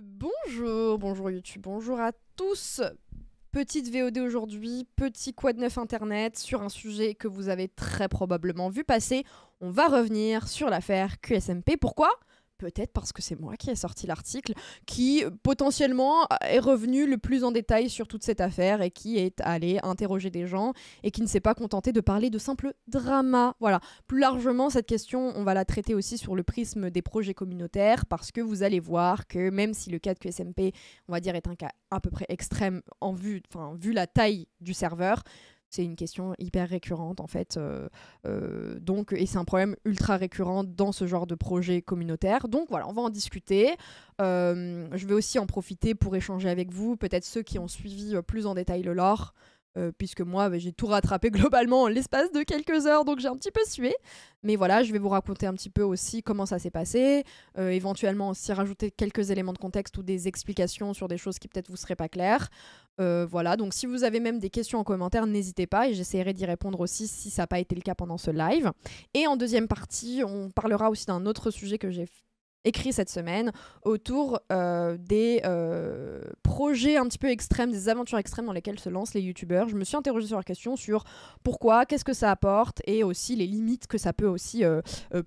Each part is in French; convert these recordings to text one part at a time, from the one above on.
Bonjour, bonjour YouTube, bonjour à tous. Petite VOD aujourd'hui, petit quoi de neuf internet sur un sujet que vous avez très probablement vu passer. On va revenir sur l'affaire QSMP. Pourquoi peut-être parce que c'est moi qui ai sorti l'article, qui euh, potentiellement est revenu le plus en détail sur toute cette affaire et qui est allé interroger des gens et qui ne s'est pas contenté de parler de simples drama Voilà. Plus largement, cette question, on va la traiter aussi sur le prisme des projets communautaires parce que vous allez voir que même si le cas de QSMP, on va dire, est un cas à peu près extrême en vue, enfin, vu la taille du serveur, c'est une question hyper récurrente en fait. Euh, euh, donc, et c'est un problème ultra récurrent dans ce genre de projet communautaire. Donc voilà, on va en discuter. Euh, je vais aussi en profiter pour échanger avec vous, peut-être ceux qui ont suivi plus en détail le lore. puisque moi bah, j'ai tout rattrapé globalement en l'espace de quelques heures, donc j'ai un petit peu sué. Mais voilà, je vais vous raconter un petit peu aussi comment ça s'est passé, éventuellement aussi rajouter quelques éléments de contexte ou des explications sur des choses qui peut-être vous seraient pas claires. Euh, voilà, donc si vous avez même des questions en commentaire, n'hésitez pas et j'essaierai d'y répondre aussi si ça n'a pas été le cas pendant ce live. Et en deuxième partie, on parlera aussi d'un autre sujet que j'ai écrit cette semaine autour euh, des euh, projets un petit peu extrêmes, des aventures extrêmes dans lesquelles se lancent les youtubeurs. Je me suis interrogée sur la question sur pourquoi, qu'est-ce que ça apporte et aussi les limites que ça peut aussi euh,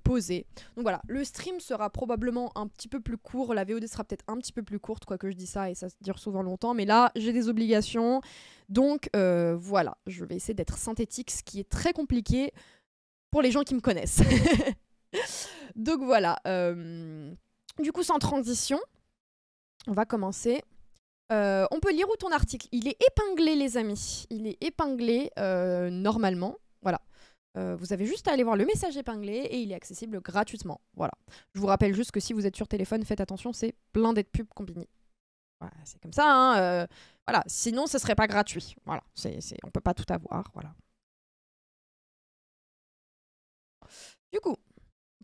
poser. Donc voilà, le stream sera probablement un petit peu plus court, la VOD sera peut-être un petit peu plus courte, quoique je dis ça et ça dure souvent longtemps, mais là j'ai des obligations. Donc voilà, je vais essayer d'être synthétique, ce qui est très compliqué pour les gens qui me connaissent. Donc voilà. Euh, du coup, sans transition, on va commencer. Euh, on peut lire où ton article Il est épinglé, les amis. Il est épinglé euh, normalement. Voilà. vous avez juste à aller voir le message épinglé et il est accessible gratuitement. Voilà. Je vous rappelle juste que si vous êtes sur téléphone, faites attention, c'est plein d'être pub combinés. Voilà, c'est comme ça. Hein, voilà. Sinon, ce serait pas gratuit. Voilà. C'est, c'est... On peut pas tout avoir. Voilà. Du coup,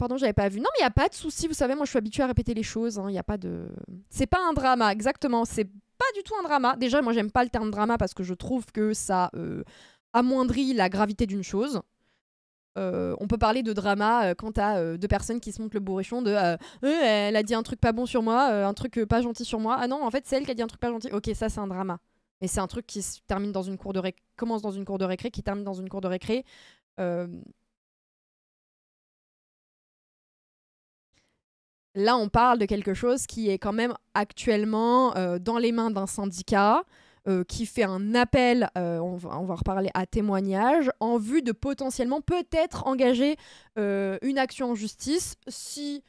Pardon, j'avais pas vu. Non, mais il n'y a pas de souci. Vous savez, moi, je suis habituée à répéter les choses. Il hein, n'y a pas de. C'est pas un drama, exactement. C'est pas du tout un drama. Déjà, moi, j'aime pas le terme drama parce que je trouve que ça euh, amoindrit la gravité d'une chose. Euh, on peut parler de drama quant euh, quand deux personnes qui se montent le bourrichon de elle a dit un truc pas bon sur moi, un truc pas gentil sur moi. Ah non, en fait, c'est elle qui a dit un truc pas gentil. Ok, ça, c'est un drama. Mais c'est un truc qui se termine dans une cour de récré, commence dans une cour de récré, qui termine dans une cour de récré. Là, on parle de quelque chose qui est quand même actuellement euh, dans les mains d'un syndicat. Euh, qui fait un appel, euh, on, va, on, reparler à témoignage, en vue de potentiellement peut-être engager une action en justice si,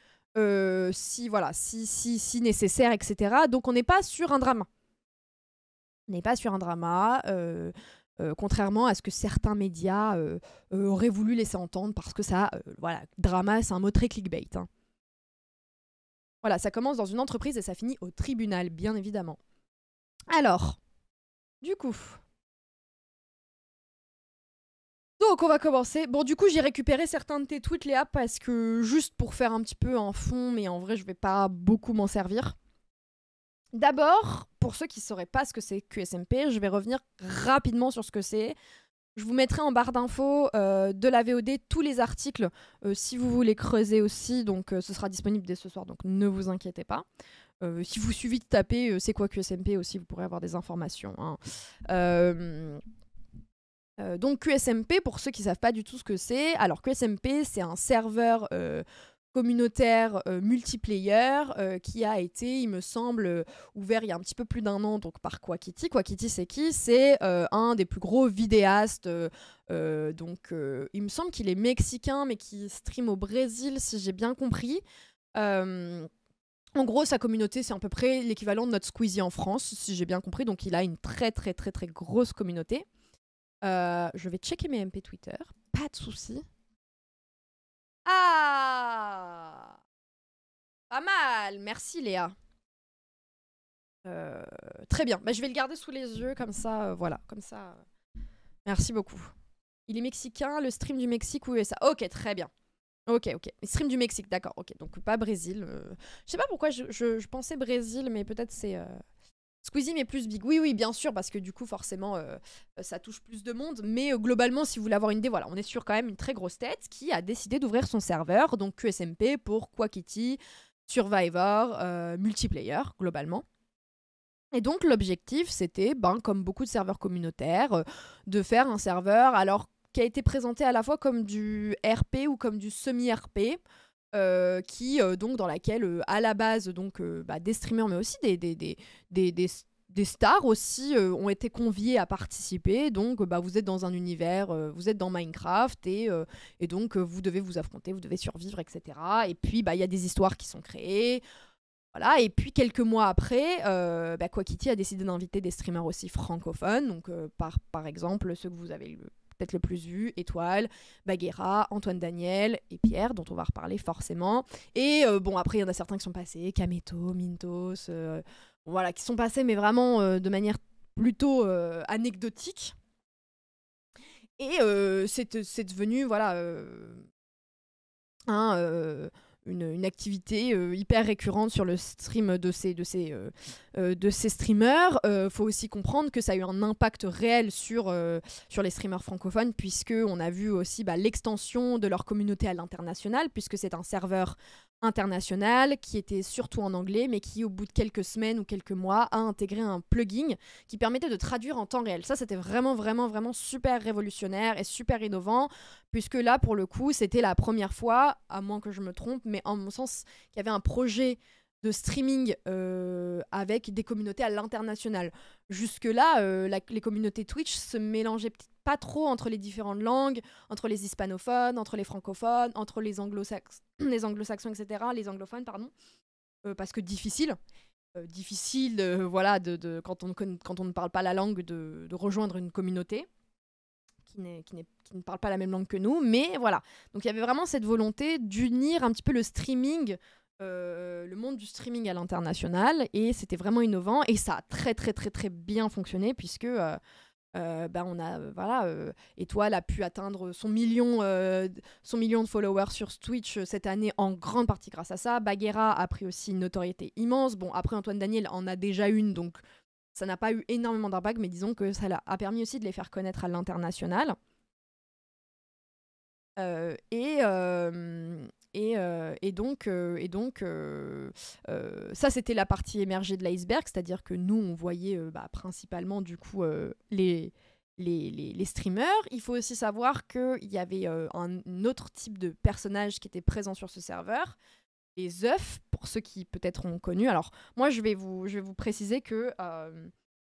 si, voilà, si, si, si nécessaire, etc. Donc on n'est pas sur un drama. On n'est pas sur un drama. contrairement à ce que certains médias auraient voulu laisser entendre, parce que ça, voilà, drama, c'est un mot très clickbait. Hein. Voilà, ça commence dans une entreprise et ça finit au tribunal, bien évidemment. Alors, du coup. Donc on va commencer. Bon du coup j'ai récupéré certains de tes tweets Léa parce que juste pour faire un petit peu en fond mais en vrai je vais pas beaucoup m'en servir. D'abord, pour ceux qui ne sauraient pas ce que c'est QSMP, je vais revenir rapidement sur ce que c'est. Je vous mettrai en barre d'infos euh, de la VOD tous les articles euh, si vous voulez creuser aussi. Donc euh, ce sera disponible dès ce soir, donc ne vous inquiétez pas. si vous suivez de taper c'est quoi QSMP aussi, vous pourrez avoir des informations. Hein. donc QSMP, pour ceux qui ne savent pas du tout ce que c'est, alors QSMP c'est un serveur communautaire euh, multiplayer euh, qui a été, il me semble, euh, ouvert il y a un petit peu plus d'un an donc par Quackity. Quackity, c'est qui C'est un des plus gros vidéastes. donc, il me semble qu'il est mexicain, mais qui stream au Brésil, si j'ai bien compris. En gros, sa communauté, c'est à peu près l'équivalent de notre Squeezie en France, si j'ai bien compris. Donc, il a une très, très, très, très grosse communauté. je vais checker mes MP Twitter, pas de soucis ah Pas mal, merci Léa. Euh, très bien, bah, je vais le garder sous les yeux comme ça, euh, voilà, comme ça. Euh, merci beaucoup. Il est mexicain, le stream du Mexique ou USA. Ok, très bien. Ok, ok. Stream du Mexique, d'accord. Ok, donc pas Brésil. Je sais pas pourquoi je, je pensais Brésil, mais peut-être c'est. Squeezie mais plus Big. Oui, oui, bien sûr, parce que du coup, forcément, euh, euh, ça touche plus de monde. Mais euh, globalement, si vous voulez avoir une idée, voilà, on est sur quand même une très grosse tête qui a décidé d'ouvrir son serveur, donc QSMP pour Quackity, Survivor, multiplayer, globalement. Et donc, l'objectif, c'était, ben, comme beaucoup de serveurs communautaires, de faire un serveur alors qui a été présenté à la fois comme du RP ou comme du semi-RP. Euh, qui euh, donc dans laquelle euh, à la base donc bah, des streamers mais aussi des des, stars aussi ont été conviés à participer donc bah, vous êtes dans un univers vous êtes dans Minecraft et, et donc vous devez vous affronter vous devez survivre etc et puis bah, il y a des histoires qui sont créées voilà, et puis quelques mois après, euh, bah, a décidé d'inviter des streamers aussi francophones, donc par, par exemple ceux que vous avez le plus vu, Étoile, Baguera, Antoine Daniel et Pierre, dont on va reparler forcément. Et euh, bon, après, il y en a certains qui sont passés, Kameto, Mintos, euh, voilà, qui sont passés, mais vraiment euh, de manière plutôt anecdotique. Et c'est devenu, voilà, un une, activité euh, hyper récurrente sur le stream de ces, de ces, euh, euh, de ces streamers. Il faut aussi comprendre que ça a eu un impact réel sur, sur les streamers francophones, puisque on a vu aussi bah, l'extension de leur communauté à l'international, puisque c'est un serveur international qui était surtout en anglais mais qui au bout de quelques semaines ou quelques mois a intégré un plugin qui permettait de traduire en temps réel. Ça c'était vraiment vraiment vraiment super révolutionnaire et super innovant puisque là pour le coup c'était la première fois, à moins que je me trompe, mais en mon sens qu'il y avait un projet de streaming euh, avec des communautés à l'international. Jusque-là, euh, les communautés Twitch se mélangeaient pas trop entre les différentes langues, entre les hispanophones, entre les francophones, entre les anglo-saxons, les anglo-saxons etc., les anglophones, pardon, euh, parce que difficile. difficile, voilà, de, quand, on, quand on ne parle pas la langue, de, rejoindre une communauté qui, n'est, qui, n'est, qui ne parle pas la même langue que nous. Mais voilà, donc il y avait vraiment cette volonté d'unir un petit peu le streaming euh, le monde du streaming à l'international et c'était vraiment innovant et ça a très très très très bien fonctionné puisque euh, euh, ben, on a voilà Étoile a pu atteindre son million son million de followers sur Twitch cette année en grande partie grâce à ça Baguera a pris aussi une notoriété immense bon après Antoine Daniel en a déjà une donc ça n'a pas eu énormément d'impact mais disons que ça a permis aussi de les faire connaître à l'international et, euh, et, donc, euh, et donc euh, ça, c'était la partie émergée de l'iceberg, c'est-à-dire que nous, on voyait bah, principalement, du coup, les, les, streamers. Il faut aussi savoir qu'il y avait un, autre type de personnage qui était présent sur ce serveur, les œufs, pour ceux qui peut-être ont connu. Alors, moi, je vais vous, je vais vous préciser que...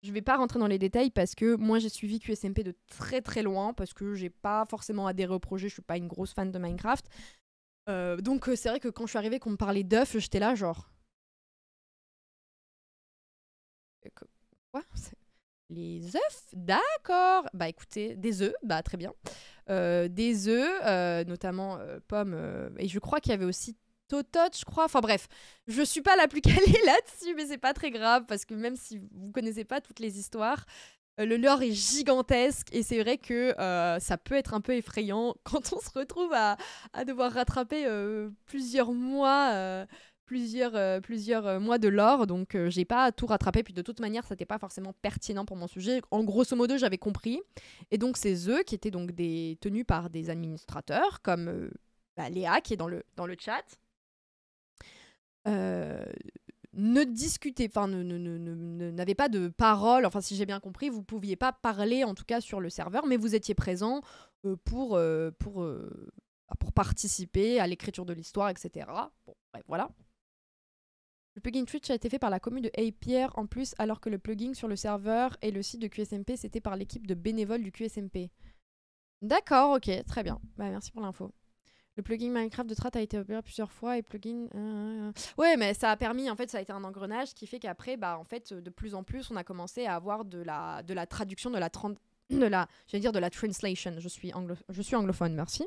Je ne vais pas rentrer dans les détails parce que moi j'ai suivi QSMP de très très loin parce que j'ai pas forcément adhéré au projet, je suis pas une grosse fan de Minecraft. Euh, donc euh, c'est vrai que quand je suis arrivée qu'on me parlait d'œufs, j'étais là genre... Quoi Les œufs D'accord Bah écoutez, des œufs, bah très bien. Euh, des œufs, notamment pommes, et je crois qu'il y avait aussi Totot, je crois. Enfin bref, je suis pas la plus calée là-dessus, mais c'est pas très grave parce que même si vous connaissez pas toutes les histoires, euh, le lore est gigantesque et c'est vrai que euh, ça peut être un peu effrayant quand on se retrouve à, devoir rattraper euh, plusieurs mois. plusieurs, mois de lore, donc j'ai pas tout rattrapé. Puis de toute manière, ça n'était pas forcément pertinent pour mon sujet. En grosso modo, j'avais compris. Et donc, ces eux qui étaient donc tenus par des administrateurs, comme bah, Léa qui est dans le, dans le chat, ne discutez, enfin, n'avez pas de parole, enfin, si j'ai bien compris, vous pouviez pas parler, en tout cas, sur le serveur, mais vous étiez présent euh, euh, euh, pour, participer à l'écriture de l'histoire, etc. Bon, bref, voilà. Le plugin Twitch a été fait par la commune de Haypierre en plus, alors que le plugin sur le serveur et le site de QSMP, c'était par l'équipe de bénévoles du QSMP. D'accord, ok, très bien. Bah, merci pour l'info. Le plugin Minecraft de Trat a été opéré plusieurs fois et plugin. Euh, euh, euh. Ouais, mais ça a permis, en fait, ça a été un engrenage qui fait qu'après, bah, en fait, de plus en plus, on a commencé à avoir de la, de la traduction, de la de la, dire de la translation, je suis, je suis anglophone, merci,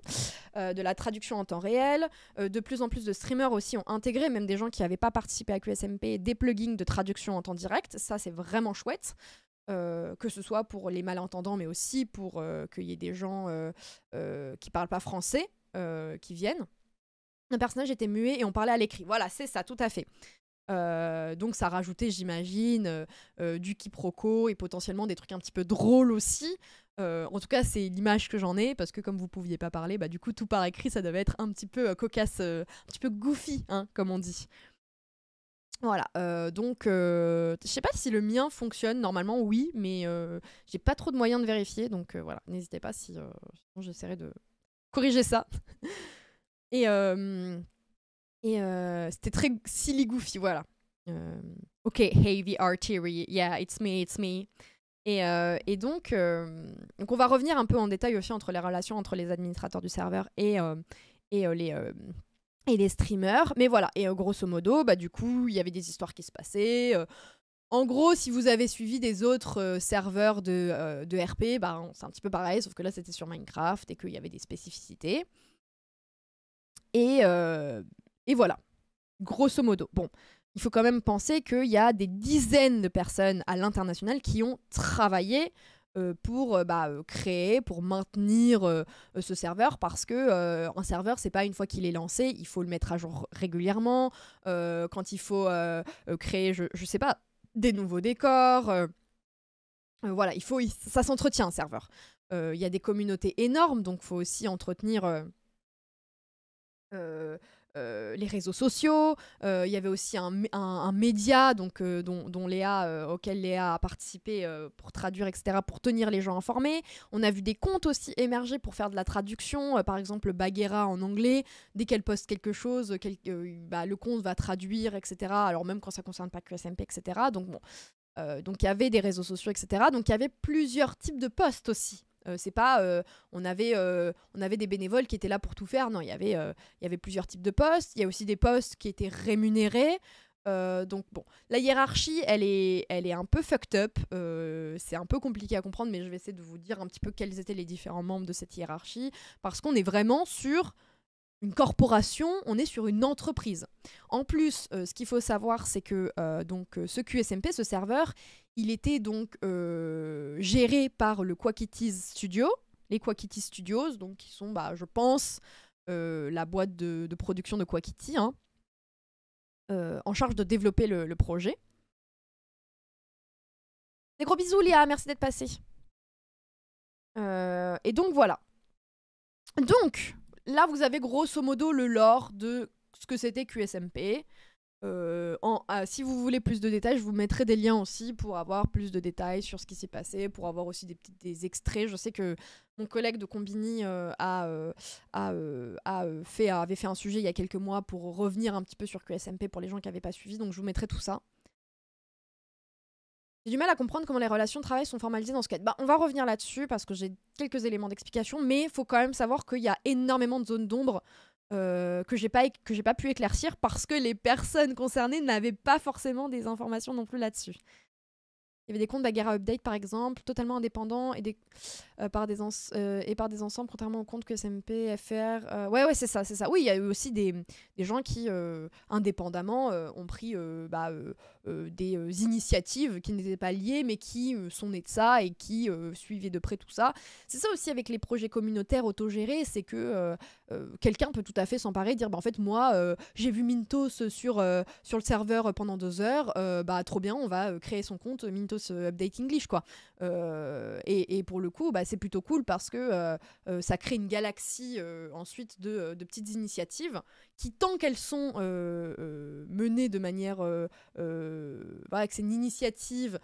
de la traduction en temps réel. de plus en plus de streamers aussi ont intégré, même des gens qui n'avaient pas participé à QSMP, des plugins de traduction en temps direct. Ça, c'est vraiment chouette. que ce soit pour les malentendants, mais aussi pour qu'il y ait des gens qui parlent pas français, euh, qui viennent, un personnage était muet et on parlait à l'écrit. Voilà, c'est ça, tout à fait. Euh, donc ça rajoutait, j'imagine, euh, du quiproquo et potentiellement des trucs un petit peu drôles aussi. en tout cas, c'est l'image que j'en ai parce que comme vous pouviez pas parler, bah du coup tout par écrit, ça devait être un petit peu cocasse, un petit peu goofy, hein, comme on dit. Voilà, donc je sais pas si le mien fonctionne, normalement oui, mais j'ai pas trop de moyens de vérifier, donc voilà, n'hésitez pas si j'essaierai de, corriger ça. Et, euh, et euh, c'était très silly goofy, voilà. Euh, ok, heavy artery, yeah, it's me, it's me. Et, euh, et donc, donc, on va revenir un peu en détail aussi entre les relations entre les administrateurs du serveur et, et les et les streamers. Mais voilà, et grosso modo, bah, du coup, il y avait des histoires qui se passaient. En gros, si vous avez suivi des autres euh, serveurs de, euh, RP, bah, c'est un petit peu pareil, sauf que là c'était sur Minecraft et qu'il y avait des spécificités. Euh, et, voilà, grosso modo. Bon, il faut quand même penser qu'il y a des dizaines de personnes à l'international qui ont travaillé pour bah, créer, pour maintenir ce serveur, parce que un serveur, c'est pas une fois qu'il est lancé, il faut le mettre à jour régulièrement. quand il faut créer, je, je sais pas, des nouveaux décors. Euh, euh, voilà, il faut, ça s'entretient un serveur. Euh, il y a des communautés énormes, donc faut aussi entretenir euh, les réseaux sociaux. Euh, il y avait aussi un, média donc, euh, dont, Léa, auquel Léa a participé pour traduire, etc., pour tenir les gens informés. On a vu des comptes aussi émerger pour faire de la traduction. par exemple, Baguera en anglais. Dès qu'elle poste quelque chose, bah, le compte va traduire, etc. Alors même quand ça concerne pas que QSMP, etc. Donc donc il y avait des réseaux sociaux, etc. Donc il y avait plusieurs types de postes aussi. Euh, c'est pas euh, on avait euh, on avait des bénévoles qui étaient là pour tout faire. Non, il y avait il y avait plusieurs types de postes. Il y a aussi des postes qui étaient rémunérés. donc bon, la hiérarchie, elle est, elle est un peu fucked up. c'est un peu compliqué à comprendre, mais je vais essayer de vous dire un petit peu quels étaient les différents membres de cette hiérarchie, parce qu'on est vraiment sur une corporation, on est sur une entreprise. En plus, euh, ce qu'il faut savoir, c'est que euh, donc euh, ce QSMP, ce serveur, il était donc géré par le Quackities Studio, les Quackities Studios, donc qui sont, bah, je pense, la boîte de, production de Quackity, hein, en charge de développer le, projet. Des gros bisous, Léa, merci d'être passée. et donc voilà. Donc, là, vous avez grosso modo le lore de ce que c'était QSMP. Euh, ah, si vous voulez plus de détails, je vous mettrai des liens aussi pour avoir plus de détails sur ce qui s'est passé, pour avoir aussi des, petits, extraits. Je sais que mon collègue de Combini euh, a, euh, a, fait, avait fait un sujet il y a quelques mois pour revenir un petit peu sur QSMP pour les gens qui n'avaient pas suivi, donc je vous mettrai tout ça. J'ai du mal à comprendre comment les relations de travail sont formalisées dans ce cadre. Bah, on va revenir là-dessus parce que j'ai quelques éléments d'explication, mais il faut quand même savoir qu'il y a énormément de zones d'ombre euh, que j'ai pas que j'ai pas pu éclaircir parce que les personnes concernées n'avaient pas forcément des informations non plus là-dessus. Il y avait des comptes Bagheera Update, par exemple, totalement indépendants et, des, euh, par, des euh, et par des ensembles, contrairement aux comptes que SMP, FR. Oui, euh, ouais, ouais, c'est ça, c'est ça. Oui, il y a eu aussi des, des gens qui, indépendamment, ont pris bah, des initiatives qui n'étaient pas liées, mais qui sont nées de ça et qui suivaient de près tout ça. C'est ça aussi avec les projets communautaires autogérés, c'est que quelqu'un peut tout à fait s'emparer, dire bah, en fait, moi, j'ai vu Mintos sur, sur le serveur pendant deux heures, bah trop bien, on va créer son compte Mintos ce euh, Update English, quoi. Euh, et, pour le coup, bah, c'est plutôt cool parce que euh, ça crée une galaxie ensuite de, petites initiatives qui, tant qu'elles sont menées de manière. que c'est une initiative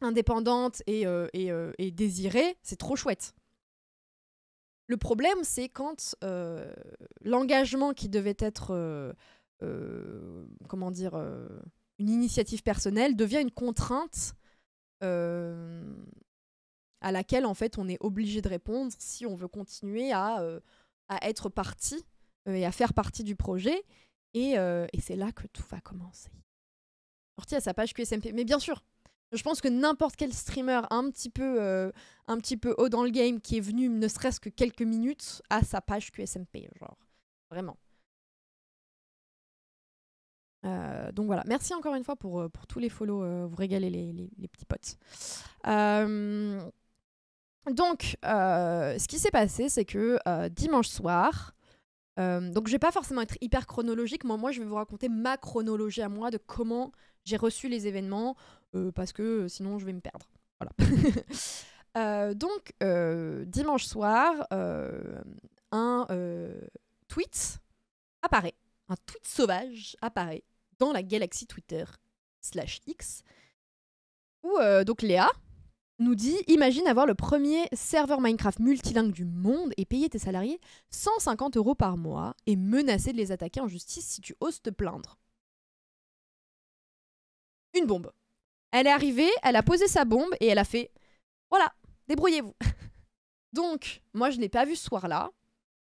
indépendante et, et, désirée, c'est trop chouette. Le problème, c'est quand l'engagement qui devait être, comment dire, une initiative personnelle devient une contrainte euh, à laquelle en fait on est obligé de répondre si on veut continuer à, euh, à être parti euh, et à faire partie du projet. Et, c'est là que tout va commencer. Sorti à sa page QSMP. Mais bien sûr, je pense que n'importe quel streamer un petit peu un petit peu haut dans le game qui est venu ne serait-ce que quelques minutes à sa page QSMP, genre vraiment. Euh, donc voilà, merci encore une fois pour, euh, pour tous les follow, euh, vous régalez les, les, petits potes. donc, ce qui s'est passé, c'est que dimanche soir, donc je vais pas forcément être hyper chronologique, mais moi je vais vous raconter ma chronologie à moi de comment j'ai reçu les événements, parce que sinon je vais me perdre. Voilà. donc, dimanche soir, un tweet apparaît un tweet sauvage apparaît dans la galaxie Twitter slash X, où euh, Léa nous dit Imagine avoir le premier serveur Minecraft multilingue du monde et payer tes salariés 150 euros par mois et menacer de les attaquer en justice si tu oses te plaindre. Une bombe. Elle est arrivée, elle a posé sa bombe et elle a fait Voilà, débrouillez-vous. Donc, moi je ne l'ai pas vu ce soir-là.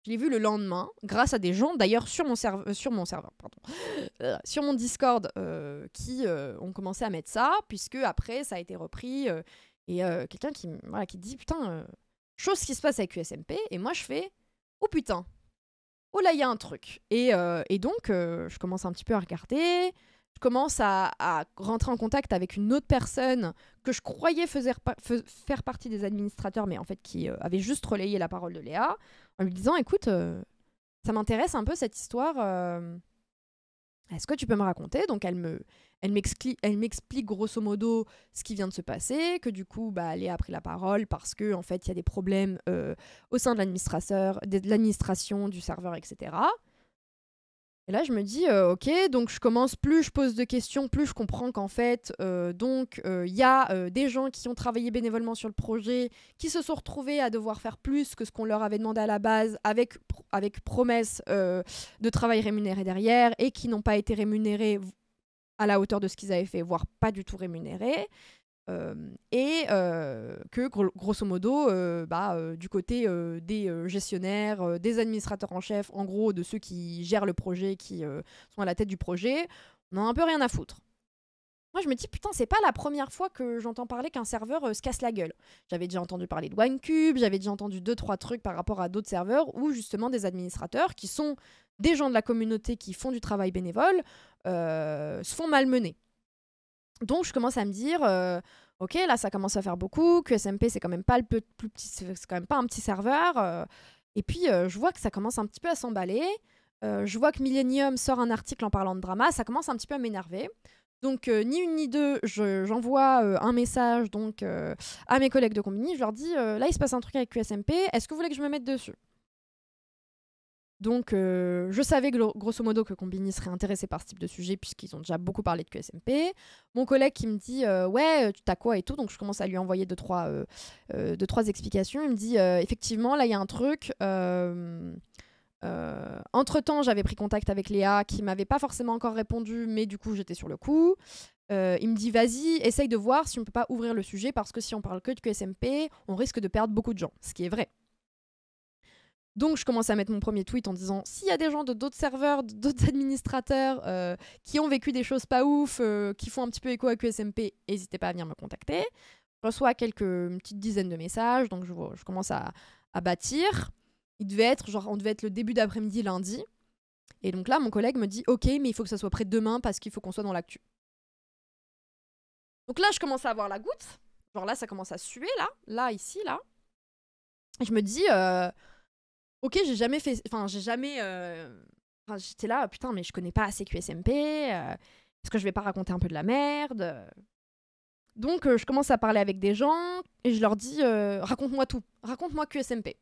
Je l'ai vu le lendemain, grâce à des gens, d'ailleurs, sur mon, serveur, euh, sur mon serveur, pardon, euh, sur mon Discord, euh, qui ont commencé à mettre ça, puisque après, ça a été repris. et quelqu'un qui, voilà, qui dit Putain, chose qui se passe avec USMP. Et moi, je fais Oh putain, oh là, il y a un truc. et donc, je commence un petit peu à regarder commence à, rentrer en contact avec une autre personne que je croyais faisait faire partie des administrateurs, mais en fait qui euh, avait juste relayé la parole de Léa, en lui disant, écoute, euh, ça m'intéresse un peu cette histoire. Euh, est-ce que tu peux me raconter Donc elle me, elle m'explique grosso modo ce qui vient de se passer, que du coup, bah, Léa a pris la parole parce qu'en fait, il y a des problèmes au sein de l'administration, du serveur, etc. Et là, je me dis, euh, ok, donc je commence, plus je pose de questions, plus je comprends qu'en fait, euh, donc, il euh, y a des gens qui ont travaillé bénévolement sur le projet, qui se sont retrouvés à devoir faire plus que ce qu'on leur avait demandé à la base, avec, avec promesse de travail rémunéré derrière, et qui n'ont pas été rémunérés à la hauteur de ce qu'ils avaient fait, voire pas du tout rémunérés. Euh, et euh, que grosso modo, euh, bah, du côté des gestionnaires, des administrateurs en chef, en gros de ceux qui gèrent le projet, qui sont à la tête du projet, on a un peu rien à foutre. Moi, je me dis, putain, c'est pas la première fois que j'entends parler qu'un serveur se casse la gueule. J'avais déjà entendu parler de OneCube, j'avais déjà entendu deux, trois trucs par rapport à d'autres serveurs ou, justement des administrateurs qui sont des gens de la communauté qui font du travail bénévole se font malmener. Donc je commence à me dire, euh, ok, là ça commence à faire beaucoup, QSMP c'est quand même pas le plus, petit, c'est quand même pas un petit serveur. Euh. et puis euh, je vois que ça commence un petit peu à s'emballer. je vois que Millennium sort un article en parlant de drama, ça commence un petit peu à m'énerver. Donc ni une ni deux, j'envoie un message donc à mes collègues de Combini, je leur dis là il se passe un truc avec QSMP, est-ce que vous voulez que je me mette dessus donc, euh, je savais grosso modo que Combini serait intéressé par ce type de sujet puisqu'ils ont déjà beaucoup parlé de QSMP. Mon collègue qui me dit euh, ouais, euh, tu t'as quoi et tout, donc je commence à lui envoyer deux trois, trois explications. Il me dit effectivement là il y a un truc. entre temps, j'avais pris contact avec Léa qui m'avait pas forcément encore répondu, mais du coup j'étais sur le coup. il me dit vas-y, essaye de voir si on peut pas ouvrir le sujet parce que si on parle que de QSMP, on risque de perdre beaucoup de gens, ce qui est vrai. Donc je commence à mettre mon premier tweet en disant s'il y a des gens de d'autres serveurs, d'autres administrateurs euh, qui ont vécu des choses pas ouf, euh, qui font un petit peu écho à QSMP, n'hésitez pas à venir me contacter. Je reçois quelques petites dizaines de messages, donc je, commence à, bâtir. Il devait être genre on devait être le début d'après-midi lundi. Et donc là mon collègue me dit ok mais il faut que ça soit prêt demain parce qu'il faut qu'on soit dans l'actu. Donc là je commence à avoir la goutte, genre là ça commence à suer là, là ici là. Et je me dis euh, ok, j'ai jamais fait. Enfin, j'ai jamais. Euh, j'étais là, putain, mais je connais pas assez QSMP. Euh, est-ce que je vais pas raconter un peu de la merde euh. Donc, je commence à parler avec des gens et je leur dis raconte-moi tout, raconte-moi QSMP.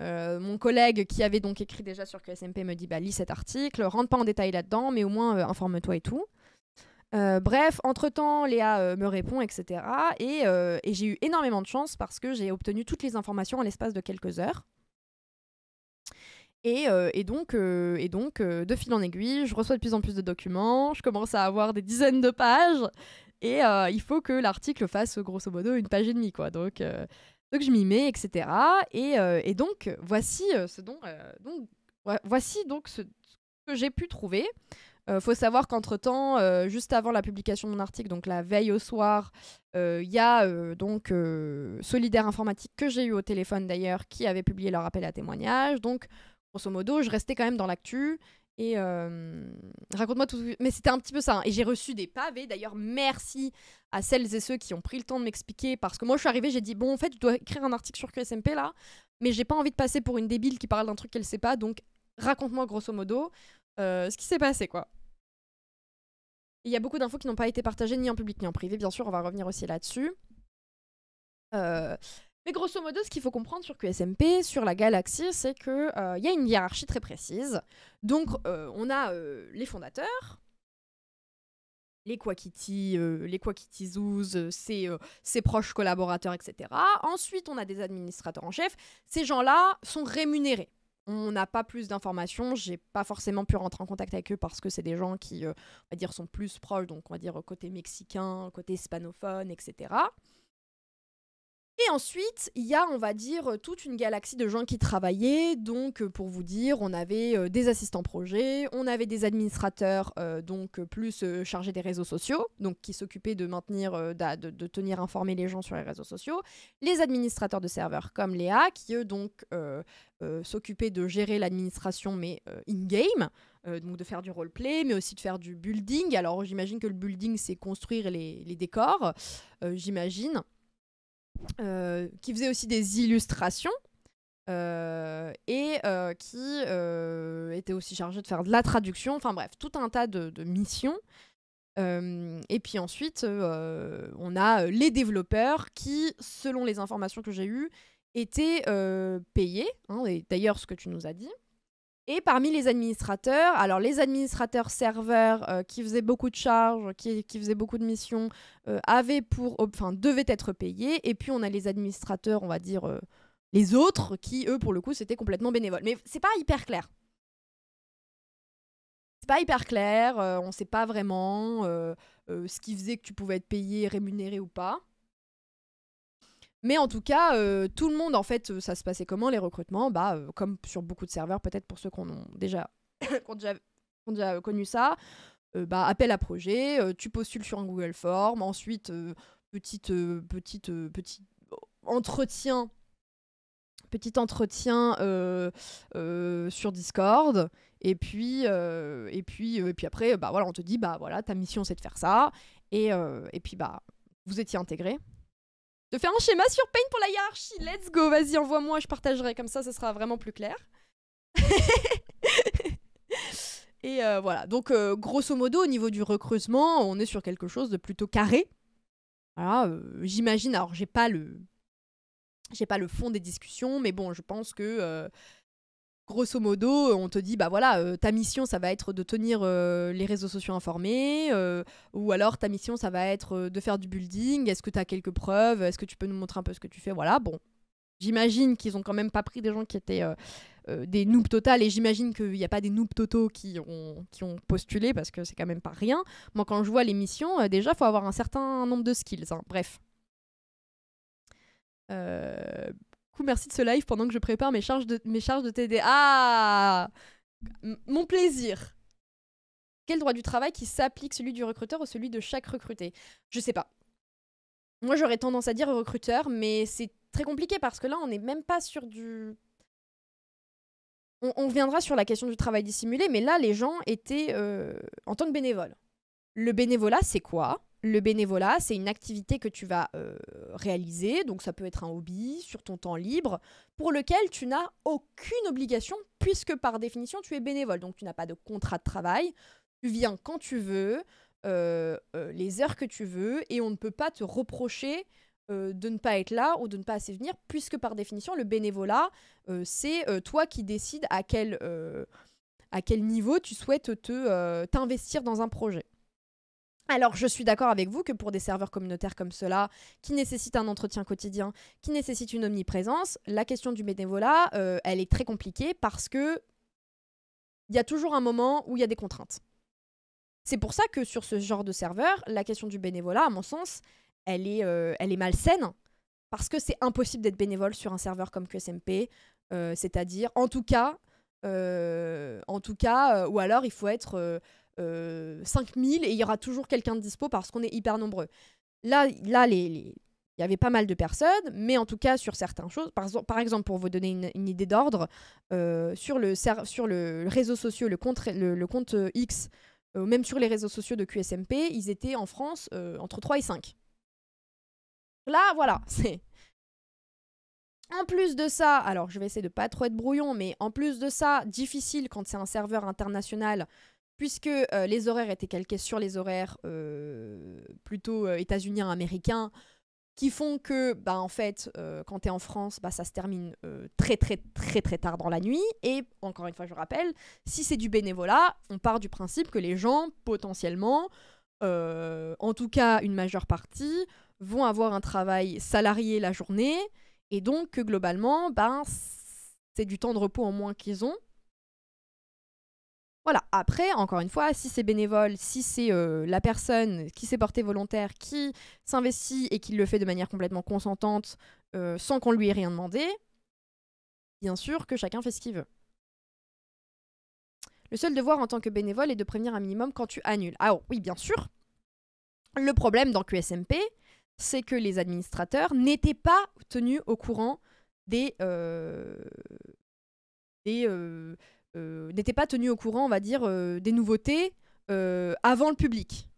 mon collègue qui avait donc écrit déjà sur QSMP me dit bah lis cet article, rentre pas en détail là-dedans, mais au moins informe-toi et tout. bref, entre-temps, Léa me répond, etc. Et, et j'ai eu énormément de chance parce que j'ai obtenu toutes les informations en l'espace de quelques heures. Euh, et, donc, euh, et donc euh, de fil en aiguille, je reçois de plus en plus de documents, je commence à avoir des dizaines de pages, et il faut que l'article fasse grosso modo une page et demie, quoi. Donc, donc je m'y mets, etc. Et, donc, voici ce dont, donc, voici donc ce, ce que j'ai pu trouver. Il faut savoir qu'entre-temps, juste avant la publication de mon article, donc la veille au soir, il y a donc Solidaire Informatique, que j'ai eu au téléphone d'ailleurs, qui avait publié leur appel à témoignage. Donc, grosso modo, je restais quand même dans l'actu. Et euh, raconte-moi tout. Mais c'était un petit peu ça. Hein, et j'ai reçu des pavés. D'ailleurs, merci à celles et ceux qui ont pris le temps de m'expliquer. Parce que moi, je suis arrivée, j'ai dit Bon, en fait, je dois écrire un article sur QSMP là. Mais j'ai pas envie de passer pour une débile qui parle d'un truc qu'elle sait pas. Donc, raconte-moi grosso modo euh, ce qui s'est passé, quoi. Il y a beaucoup d'infos qui n'ont pas été partagées ni en public ni en privé. Bien sûr, on va revenir aussi là-dessus. Euh, mais grosso modo, ce qu'il faut comprendre sur QSMP, sur la galaxie, c'est qu'il euh, y a une hiérarchie très précise. Donc, euh, on a euh, les fondateurs, les Kwakiti, les Kwakiti Zouz, ses, proches collaborateurs, etc. Ensuite, on a des administrateurs en chef. Ces gens-là sont rémunérés. On n'a pas plus d'informations. J'ai pas forcément pu rentrer en contact avec eux parce que c'est des gens qui, on va dire, sont plus proches, donc on va dire côté mexicain, côté hispanophone, etc. Et ensuite, il y a, on va dire, toute une galaxie de gens qui travaillaient. Donc, euh, pour vous dire, on avait euh, des assistants projets, on avait des administrateurs, euh, donc plus chargés des réseaux sociaux, donc qui s'occupaient de maintenir, de, tenir informés les gens sur les réseaux sociaux, les administrateurs de serveurs comme Léa, qui eux, donc, s'occupaient de gérer l'administration, mais in-game. donc de faire du role-play, mais aussi de faire du building. Alors j'imagine que le building, c'est construire les, décors, j'imagine. Euh, qui faisait aussi des illustrations euh, et euh, qui était aussi chargé de faire de la traduction, enfin bref, tout un tas de, missions. et puis ensuite, on a les développeurs qui, selon les informations que j'ai eues, étaient payés, hein, et d'ailleurs ce que tu nous as dit, et parmi les administrateurs, alors les administrateurs serveurs euh, qui faisaient beaucoup de charges, qui, faisaient beaucoup de missions, euh, pour, enfin, devaient être payés. Et puis on a les administrateurs, on va dire euh, les autres, qui eux pour le coup c'était complètement bénévole. Mais c'est pas hyper clair. C'est pas hyper clair. on sait pas vraiment ce qui faisait que tu pouvais être payé, rémunéré ou pas. Mais en tout cas, euh, tout le monde, en fait, euh, ça se passait comment les recrutements Bah, euh, comme sur beaucoup de serveurs, peut-être pour ceux qui ont déjà, déjà, connu ça, bah, appel à projet, tu postules sur un Google Form, ensuite, petite, petite, petit entretien, petit entretien sur Discord, et puis, et puis, et puis après, bah voilà, on te dit, bah voilà, ta mission c'est de faire ça, et, et puis bah, vous étiez intégré faire un schéma sur Paint pour la hiérarchie. Let's go, vas-y, envoie-moi, je partagerai. Comme ça, ce sera vraiment plus clair. Et euh, voilà, donc euh, grosso modo, au niveau du recrutement, on est sur quelque chose de plutôt carré. Euh, j'imagine, alors j'ai pas le... J'ai pas le fond des discussions, mais bon, je pense que grosso modo, euh, on te dit, bah voilà, euh, ta mission, ça va être de tenir euh, les réseaux sociaux informés, ou alors ta mission, ça va être de faire du building, est-ce que tu as quelques preuves, est-ce que tu peux nous montrer un peu ce que tu fais, voilà, bon. J'imagine qu'ils ont quand même pas pris des gens qui étaient des noobs totales et j'imagine qu'il n'y a pas des noobs totaux qui ont, qui ont postulé parce que c'est quand même pas rien. Moi quand je vois les missions, déjà faut avoir un certain nombre de skills. Hein. Bref merci de ce live pendant que je prépare mes charges de, mes charges de TD. Ah Mon plaisir Quel droit du travail qui s'applique celui du recruteur ou celui de chaque recruté Je sais pas. Moi, j'aurais tendance à dire recruteur, mais c'est très compliqué parce que là, on n'est même pas sur du. On, viendra sur la question du travail dissimulé, mais là, les gens étaient euh, en tant que bénévoles. Le bénévolat, c'est quoi le bénévolat, c'est une activité que tu vas euh, réaliser, donc ça peut être un hobby sur ton temps libre, pour lequel tu n'as aucune obligation, puisque par définition tu es bénévole, donc tu n'as pas de contrat de travail, tu viens quand tu veux, euh, euh, les heures que tu veux, et on ne peut pas te reprocher de ne pas être là ou de ne pas assez venir, puisque par définition, le bénévolat, c'est toi qui décides à quel, niveau tu souhaites t'investir dans un projet. Alors je suis d'accord avec vous que pour des serveurs communautaires comme cela, qui nécessitent un entretien quotidien, qui nécessitent une omniprésence, la question du bénévolat, euh, elle est très compliquée parce que il y a toujours un moment où il y a des contraintes. C'est pour ça que sur ce genre de serveur, la question du bénévolat, à mon sens, elle est, euh, elle est malsaine parce que c'est impossible d'être bénévole sur un serveur comme QSMP, euh, c'est-à-dire en tout cas, en tout cas, ou alors il faut être 5000 euh, et il y aura toujours quelqu'un de dispo parce qu'on est hyper nombreux. Là, là les, il y avait pas mal de personnes, mais en tout cas sur certaines choses, par, exemple pour vous donner une, idée d'ordre, euh, sur, le, sur le réseau social, le compte, le, compte euh, X, même sur les réseaux sociaux de QSMP, ils étaient en France entre 3 et 5. Là, voilà, c'est... En plus de ça, alors je vais essayer de pas trop être brouillon, mais en plus de ça, difficile quand c'est un serveur international puisque euh, les horaires étaient calqués sur les horaires euh, plutôt euh, états-uniens, américains, qui font que, bah, en fait, quand tu es en France, bah, ça se termine très, très, très, très tard dans la nuit. Et encore une fois, je rappelle, si c'est du bénévolat, on part du principe que les gens, potentiellement, en tout cas une majeure partie, vont avoir un travail salarié la journée. Et donc, globalement, ben, c'est du temps de repos en moins qu'ils ont. Voilà, après, encore une fois, si c'est bénévole, si c'est euh, la personne qui s'est portée volontaire, qui s'investit et qui le fait de manière complètement consentante, euh, sans qu'on lui ait rien demandé, bien sûr que chacun fait ce qu'il veut. Le seul devoir en tant que bénévole est de prévenir un minimum quand tu annules. Ah oui, bien sûr. Le problème dans QSMP, c'est que les administrateurs n'étaient pas tenus au courant des, euh, des euh, n'était pas tenu au courant, on va dire, euh, des nouveautés euh, avant le public.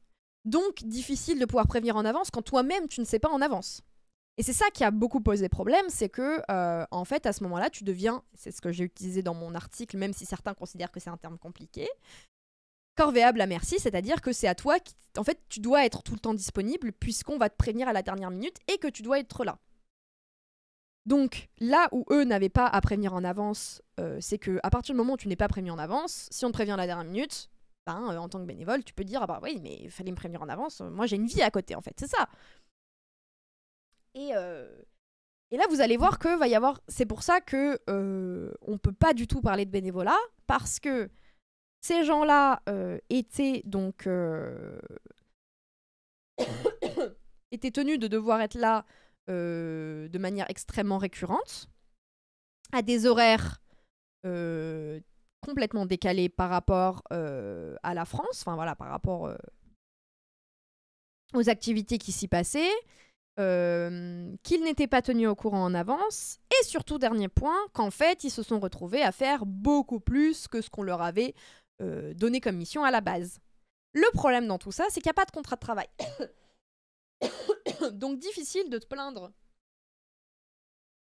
Donc, difficile de pouvoir prévenir en avance quand toi-même, tu ne sais pas en avance. Et c'est ça qui a beaucoup posé problème, c'est que, en fait, à ce moment-là, tu deviens, c'est ce que j'ai utilisé dans mon article, même si certains considèrent que c'est un terme compliqué, corvéable à merci, c'est-à-dire que c'est à toi, qui, en fait, tu dois être tout le temps disponible, puisqu'on va te prévenir à la dernière minute et que tu dois être là. Donc là où eux n'avaient pas à prévenir en avance, euh, c'est que à partir du moment où tu n'es pas prévenu en avance, si on te prévient à la dernière minute, ben, euh, en tant que bénévole, tu peux dire ah bah oui mais il fallait me prévenir en avance. Euh, moi j'ai une vie à côté en fait, c'est ça. Et et là vous allez voir que va y avoir, c'est pour ça que on peut pas du tout parler de bénévolat parce que ces gens-là étaient donc étaient tenus de devoir être là euh, de manière extrêmement récurrente, à des horaires euh, complètement décalés par rapport euh, à la France, enfin voilà, par rapport aux activités qui s'y passaient, qu'ils n'étaient pas tenus au courant en avance, et surtout, dernier point, qu'en fait, ils se sont retrouvés à faire beaucoup plus que ce qu'on leur avait donné comme mission à la base. Le problème dans tout ça, c'est qu'il n'y a pas de contrat de travail. Donc difficile de te plaindre.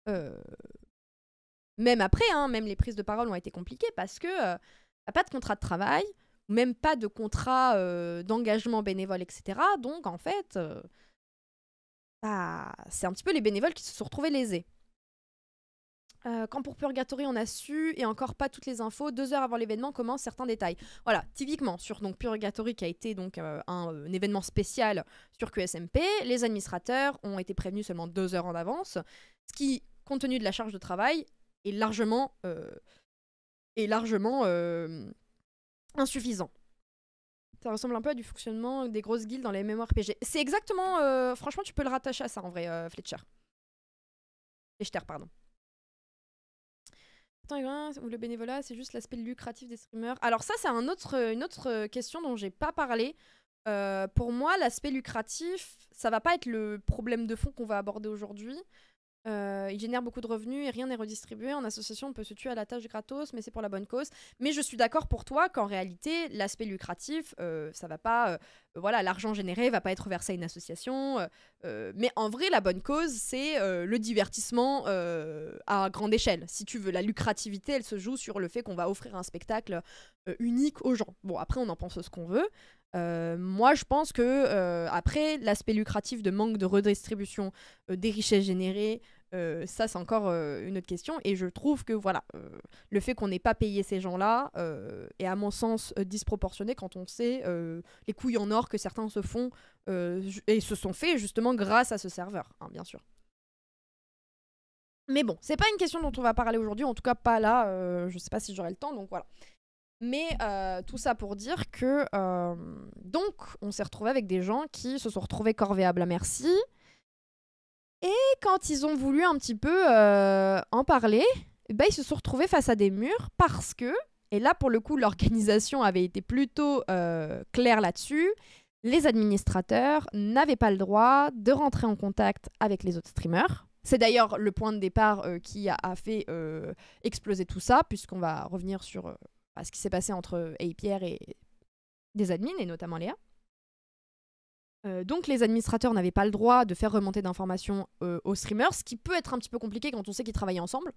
Euh, même après, hein, même les prises de parole ont été compliquées parce que euh, pas de contrat de travail, même pas de contrat euh, d'engagement bénévole, etc. Donc en fait, bah, c'est un petit peu les bénévoles qui se sont retrouvés lésés. Euh, quand pour Purgatory on a su et encore pas toutes les infos, deux heures avant l'événement commencent certains détails. Voilà, typiquement sur donc Purgatory qui a été donc euh, un, euh, événement spécial sur QSMP, les administrateurs ont été prévenus seulement deux heures en avance, ce qui, compte tenu de la charge de travail, est largement est largement insuffisant. Ça ressemble un peu à du fonctionnement des grosses guildes dans les MMORPG. C'est exactement, franchement, tu peux le rattacher à ça en vrai, Fletcher. Fletcher, pardon ou le bénévolat, c'est juste l'aspect lucratif des streamers. Alors ça, c'est une autre euh, question dont j'ai pas parlé. Euh, pour moi, l'aspect lucratif, ça va pas être le problème de fond qu'on va aborder aujourd'hui. Euh, il génère beaucoup de revenus et rien n'est redistribué. En association, on peut se tuer à la tâche gratos, mais c'est pour la bonne cause. Mais je suis d'accord pour toi qu'en réalité, l'aspect lucratif, euh, ça va pas. Euh, voilà, l'argent généré va pas être versé à une association. mais en vrai, la bonne cause, c'est le divertissement à grande échelle. Si tu veux, la lucrativité, elle se joue sur le fait qu'on va offrir un spectacle unique aux gens. Bon, après, on en pense ce qu'on veut. Euh, moi, je pense que, euh, après, l'aspect lucratif de manque de redistribution euh, des richesses générées, ça, c'est encore une autre question. Et je trouve que, voilà, le fait qu'on n'ait pas payé ces gens-là est, à mon sens, disproportionné quand on sait les couilles en or que certains se font et se sont fait justement grâce à ce serveur, hein, bien sûr. Mais bon, c'est pas une question dont on va parler aujourd'hui, en tout cas pas là, je sais pas si j'aurai le temps, donc voilà. Mais euh, tout ça pour dire que euh, donc on s'est retrouvé avec des gens qui se sont retrouvés corvéables à merci. Et quand ils ont voulu un petit peu euh, en parler, eh ben ils se sont retrouvés face à des murs parce que, et là pour le coup l'organisation avait été plutôt claire là-dessus, les administrateurs n'avaient pas le droit de rentrer en contact avec les autres streamers. C'est d'ailleurs le point de départ qui a fait exploser tout ça, puisqu'on va revenir sur ce qui s'est passé entre euh, APR et des admins, et notamment Léa. Euh, donc les administrateurs n'avaient pas le droit de faire remonter d'informations euh, aux streamers, ce qui peut être un petit peu compliqué quand on sait qu'ils travaillaient ensemble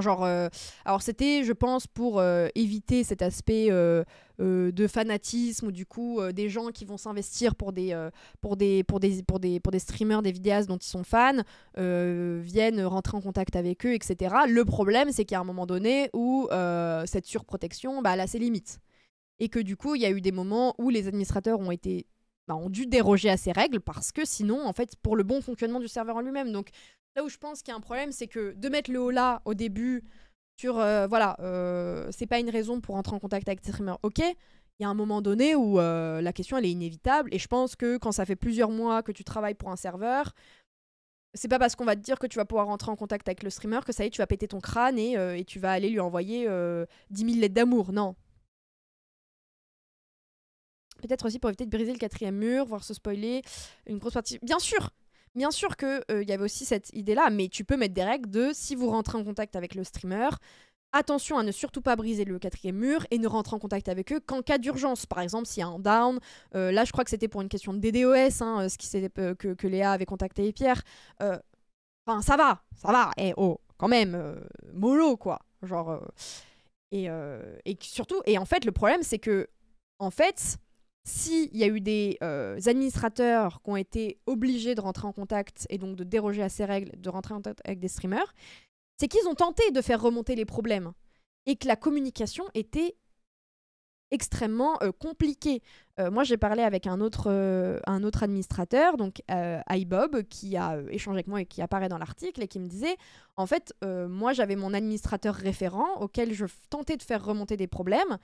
genre, euh, alors c'était, je pense, pour euh, éviter cet aspect euh, de fanatisme ou du coup des gens qui vont s'investir pour des, pour des, pour des, pour des, pour des streamers, des vidéastes dont ils sont fans, viennent rentrer en contact avec eux, etc. Le problème, c'est qu'il y a un moment donné où cette surprotection, bah, elle a ses limites. Et que du coup, il y a eu des moments où les administrateurs ont été on bah, ont dû déroger à ces règles parce que sinon, en fait, pour le bon fonctionnement du serveur en lui-même. Donc là où je pense qu'il y a un problème, c'est que de mettre le haut là au début sur euh, voilà, euh, c'est pas une raison pour entrer en contact avec le streamer, ok. Il y a un moment donné où euh, la question elle est inévitable et je pense que quand ça fait plusieurs mois que tu travailles pour un serveur, c'est pas parce qu'on va te dire que tu vas pouvoir entrer en contact avec le streamer que ça y est, tu vas péter ton crâne et, tu vas aller lui envoyer 10 000 lettres d'amour. Non, Peut-être aussi pour éviter de briser le quatrième mur, voire se spoiler une grosse partie. Bien sûr, Bien sûr qu'il euh, il y avait aussi cette idée-là, mais tu peux mettre des règles de si vous rentrez en contact avec le streamer, attention à ne surtout pas briser le quatrième mur et ne rentrer en contact avec eux qu'en cas d'urgence. Par exemple, s'il y a un down, euh, là je crois que c'était pour une question de DDoS, hein, euh, ce qui que, Léa avait contacté Pierre. Enfin, ça va, ça va, et eh, oh, quand même, mollo quoi. Genre. et, et surtout, et en fait, le problème c'est que, en fait, s'il y a eu des euh, administrateurs qui ont été obligés de rentrer en contact et donc de déroger à ces règles, de rentrer en contact avec des streamers, c'est qu'ils ont tenté de faire remonter les problèmes et que la communication était extrêmement euh, compliquée. Euh, moi, j'ai parlé avec un autre, un autre administrateur, donc iBob, qui a échangé avec moi et qui apparaît dans l'article et qui me disait, en fait, moi, j'avais mon administrateur référent auquel je tentais de faire remonter des problèmes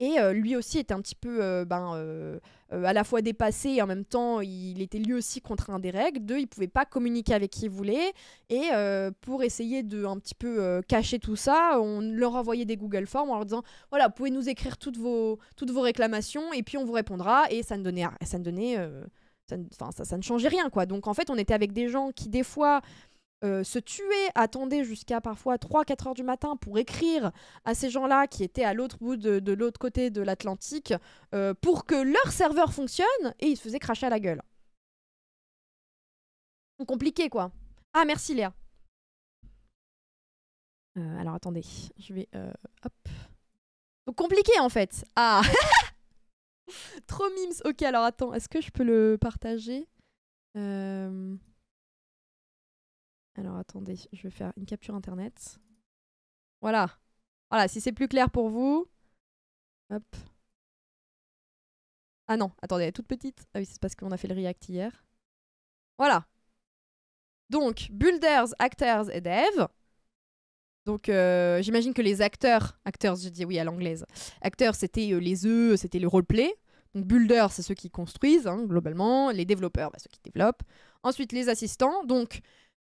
et euh, lui aussi était un petit peu euh, ben, euh, à la fois dépassé et en même temps il était lui aussi contraint des règles. Deux, il pouvait pas communiquer avec qui il voulait. Et pour essayer de un petit peu cacher tout ça, on leur envoyait des Google Forms en leur disant voilà, pouvez nous écrire toutes vos, toutes vos réclamations et puis on vous répondra. Et ça ne donnait, ça ne donnait ça, ne changeait rien quoi. Donc en fait, on était avec des gens qui des fois euh, se tuer, attendait jusqu'à parfois 3-4 heures du matin pour écrire à ces gens-là qui étaient à l'autre bout de, l'autre côté de l'Atlantique euh, pour que leur serveur fonctionne et ils se faisaient cracher à la gueule. Compliqué quoi. Ah merci Léa. Euh, alors attendez, je vais hop. Donc compliqué en fait. Ah Trop mimes. Ok alors attends, est-ce que je peux le partager alors attendez, je vais faire une capture internet. Voilà. Voilà, si c'est plus clair pour vous. Hop. Ah non, attendez, elle est toute petite. Ah oui, c'est parce qu'on a fait le React hier. Voilà. Donc, builders, actors et devs. Donc, euh, j'imagine que les acteurs, acteurs, je dis oui à l'anglaise, acteurs, c'était euh, les œufs, c'était le roleplay. Donc, builders, c'est ceux qui construisent, hein, globalement. Les développeurs, bah, ceux qui développent. Ensuite, les assistants. Donc,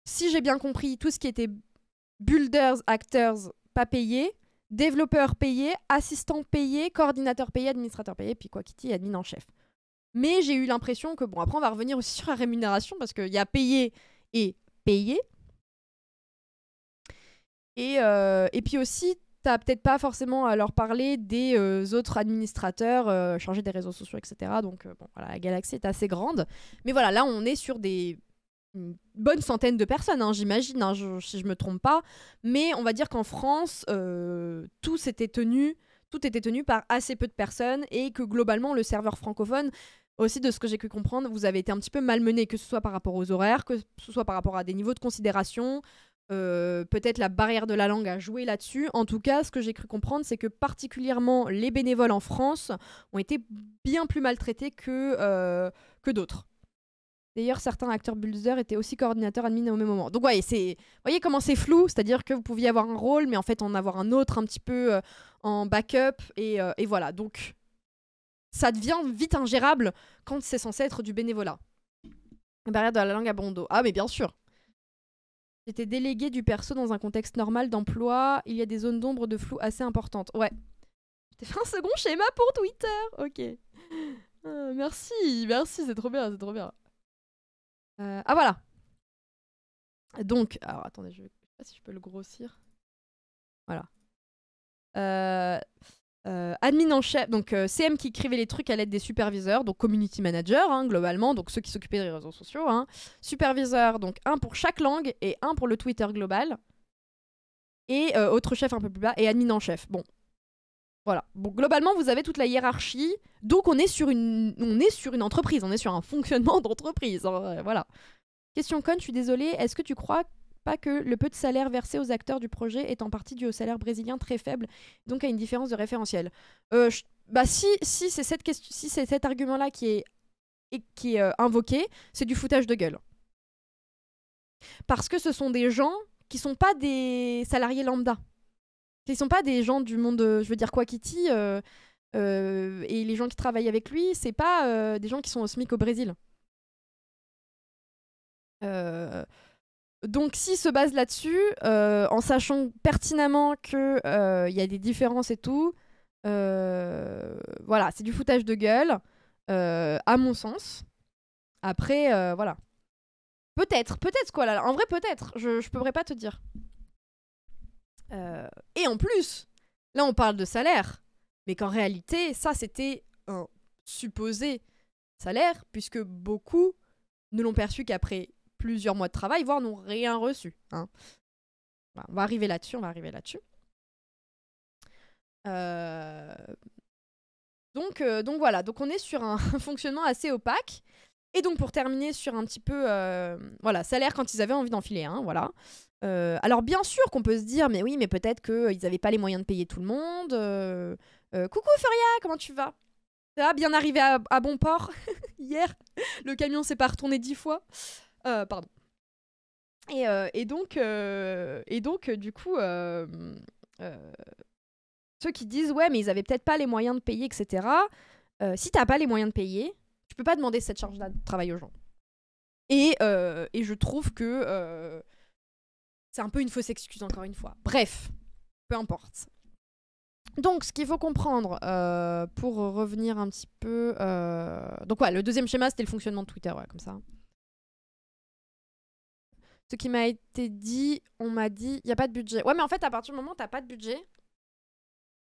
si j'ai bien compris, tout ce qui était builders, acteurs pas payés, développeurs payés, assistants payés, coordinateurs payés, administrateurs payés, puis quoi Kitty, admin en chef. Mais j'ai eu l'impression que, bon, après, on va revenir aussi sur la rémunération parce qu'il y a payé et payé. Et, euh, puis aussi, t'as peut-être pas forcément à leur parler des euh, autres administrateurs euh, changer chargés des réseaux sociaux, etc. Donc, bon, voilà, la galaxie est assez grande. Mais voilà, là, on est sur des une bonne centaine de personnes, hein, j'imagine, hein, je, si je me trompe pas. Mais on va dire qu'en France, euh, tout était tenu, tout était tenu par assez peu de personnes et que globalement le serveur francophone aussi de ce que j'ai pu comprendre, vous avez été un petit peu malmené, que ce soit par rapport aux horaires, que ce soit par rapport à des niveaux de considération, euh, peut-être la barrière de la langue a joué là-dessus. En tout cas, ce que j'ai cru comprendre, c'est que particulièrement les bénévoles en France ont été bien plus maltraités que, euh, que d'autres. D'ailleurs, certains acteurs Bulldozer étaient aussi coordinateurs admin au même moment. Donc, ouais, c'est, voyez comment c'est flou, c'est-à-dire que vous pouviez avoir un rôle, mais en fait en avoir un autre un petit peu euh, en backup, euh, et, voilà. Donc, ça devient vite ingérable quand c'est censé être du bénévolat. Barrière de la langue à Bondo. Ah, mais bien sûr. J'étais délégué du perso dans un contexte normal d'emploi. Il y a des zones d'ombre de flou assez importantes. Ouais. J'ai fait un second schéma pour Twitter. Ok. Ah, merci, merci, c'est trop bien, c'est trop bien. Euh, ah voilà. Donc, alors attendez, je ne sais pas si je peux le grossir. Voilà. Euh, euh, admin en chef, donc CM qui écrivait les trucs à l'aide des superviseurs, donc community manager hein, globalement, donc ceux qui s'occupaient des réseaux sociaux. Hein. Superviseur, donc un pour chaque langue et un pour le Twitter global. Et autre chef un peu plus bas, et admin en chef. Bon, voilà. Bon, globalement, vous avez toute la hiérarchie. Donc, on est sur une, on est sur une entreprise, on est sur un fonctionnement d'entreprise. Hein, euh, voilà. Question conne, je suis désolée. Est-ce que tu crois pas que le peu de salaire versé aux acteurs du projet est en partie dû au salaire brésilien très faible, donc à une différence de référentiel euh, Bah si, si c'est cette question, si c'est cet argument-là qui est qui est euh, invoqué, c'est du foutage de gueule. Parce que ce sont des gens qui sont pas des salariés lambda. Ils sont pas des gens du monde, euh, je veux dire, quoi Kitty euh, euh, et les gens qui travaillent avec lui, c'est pas des gens qui sont au SMIC au Brésil. Donc, s'ils se base là-dessus, en sachant pertinemment qu'il il y a des différences et tout, voilà, c'est du foutage de gueule, à mon sens. Après, voilà. Peut-être, peut-être quoi là. En vrai, peut-être. Je ne pourrais pas te dire. Euh, et en plus, là on parle de salaire, mais qu'en réalité, ça c'était un supposé salaire, puisque beaucoup ne l'ont perçu qu'après plusieurs mois de travail, voire n'ont rien reçu. Hein. on va arriver là-dessus, on va arriver là-dessus. Euh, donc, euh, donc voilà, donc on est sur un fonctionnement assez opaque. Et donc pour terminer sur un petit peu, voilà, salaire quand ils avaient envie d'enfiler, hein, voilà. Euh, alors bien sûr qu'on peut se dire, mais oui, mais peut-être qu'ils euh, n'avaient pas les moyens de payer tout le monde. Euh, coucou Feria, comment tu vas Ça va bien arrivé à, bon port hier. Le camion s'est pas retourné dix fois. pardon. Et, et donc, et donc du coup, ceux qui disent ouais, mais ils avaient peut-être pas les moyens de payer, etc. si t'as pas les moyens de payer, tu peux pas demander cette charge-là de travail aux gens. et je trouve que c'est un peu une fausse excuse, encore une fois. Bref, peu importe. Donc, ce qu'il faut comprendre, euh, pour revenir un petit peu... Euh, donc, ouais, le deuxième schéma, c'était le fonctionnement de Twitter, ouais, comme ça. Ce qui m'a été dit, on m'a dit, il n'y a pas de budget. Ouais, mais en fait, à partir du moment où tu pas de budget,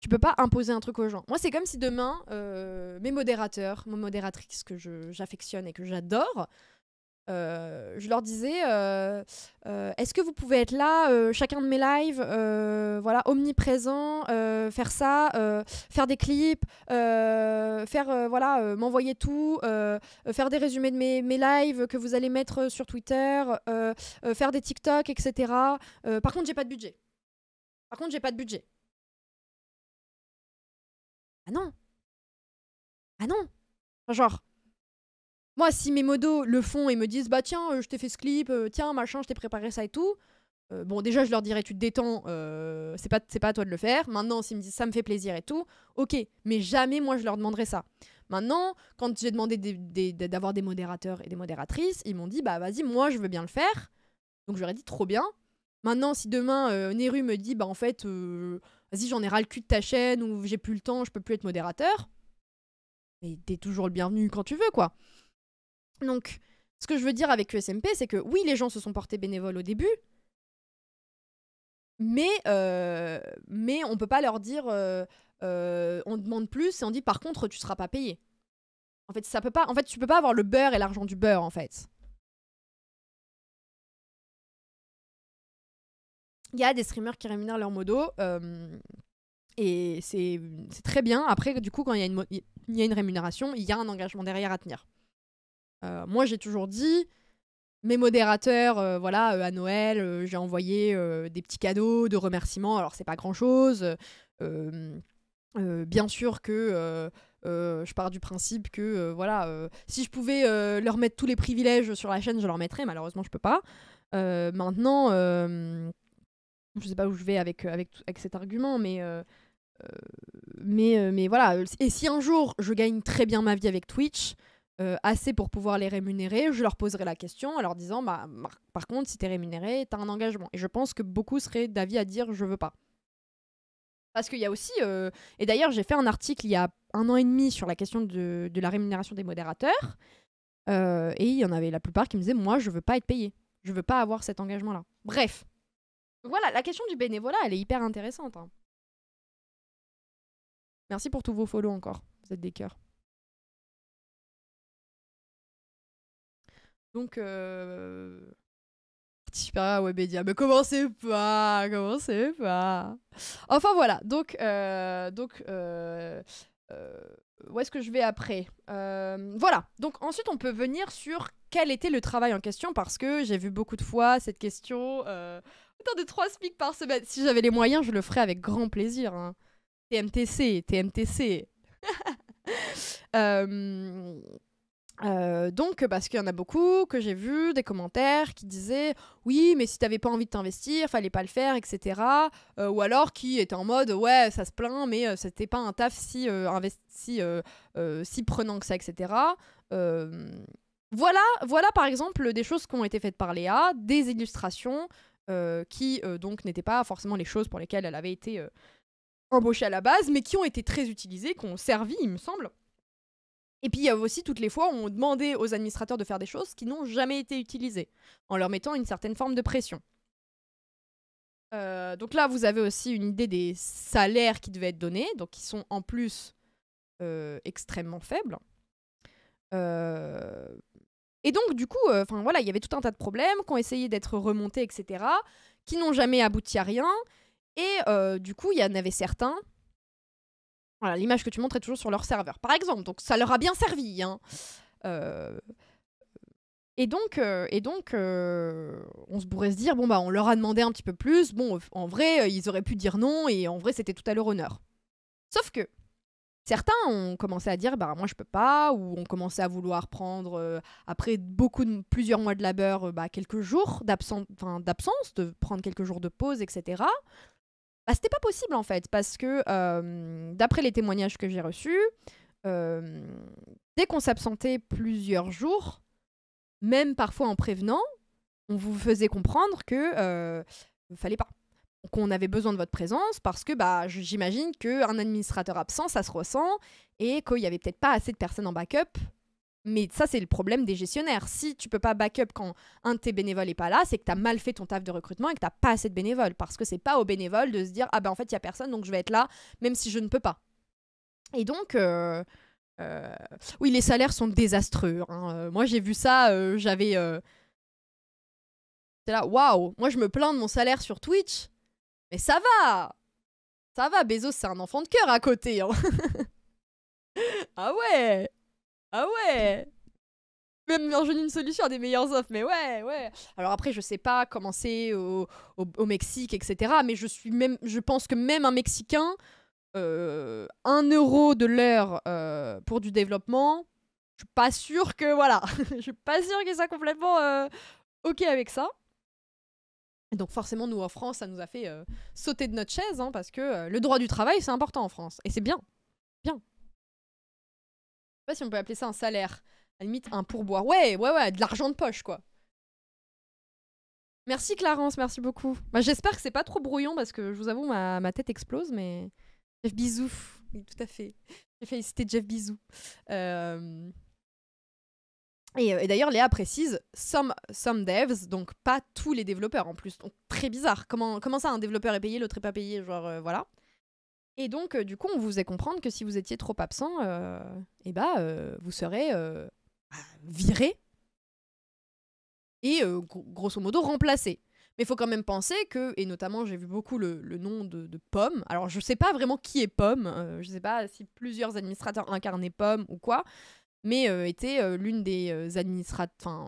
tu peux pas imposer un truc aux gens. Moi, c'est comme si demain, euh, mes modérateurs, mes modératrices que j'affectionne et que j'adore, euh, je leur disais euh, euh, est-ce que vous pouvez être là chacun de mes lives voilà omniprésent faire ça faire des clips faire voilà m'envoyer tout faire des résumés de mes, mes, lives que vous allez mettre sur Twitter faire des TikTok etc par contre j'ai pas de budget par contre j'ai pas de budget ah non ah non genre moi, si mes modos le font et me disent bah tiens, euh, je t'ai fait ce clip, euh, tiens machin, je t'ai préparé ça et tout. Euh, bon, déjà, je leur dirais tu te détends, c'est pas pas à toi de le faire. Maintenant, s'ils me disent ça me fait plaisir et tout, ok. Mais jamais moi je leur demanderai ça. Maintenant, quand j'ai demandé d'avoir des, des modérateurs et des modératrices, ils m'ont dit bah vas-y, moi je veux bien le faire. Donc j'aurais dit trop bien. Maintenant, si demain Neru me dit bah en fait vas-y j'en ai ras le cul de ta chaîne ou j'ai plus le temps, je peux plus être modérateur, mais t'es toujours le bienvenu quand tu veux quoi. Donc, ce que je veux dire avec USMP, e c'est que oui, les gens se sont portés bénévoles au début, mais, euh, mais on peut pas leur dire euh, euh, on demande plus et on dit par contre tu seras pas payé. En fait, ça peut pas. En fait, tu peux pas avoir le beurre et l'argent du beurre en fait. Il y a des streamers qui rémunèrent leur modo euh, et c'est très bien. Après, du coup, quand il y, y, a une rémunération, il y a un engagement derrière à tenir. Euh, moi, j'ai toujours dit, mes modérateurs, euh, voilà, euh, à Noël, j'ai envoyé des petits cadeaux de remerciements. Alors c'est pas grand chose. bien sûr que je pars du principe que voilà, si je pouvais leur mettre tous les privilèges sur la chaîne, je leur mettrais. Malheureusement, je peux pas. maintenant, je sais pas où je vais avec avec, avec cet argument, mais mais mais voilà. Et si un jour je gagne très bien ma vie avec Twitch, euh, assez pour pouvoir les rémunérer, je leur poserai la question en leur disant bah, par contre, si tu rémunéré, tu as un engagement. Et je pense que beaucoup seraient d'avis à dire je veux pas. Parce qu'il y a aussi, euh, et d'ailleurs j'ai fait un article il y a un an et demi sur la question de, la rémunération des modérateurs, euh, et il y en avait la plupart qui me disaient moi je veux pas être payé, je veux pas avoir cet engagement-là. Bref, voilà, la question du bénévolat, elle est hyper intéressante. Hein. Merci pour tous vos follow encore, vous êtes des cœurs. Donc, euh... à Webedia. Mais commencez pas, commencez pas. Enfin voilà, donc, euh... donc euh, euh, où est-ce que je vais après euh, Voilà, donc ensuite on peut venir sur quel était le travail en question, parce que j'ai vu beaucoup de fois cette question. Autant de trois speaks par semaine. Si j'avais les moyens, je le ferais avec grand plaisir. Hein. TMTC, TMTC. euh... Euh, donc, parce qu'il y en a beaucoup que j'ai vu, des commentaires qui disaient oui, mais si t'avais pas envie de t'investir, fallait pas le faire, etc. Euh, ou alors qui étaient en mode ouais, ça se plaint, mais euh, c'était pas un taf si, investi, si prenant que ça, etc. voilà, voilà par exemple des choses qui ont été faites par Léa, des illustrations qui donc n'étaient pas forcément les choses pour lesquelles elle avait été embauchée à la base, mais qui ont été très utilisées, qui ont servi, il me semble et puis il y a aussi toutes les fois où on demandait aux administrateurs de faire des choses qui n'ont jamais été utilisées, en leur mettant une certaine forme de pression. Euh, donc là, vous avez aussi une idée des salaires qui devaient être donnés, donc qui sont en plus euh, extrêmement faibles. Euh, et donc, du coup, enfin voilà, il y avait tout un tas de problèmes qui ont essayé d'être remontés, etc., qui n'ont jamais abouti à rien. Et du coup, il y en avait certains l'image que tu montrais toujours sur leur serveur, par exemple. Donc ça leur a bien servi. Hein. Euh, et donc, euh, et donc euh, on se pourrait se dire, bon, bah, on leur a demandé un petit peu plus. Bon, en vrai, ils auraient pu dire non, et en vrai, c'était tout à leur honneur. Sauf que certains ont commencé à dire, bah, moi, je peux pas, ou ont commencé à vouloir prendre, après beaucoup de, plusieurs mois de labeur, bah, quelques jours d'absence, de prendre quelques jours de pause, etc bah, c'était pas possible en fait, parce que euh, d'après les témoignages que j'ai reçus, euh, dès qu'on s'absentait plusieurs jours, même parfois en prévenant, on vous faisait comprendre que euh, fallait pas, qu'on avait besoin de votre présence parce que bah j'imagine qu'un administrateur absent ça se ressent et qu'il y avait peut-être pas assez de personnes en backup mais ça, c'est le problème des gestionnaires. Si tu peux pas backup quand un de tes bénévoles n'est pas là, c'est que tu as mal fait ton taf de recrutement et que tu n'as pas assez de bénévoles. Parce que c'est pas aux bénévoles de se dire Ah ben en fait, il n'y a personne, donc je vais être là, même si je ne peux pas. Et donc. Euh, euh, oui, les salaires sont désastreux. Hein. Euh, moi, j'ai vu ça, j'avais. C'est là, waouh, moi je me plains de mon salaire sur Twitch. Mais ça va Ça va, Bezos, c'est un enfant de cœur à côté. Hein. ah ouais ah ouais Même Virginie une solution des meilleures offres, mais ouais, ouais. Alors après, je sais pas comment c'est au, Mexique, etc. Mais je suis même, je pense que même un Mexicain, euh, un euro de l'heure euh, pour du développement, je suis pas sûr que voilà, je suis pas sûr que soit complètement euh, ok avec ça. Et donc forcément, nous en France, ça nous a fait sauter de notre chaise, hein, parce que le droit du travail, c'est important en France, et c'est bien, bien si on peut appeler ça un salaire. À la limite, un pourboire. Ouais, ouais, ouais, de l'argent de poche, quoi. Merci Clarence, merci beaucoup. Bah, j'espère que c'est pas trop brouillon parce que je vous avoue, ma, tête explose, mais. Jeff Bisou, tout à fait. J'ai félicité Jeff Bisou. Euh, et, euh, et d'ailleurs, Léa précise some, some devs, donc pas tous les développeurs en plus. Donc très bizarre. Comment, comment ça, un développeur est payé, l'autre est pas payé Genre, euh, voilà. Et donc, euh, du coup, on vous faisait comprendre que si vous étiez trop absent, euh, eh bah, vous serez bah, viré et grosso modo remplacé. Mais il faut quand même penser que, et notamment j'ai vu beaucoup le, nom de, de, Pomme, alors je ne sais pas vraiment qui est Pomme, je je sais pas si plusieurs administrateurs incarnaient Pomme ou quoi, mais était l'une des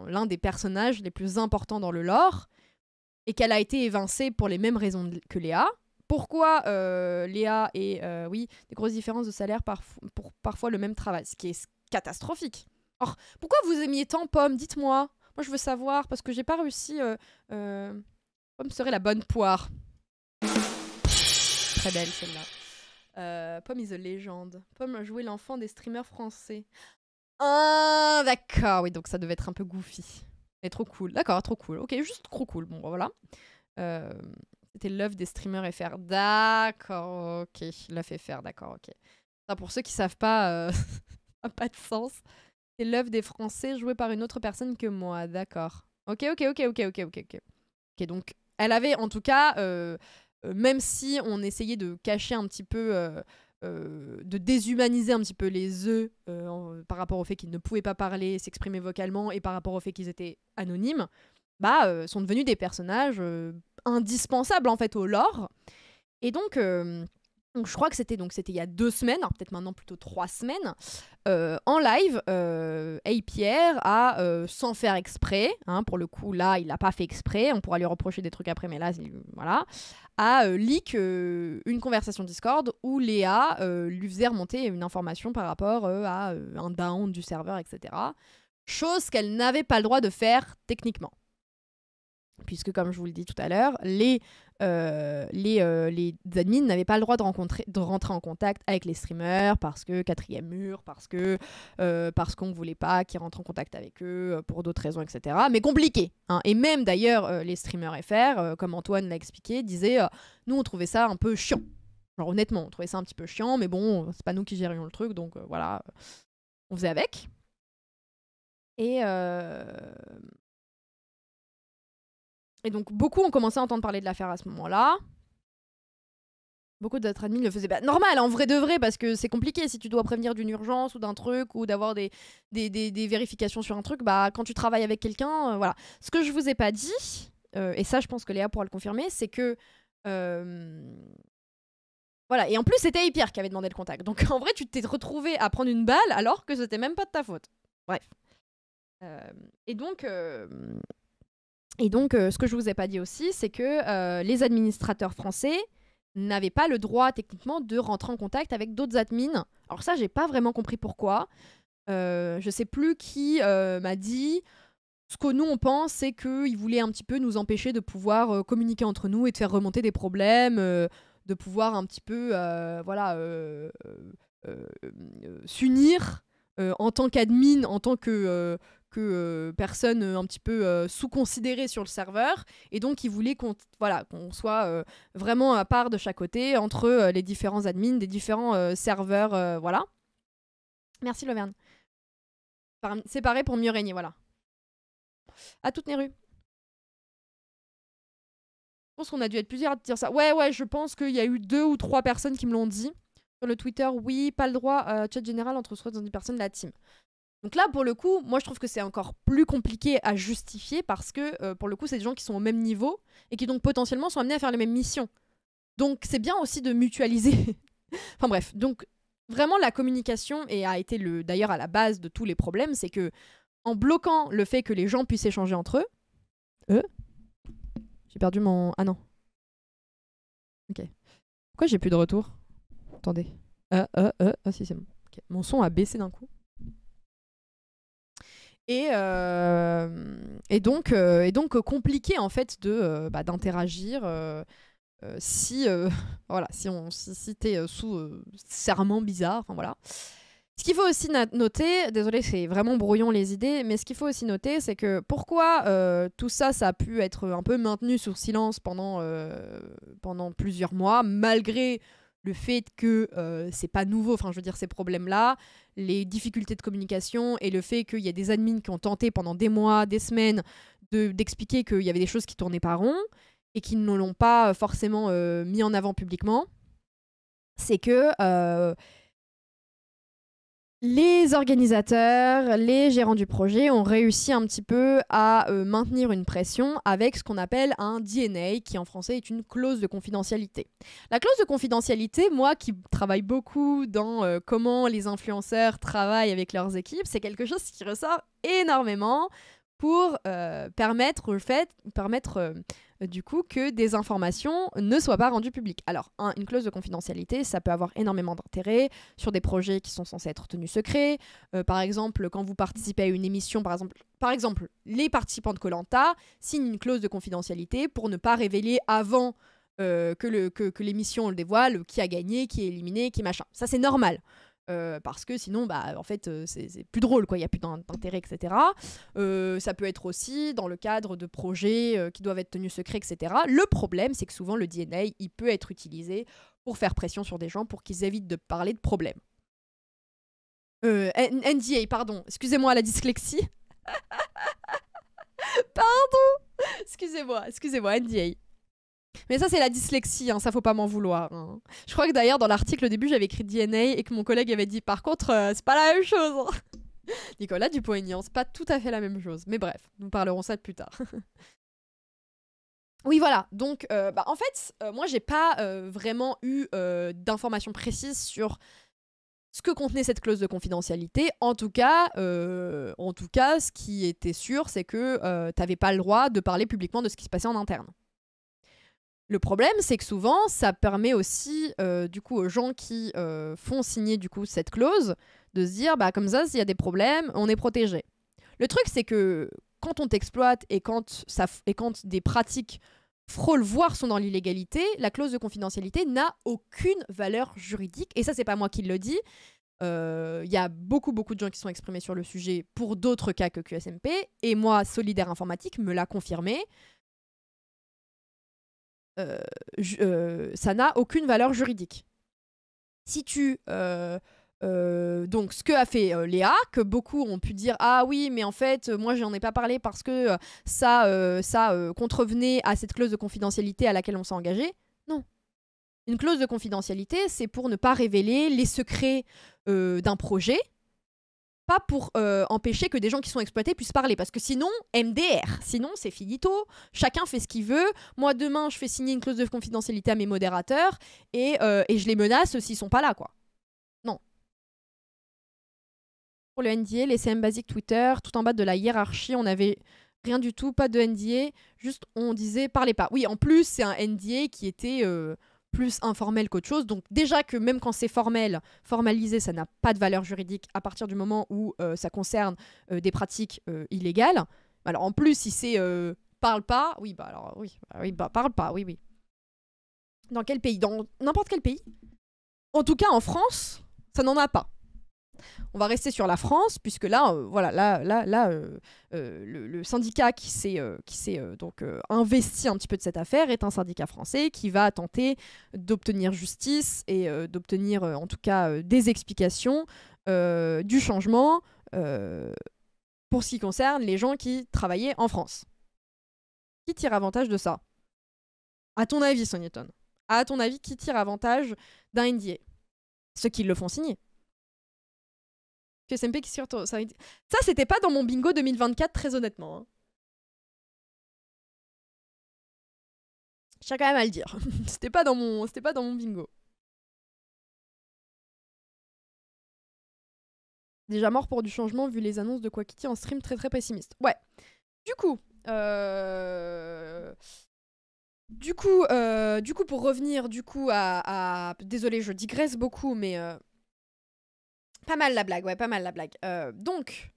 l'un des personnages les plus importants dans le lore, et qu'elle a été évincée pour les mêmes raisons que Léa, pourquoi euh, Léa et euh, oui, des grosses différences de salaire pour parfois le même travail, ce qui est catastrophique. Or, pourquoi vous aimiez tant Pomme Dites-moi. Moi, je veux savoir parce que j'ai pas réussi. Euh, pomme serait la bonne poire. Très belle celle-là. Pomme is a légende. Pomme a joué l'enfant des streamers français. Ah, d'accord. Oui, donc ça devait être un peu goofy. C'est trop cool. D'accord, trop cool. Ok, juste trop cool. Bon, voilà. Euh... C'était l'œuvre des streamers FR. D'accord, ok. L'œuvre FR, d'accord, ok. pour ceux qui savent pas, euh, ça n'a pas de sens. C'est l'œuvre des Français joué par une autre personne que moi, d'accord. Ok, ok, ok, ok, ok, ok, ok. donc elle avait en tout cas, euh, euh, même si on essayait de cacher un petit peu, de déshumaniser un petit peu les œufs par rapport au fait qu'ils ne pouvaient pas parler, s'exprimer vocalement et par rapport au fait qu'ils étaient anonymes, bah, sont devenus des personnages indispensable en fait au lore. Et euh, donc, je crois que c'était donc c'était il y a deux semaines, peut-être maintenant plutôt trois semaines, euh, en live, euh, Pierre a, euh, sans faire exprès, hein, pour le coup là il n'a pas fait exprès, on pourra lui reprocher des trucs après, mais là voilà, a leak une conversation Discord où Léa lui faisait remonter une information par rapport à un down du serveur, etc. Chose qu'elle n'avait pas le droit de faire techniquement puisque comme je vous le dis tout à l'heure, les, euh, les, euh, les, admins n'avaient pas le droit de, rencontrer, de rentrer en contact avec les streamers parce que quatrième mur, parce que euh, parce qu'on ne voulait pas qu'ils rentrent en contact avec eux pour d'autres raisons, etc. Mais compliqué. Hein. Et même d'ailleurs, les streamers FR, comme Antoine l'a expliqué, disaient nous on trouvait ça un peu chiant. Genre honnêtement, on trouvait ça un petit peu chiant, mais bon, c'est pas nous qui gérions le truc, donc voilà, on faisait avec. Et et donc beaucoup ont commencé à entendre parler de l'affaire à ce moment-là. Beaucoup d'autres ne le faisaient. Bah, normal, en vrai de vrai, parce que c'est compliqué. Si tu dois prévenir d'une urgence ou d'un truc ou d'avoir des des, des, vérifications sur un truc, bah quand tu travailles avec quelqu'un, euh, voilà. Ce que je vous ai pas dit, euh, et ça je pense que Léa pourra le confirmer, c'est que. Euh, voilà, et en plus c'était Hyper qui avait demandé le contact. Donc en vrai, tu t'es retrouvé à prendre une balle alors que c'était même pas de ta faute. Bref. et donc. Et donc, euh, ce que je vous ai pas dit aussi, c'est que euh, les administrateurs français n'avaient pas le droit techniquement de rentrer en contact avec d'autres admins. Alors ça, j'ai pas vraiment compris pourquoi. Euh, je sais plus qui euh, m'a dit. Ce que nous on pense, c'est qu'ils voulaient un petit peu nous empêcher de pouvoir communiquer entre nous et de faire remonter des problèmes, de pouvoir un petit peu, voilà, s'unir en tant qu'admin, en tant que, que euh, personne euh, un petit peu euh, sous-considérée sur le serveur. Et donc, ils voulaient qu'on voilà, qu'on soit vraiment à part de chaque côté entre les différents admins des différents serveurs. voilà. Merci, Loverne. Séparés pour mieux régner, voilà. À toutes les rues. Je pense qu'on a dû être plusieurs à dire ça. Ouais, ouais, je pense qu'il y a eu deux ou trois personnes qui me l'ont dit. Sur le Twitter, oui, pas le droit, chat général entre 70 personnes de la team. Donc là, pour le coup, moi je trouve que c'est encore plus compliqué à justifier parce que euh, pour le coup, c'est des gens qui sont au même niveau et qui donc potentiellement sont amenés à faire les mêmes missions. Donc c'est bien aussi de mutualiser. enfin bref, donc vraiment la communication et a été d'ailleurs à la base de tous les problèmes, c'est que en bloquant le fait que les gens puissent échanger entre eux, eux, j'ai perdu mon ah non. Ok. Pourquoi j'ai plus de retour Attendez. Euh, euh, euh, ah si c'est bon. Mon son a baissé d'un coup. Et, euh, et donc, euh, et donc euh, compliqué en fait de bah, d'interagir si voilà si on si, si sous serment bizarre voilà. Ce qu'il faut aussi noter, désolé, c'est vraiment brouillon les idées, mais ce qu'il faut aussi noter, c'est que pourquoi tout ça, ça a pu être un peu maintenu sous silence pendant, pendant plusieurs mois, malgré le fait que euh, c'est pas nouveau, enfin je veux dire ces problèmes-là, les difficultés de communication et le fait qu'il y a des admins qui ont tenté pendant des mois, des semaines d'expliquer qu'il y avait des choses qui tournaient pas rond et qui ne l'ont pas forcément euh, mis en avant publiquement, c'est que euh, les organisateurs, les gérants du projet ont réussi un petit peu à euh, maintenir une pression avec ce qu'on appelle un DNA, qui en français est une clause de confidentialité. La clause de confidentialité, moi qui travaille beaucoup dans euh, comment les influenceurs travaillent avec leurs équipes, c'est quelque chose qui ressort énormément pour euh, permettre, le fait, permettre euh, du coup, que des informations ne soient pas rendues publiques. Alors, une clause de confidentialité, ça peut avoir énormément d'intérêt sur des projets qui sont censés être tenus secrets. Euh, par exemple, quand vous participez à une émission, par exemple, par exemple les participants de Colanta signent une clause de confidentialité pour ne pas révéler avant euh, que l'émission le dévoile qui a gagné, qui est éliminé, qui machin. Ça, c'est normal. Euh, parce que sinon, bah, en fait, euh, c'est plus drôle, quoi. Il n'y a plus d'intérêt, etc. Euh, ça peut être aussi dans le cadre de projets qui doivent être tenus secrets, etc. Le problème, c'est que souvent, le DNA, il peut être utilisé pour faire pression sur des gens pour qu'ils évitent de parler de problèmes. NDA, pardon. Excusez-moi la dyslexie. pardon. Excusez-moi, excusez-moi, NDA. Mais ça, c'est la dyslexie, hein, ça faut pas m'en vouloir. Hein. Je crois que d'ailleurs, dans l'article au début, j'avais écrit DNA et que mon collègue avait dit par contre, euh, c'est pas la même chose. Hein. Nicolas Dupont-Aignan, c'est pas tout à fait la même chose. Mais bref, nous parlerons ça plus tard. Oui, voilà. Donc, euh, bah, en fait, euh, moi, j'ai pas vraiment eu d'informations précises sur ce que contenait cette clause de confidentialité. En tout cas, en tout cas ce qui était sûr, c'est que t'avais pas le droit de parler publiquement de ce qui se passait en interne. Le problème, c'est que souvent, ça permet aussi, euh, du coup, aux gens qui euh, font signer, du coup, cette clause, de se dire, bah, comme ça, s'il y a des problèmes, on est protégé. Le truc, c'est que quand on t'exploite et quand, ça et quand des pratiques frôle voire sont dans l'illégalité, la clause de confidentialité n'a aucune valeur juridique. Et ça, c'est pas moi qui le dis. Il euh, y a beaucoup, beaucoup de gens qui sont exprimés sur le sujet pour d'autres cas que QSMP. Et moi, Solidaire Informatique me l'a confirmé. Euh, euh, ça n'a aucune valeur juridique. Si tu euh, donc, ce que a fait Léa, que beaucoup ont pu dire Ah oui, mais en fait, moi je n'en ai pas parlé parce que ça, ça contrevenait à cette clause de confidentialité à laquelle on s'est engagé. Non. Une clause de confidentialité, c'est pour ne pas révéler les secrets d'un projet pas pour euh, empêcher que des gens qui sont exploités puissent parler, parce que sinon, MDR, sinon c'est finito, chacun fait ce qu'il veut, moi demain je fais signer une clause de confidentialité à mes modérateurs, et, euh, je les menace s'ils sont pas là, quoi. Non. Pour le NDA, les CM basiques Twitter, tout en bas de la hiérarchie, on n'avait rien du tout, pas de NDA, juste on disait parlez pas. Oui, en plus c'est un NDA qui était... Euh, plus informel qu'autre chose. Donc déjà que même quand c'est formel, formalisé, ça n'a pas de valeur juridique à partir du moment où euh, ça concerne euh, des pratiques euh, illégales. Alors en plus, si c'est parle pas, oui, bah alors oui, bah, oui, bah, parle pas, oui, oui. Dans quel pays Dans n'importe quel pays. En tout cas, en France, ça n'en a pas. On va rester sur la France, puisque là, euh, voilà, là, là, là euh, euh, le, syndicat qui s'est, qui donc investi un petit peu de cette affaire est un syndicat français qui va tenter d'obtenir justice et d'obtenir en tout cas des explications du changement pour ce qui concerne les gens qui travaillaient en France. Qui tire avantage de ça À ton avis, Sonnyton À ton avis, qui tire avantage d'un NDA Ceux qui le font signer. SMP qui surtout Ça, c'était pas dans mon bingo 2024, très honnêtement. Hein. Je tiens quand même à le dire. c'était pas dans mon, pas dans mon bingo. Déjà mort pour du changement vu les annonces de Kwakiti en stream très très pessimiste. Ouais. Du coup, euh, du coup, euh, du coup pour revenir du coup à, à... désolé je digresse beaucoup mais euh, pas mal la blague, ouais, pas mal la blague. Euh, donc,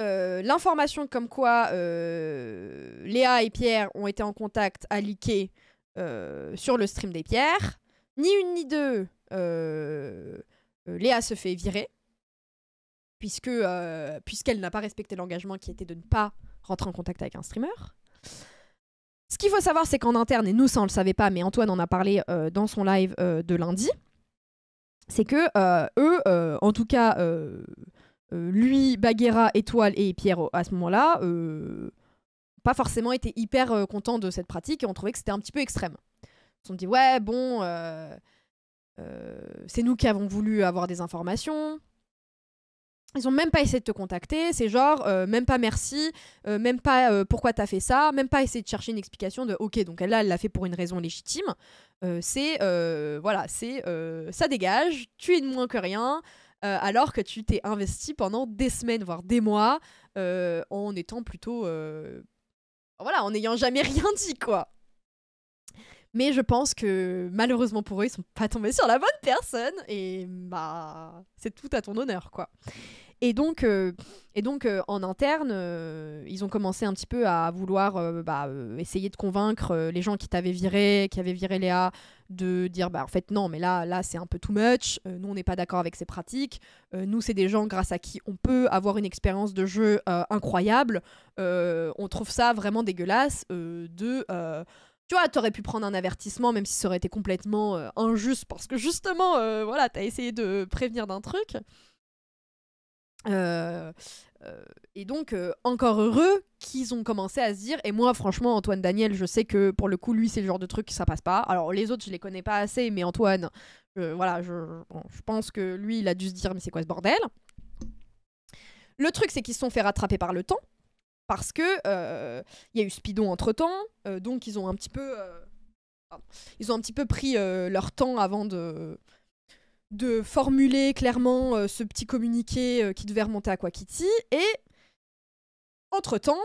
euh, l'information comme quoi euh, Léa et Pierre ont été en contact à liké sur le stream des Pierres, ni une ni deux, Léa se fait virer, puisque, puisqu'elle n'a pas respecté l'engagement qui était de ne pas rentrer en contact avec un streamer. Ce qu'il faut savoir, c'est qu'en interne, et nous ça on le savait pas, mais Antoine en a parlé dans son live de lundi, c'est que euh, eux, euh, en tout cas, euh, lui, Baguera, Étoile et Pierre, à ce moment-là, pas forcément été hyper contents de cette pratique et ont trouvé que c'était un petit peu extrême. Ils se sont dit, ouais, bon, c'est nous qui avons voulu avoir des informations, ils ont même pas essayé de te contacter, c'est genre euh, même pas merci, euh, même pas pourquoi euh, pourquoi t'as fait ça, même pas essayé de chercher une explication de ok donc elle là elle l'a fait pour une raison légitime. c'est voilà c'est ça dégage, tu es de moins que rien alors que tu t'es investi pendant des semaines voire des mois en étant plutôt voilà en n'ayant jamais rien dit quoi. Mais je pense que malheureusement pour eux, ils sont pas tombés sur la bonne personne et bah c'est tout à ton honneur quoi. Et donc, euh, et donc euh, en interne, euh, ils ont commencé un petit peu à vouloir bah, essayer de convaincre les gens qui t'avaient viré, qui avaient viré Léa, de dire bah en fait non, mais là là c'est un peu too much. nous on n'est pas d'accord avec ces pratiques. nous c'est des gens grâce à qui on peut avoir une expérience de jeu incroyable. on trouve ça vraiment dégueulasse de tu vois, t'aurais pu prendre un avertissement, même si ça aurait été complètement euh, injuste, parce que justement, euh, voilà, t'as essayé de prévenir d'un truc. Euh, et donc, encore heureux qu'ils ont commencé à se dire, et moi, franchement, Antoine Daniel, je sais que pour le coup, lui, c'est le genre de truc, qui ça passe pas. Alors, les autres, je les connais pas assez, mais Antoine, voilà, je, je pense que lui, il a dû se dire, mais c'est quoi ce bordel le truc, c'est qu'ils se sont fait rattraper par le temps parce que euh, il y a eu Spidon entre temps, euh, donc ils ont un petit peu, euh, ils ont un petit peu pris leur temps avant de de formuler clairement ce petit communiqué qui devait remonter à Quackity et entre temps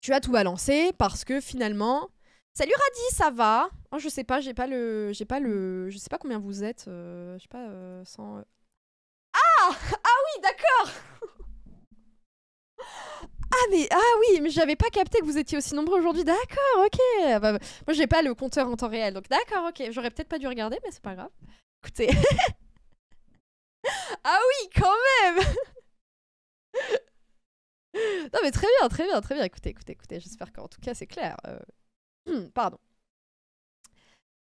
tu as tout balancé parce que finalement Salut Radis, ça va oh, Je sais pas, j'ai pas le, j'ai pas le, je sais pas combien vous êtes, je sais pas, Ah, ah oui, d'accord. Ah mais ah oui, mais j'avais pas capté que vous étiez aussi nombreux aujourd'hui. D'accord, ok. Ah, bah, moi j'ai pas le compteur en temps réel, donc d'accord, ok. J'aurais peut-être pas dû regarder, mais c'est pas grave. Écoutez. ah oui, quand même. non mais très bien, très bien, très bien. Écoutez, écoutez, écoutez. J'espère qu'en tout cas c'est clair. Euh. Hmm, pardon.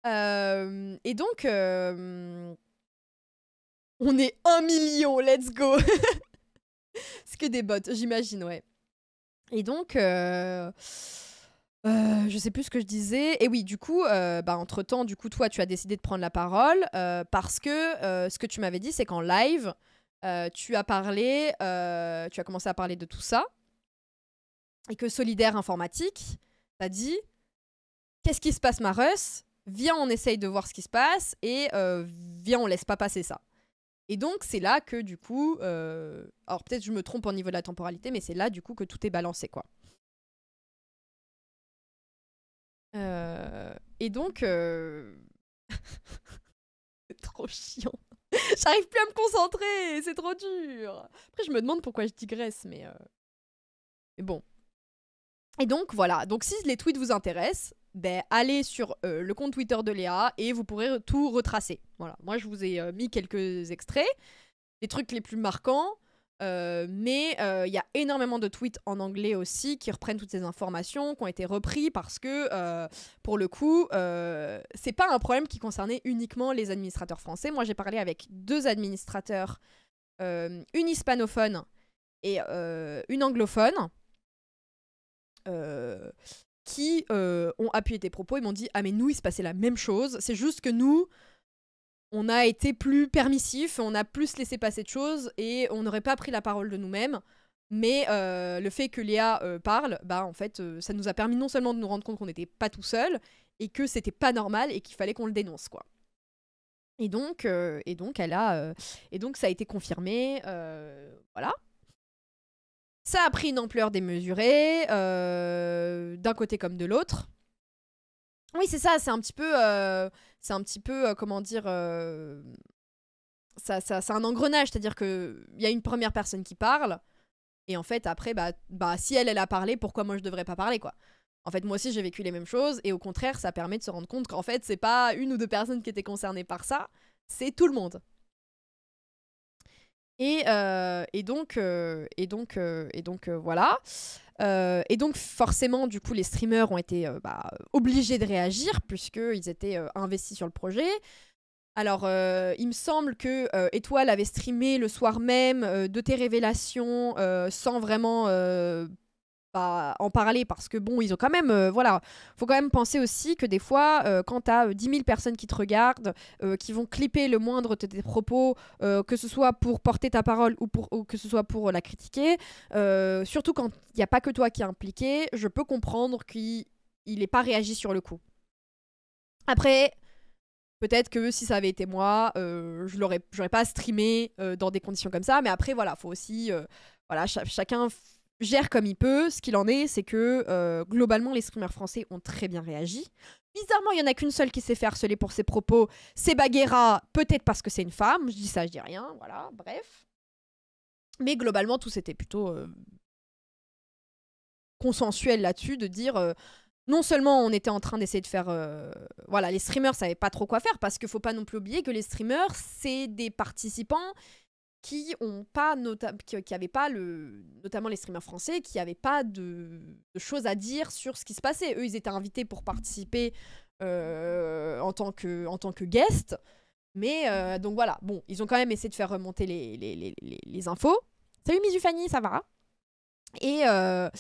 Euh, et donc, euh, on est un million. Let's go. Ce que des bottes, j'imagine, ouais. Et donc, euh, euh, je sais plus ce que je disais. Et oui, du coup, euh, bah, entre-temps, du coup, toi, tu as décidé de prendre la parole parce que ce que tu m'avais dit, c'est qu'en live, tu as parlé, tu as commencé à parler de tout ça. Et que Solidaire Informatique t'a dit Qu'est-ce qui se passe, Marus Viens, on essaye de voir ce qui se passe et viens, on laisse pas passer ça. Et donc, c'est là que, du coup, euh, alors peut-être je me trompe au niveau de la temporalité, mais c'est là, du coup, que tout est balancé, quoi. Euh, et donc, euh, c'est trop chiant. J'arrive plus à me concentrer, c'est trop dur. Après, je me demande pourquoi je digresse, mais, mais bon. Et donc, voilà. Donc, si les tweets vous intéressent, ben, allez sur euh, le compte Twitter de Léa et vous pourrez tout retracer. Voilà, moi je vous ai euh, mis quelques extraits, les trucs les plus marquants, euh, mais il y a énormément de tweets en anglais aussi qui reprennent toutes ces informations, qui ont été repris parce que, pour le coup, c'est pas un problème qui concernait uniquement les administrateurs français. Moi j'ai parlé avec deux administrateurs, une hispanophone et une anglophone. Euh, qui euh, ont appuyé tes propos. et m'ont dit Ah, mais nous, il se passait la même chose. C'est juste que nous, on a été plus permissif, on a plus laissé passer de choses et on n'aurait pas pris la parole de nous-mêmes. Mais euh, le fait que Léa euh, parle, bah en fait, ça nous a permis non seulement de nous rendre compte qu'on n'était pas tout seul et que c'était pas normal et qu'il fallait qu'on le dénonce, quoi. Et donc, et donc, elle a, et donc, ça a été confirmé, voilà. Ça a pris une ampleur démesurée, euh, d'un côté comme de l'autre. Oui, c'est ça, c'est un petit peu. Euh, c'est un petit peu, euh, comment dire. ça, ça c'est un engrenage, c'est-à-dire qu'il y a une première personne qui parle, et en fait, après, bah, bah, si elle, elle a parlé, pourquoi moi je devrais pas parler, quoi en fait, moi aussi, j'ai vécu les mêmes choses, et au contraire, ça permet de se rendre compte qu'en fait, c'est pas une ou deux personnes qui étaient concernées par ça, c'est tout le monde. Euh, et, donc, euh, et donc, euh, et donc voilà. et donc forcément, du coup, les streamers ont été bah, obligés de réagir puisqu'ils étaient investis sur le projet. Alors, il me semble que Étoile avait streamé le soir même de tes révélations sans vraiment en parler parce que bon, ils ont quand même, euh, voilà, faut quand même penser aussi que des fois, euh, quand t'as as 10 000 personnes qui te regardent, euh, qui vont clipper le moindre de tes propos, que ce soit pour porter ta parole ou, pour, que ce soit pour la critiquer, surtout quand il n'y a pas que toi qui est impliqué, je peux comprendre qu'il n'ait pas réagi sur le coup. Après, Peut-être que si ça avait été moi, je l'aurais, j'aurais pas streamé dans des conditions comme ça. Mais après, voilà, faut aussi, voilà, chacun gère comme il peut. Ce qu'il en est, c'est que euh, globalement, les streamers français ont très bien réagi. Bizarrement, il n'y en a qu'une seule qui s'est fait harceler pour ses propos. C'est Baguera, peut-être parce que c'est une femme. Je dis ça, je dis rien. Voilà, bref. Mais globalement, tout c'était plutôt euh, consensuel là-dessus, de dire euh, non seulement on était en train d'essayer de faire. voilà, les streamers savaient pas trop quoi faire, parce qu'il faut pas non plus oublier que les streamers, c'est des participants qui ont pas qui, qui avaient pas le notamment les streamers français qui n'avaient pas de, choses à dire sur ce qui se passait eux ils étaient invités pour participer euh, en tant que en tant que guest mais euh, donc voilà bon ils ont quand même essayé de faire remonter les les, les, les, infos salut Mizufani ça va et euh,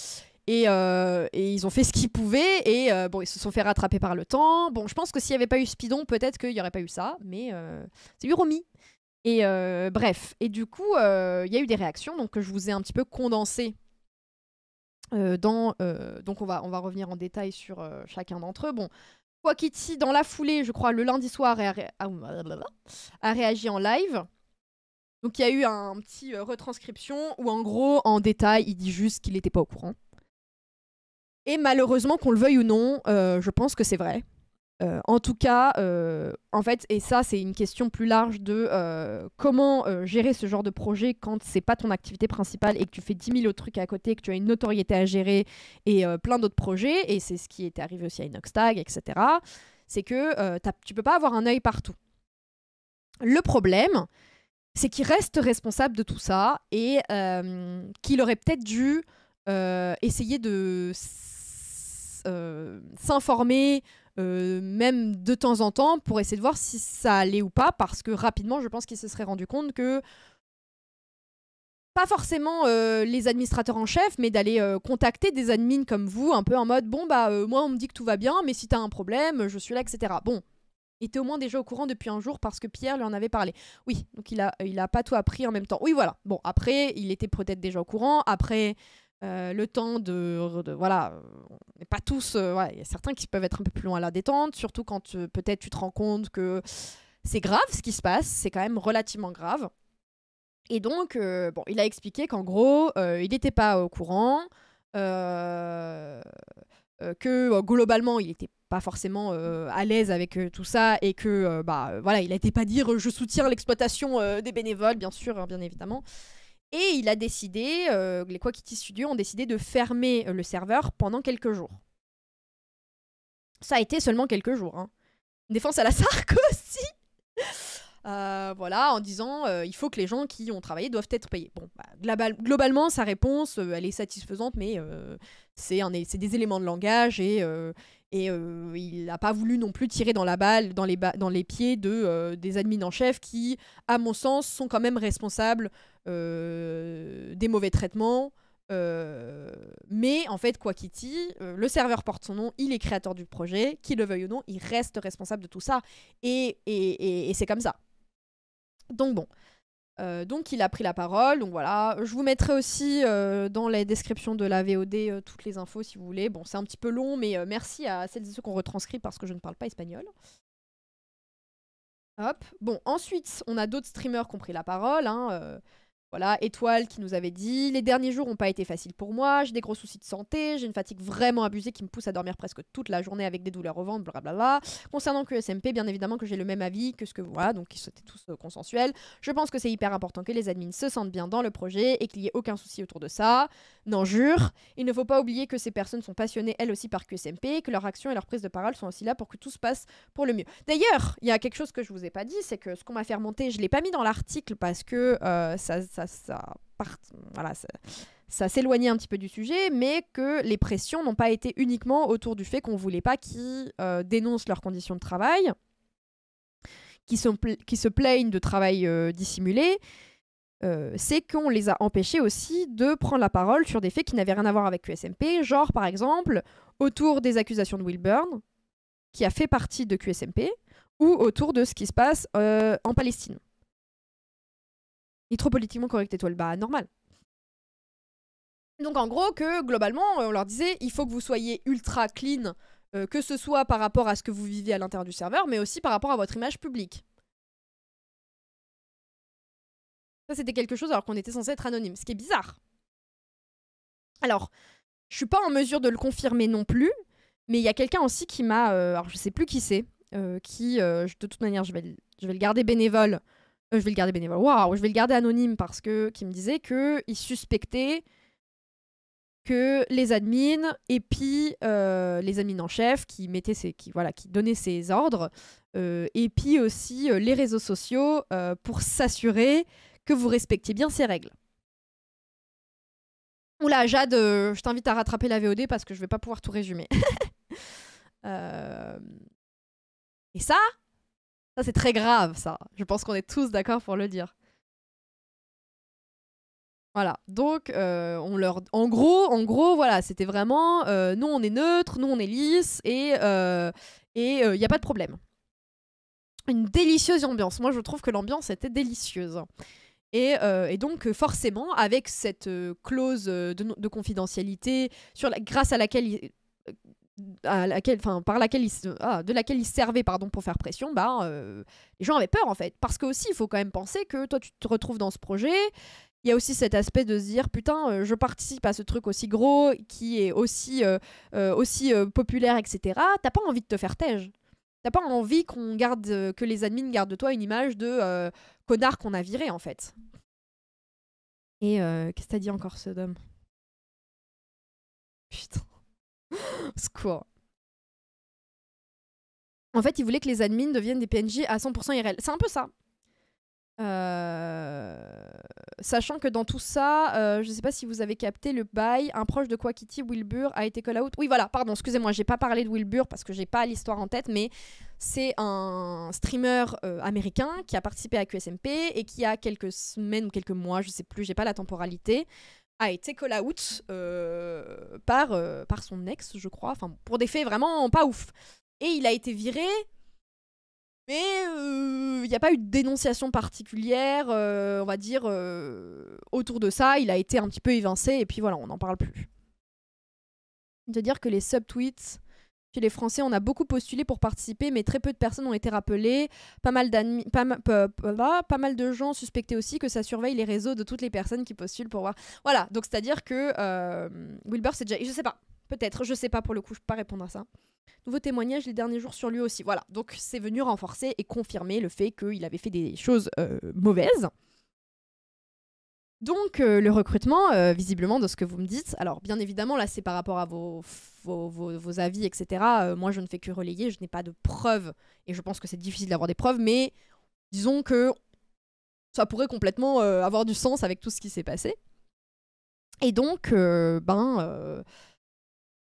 et, ils ont fait ce qu'ils pouvaient et bon ils se sont fait rattraper par le temps bon je pense que s'il n'y avait pas eu Spidon peut-être qu'il n'y aurait pas eu ça mais euh... c'est Romy et euh, bref, et du coup, euh, il y a eu des réactions, donc je vous ai un petit peu condensées. Euh, donc on va, on va revenir en détail sur chacun d'entre eux. Bon, Kwakiti, dans la foulée, je crois, le lundi soir, a, réagi en live. Donc il y a eu un, un petit retranscription où en gros, en détail, il dit juste qu'il n'était pas au courant. Et malheureusement, qu'on le veuille ou non, je pense que c'est vrai. Euh, en tout cas, euh, en fait, et ça c'est une question plus large de euh, comment gérer ce genre de projet quand c'est pas ton activité principale et que tu fais 10 000 autres trucs à côté, que tu as une notoriété à gérer et plein d'autres projets, et c'est ce qui est arrivé aussi à Inoxtag, etc. C'est que tu peux pas avoir un œil partout. Le problème, c'est qu'il reste responsable de tout ça et qu'il aurait peut-être dû essayer de s'informer euh, même de temps en temps, pour essayer de voir si ça allait ou pas, parce que rapidement, je pense qu'il se serait rendu compte que pas forcément euh, les administrateurs en chef, mais d'aller euh, contacter des admins comme vous, un peu en mode bon bah moi on me dit que tout va bien, mais si t'as un problème, je suis là, etc. Bon, il était au moins déjà au courant depuis un jour parce que Pierre lui en avait parlé. Oui, donc il a, il a pas tout appris en même temps. Oui, voilà. Bon, après, il était peut-être déjà au courant. Après, euh, le temps de, voilà, on n'est pas tous, euh, il y a certains qui peuvent être un peu plus loin à la détente, surtout quand euh, peut-être tu te rends compte que c'est grave ce qui se passe, c'est quand même relativement grave. Et donc, bon, il a expliqué qu'en gros, il n'était pas au courant, que globalement, il n'était pas forcément à l'aise avec tout ça et que bah voilà il pas dire je soutiens l'exploitation des bénévoles bien sûr hein, bien évidemment et il a décidé, euh, les Quackity Studios ont décidé de fermer euh, le serveur pendant quelques jours. Ça a été seulement quelques jours. Hein. défense à la Sarkozy aussi euh, voilà, en disant il faut que les gens qui ont travaillé doivent être payés. Bon, bah, globalement, sa réponse, elle est satisfaisante, mais c'est, c'est des éléments de langage et, et euh, il n'a pas voulu non plus tirer dans la balle, dans les, dans les pieds de, euh, des admins en chef qui, à mon sens, sont quand même responsables euh, des mauvais traitements. mais en fait, quoi Kitty, le serveur porte son nom, il est créateur du projet, qu'il le veuille ou non, il reste responsable de tout ça. et, et, et c'est comme ça. Donc bon, euh, donc il a pris la parole, donc voilà. Je vous mettrai aussi euh, dans les descriptions de la VOD euh, toutes les infos si vous voulez. Bon, c'est un petit peu long, mais merci à celles et ceux qu'on retranscrit parce que je ne parle pas espagnol. Hop. Bon, ensuite, on a d'autres streamers qui ont pris la parole. Hein, voilà, Étoile qui nous avait dit Les derniers jours n'ont pas été faciles pour moi, j'ai des gros soucis de santé, j'ai une fatigue vraiment abusée qui me pousse à dormir presque toute la journée avec des douleurs au ventre, blablabla. Concernant QSMP, bien évidemment que j'ai le même avis que ce que voilà, donc ils étaient tous euh, consensuels. Je pense que c'est hyper important que les admins se sentent bien dans le projet et qu'il n'y ait aucun souci autour de ça. N'en jure, il ne faut pas oublier que ces personnes sont passionnées elles aussi par QSMP, et que leur action et leur prise de parole sont aussi là pour que tout se passe pour le mieux. D'ailleurs, il y a quelque chose que je vous ai pas dit, c'est que ce qu'on m'a fait remonter, je l'ai pas mis dans l'article parce que euh, ça ça, s'éloignait un petit peu du sujet, mais que les pressions n'ont pas été uniquement autour du fait qu'on ne voulait pas qu'ils euh, dénoncent leurs conditions de travail, qui, se plaignent de travail euh, dissimulé, euh, c'est qu'on les a empêchés aussi de prendre la parole sur des faits qui n'avaient rien à voir avec QSMP, genre par exemple autour des accusations de Wilburn, qui a fait partie de QSMP, ou autour de ce qui se passe en Palestine trop politiquement correct étoile. Bah, normal. Donc en gros que globalement, euh, on leur disait, il faut que vous soyez ultra clean, euh, que ce soit par rapport à ce que vous vivez à l'intérieur du serveur, mais aussi par rapport à votre image publique. Ça c'était quelque chose alors qu'on était censé être anonyme, ce qui est bizarre. Alors, je suis pas en mesure de le confirmer non plus, mais il y a quelqu'un aussi qui m'a, euh, alors je sais plus qui c'est, qui de toute manière je je vais le garder bénévole euh, je vais le garder bénévole. Waouh, je vais le garder anonyme parce que qui me disait que il suspectait que les admins et puis euh, les admins en chef qui mettaient ces, qui voilà qui donnaient ses ordres euh, et puis aussi les réseaux sociaux pour s'assurer que vous respectiez bien ces règles. Oula Jade, je t'invite à rattraper la VOD parce que je vais pas pouvoir tout résumer. et ça, ça, c'est très grave, ça. Je pense qu'on est tous d'accord pour le dire. Voilà, donc euh, on leur, en gros, en gros, voilà, c'était vraiment, euh, nous on est neutre, nous on est lisse et euh, et il n'y a pas de problème. Une délicieuse ambiance. Moi, je trouve que l'ambiance était délicieuse. Et, et, donc forcément, avec cette clause de, confidentialité sur la, grâce à laquelle à laquelle, enfin, par laquelle il ah, de laquelle il servait pardon, pour faire pression, bah, euh, les gens avaient peur en fait. Parce que aussi, il faut quand même penser que toi, tu te retrouves dans ce projet. Il y a aussi cet aspect de se dire putain, euh, je participe à ce truc aussi gros, qui est aussi, euh, aussi populaire, etc. T'as pas envie de te faire tège. T'as pas envie qu'on garde, que les admins gardent de toi une image de connard qu'on a viré en fait. Et qu'est-ce que t'as dit encore, ce Putain score En fait, il voulait que les admins deviennent des PNJ à 100% IRL. C'est un peu ça. Euh, sachant que dans tout ça, euh, je ne sais pas si vous avez capté le bail, un proche de Quackity, Wilbur, a été call out. Oui, voilà, pardon, excusez-moi, j'ai pas parlé de Wilbur parce que j'ai pas l'histoire en tête, mais c'est un streamer euh, américain qui a participé à QSMP et qui a quelques semaines ou quelques mois, je ne sais plus, j'ai pas la temporalité, a été call out euh, par, euh, par son ex, je crois, enfin, pour des faits vraiment pas ouf. Et il a été viré, mais euh, il n'y a pas eu de dénonciation particulière, on va dire, autour de ça. Il a été un petit peu évincé, et puis voilà, on n'en parle plus. cest à dire que les sub tweets chez les Français, on a beaucoup postulé pour participer, mais très peu de personnes ont été rappelées. Pas mal, mal de gens suspectaient aussi que ça surveille les réseaux de toutes les personnes qui postulent pour voir. Voilà, donc c'est-à-dire que euh, Wilbur, c'est déjà... Je sais pas, peut-être, je sais pas pour le coup, je peux pas répondre à ça. Nouveau témoignage les derniers jours sur lui aussi. Voilà, donc c'est venu renforcer et confirmer le fait qu'il avait fait des choses euh, mauvaises. Donc euh, le recrutement, euh, visiblement, de ce que vous me dites, alors bien évidemment, là c'est par rapport à vos, avis, etc. Euh, moi je ne fais que relayer, je n'ai pas de preuves, et je pense que c'est difficile d'avoir des preuves, mais disons que ça pourrait complètement avoir du sens avec tout ce qui s'est passé. Et donc, ben...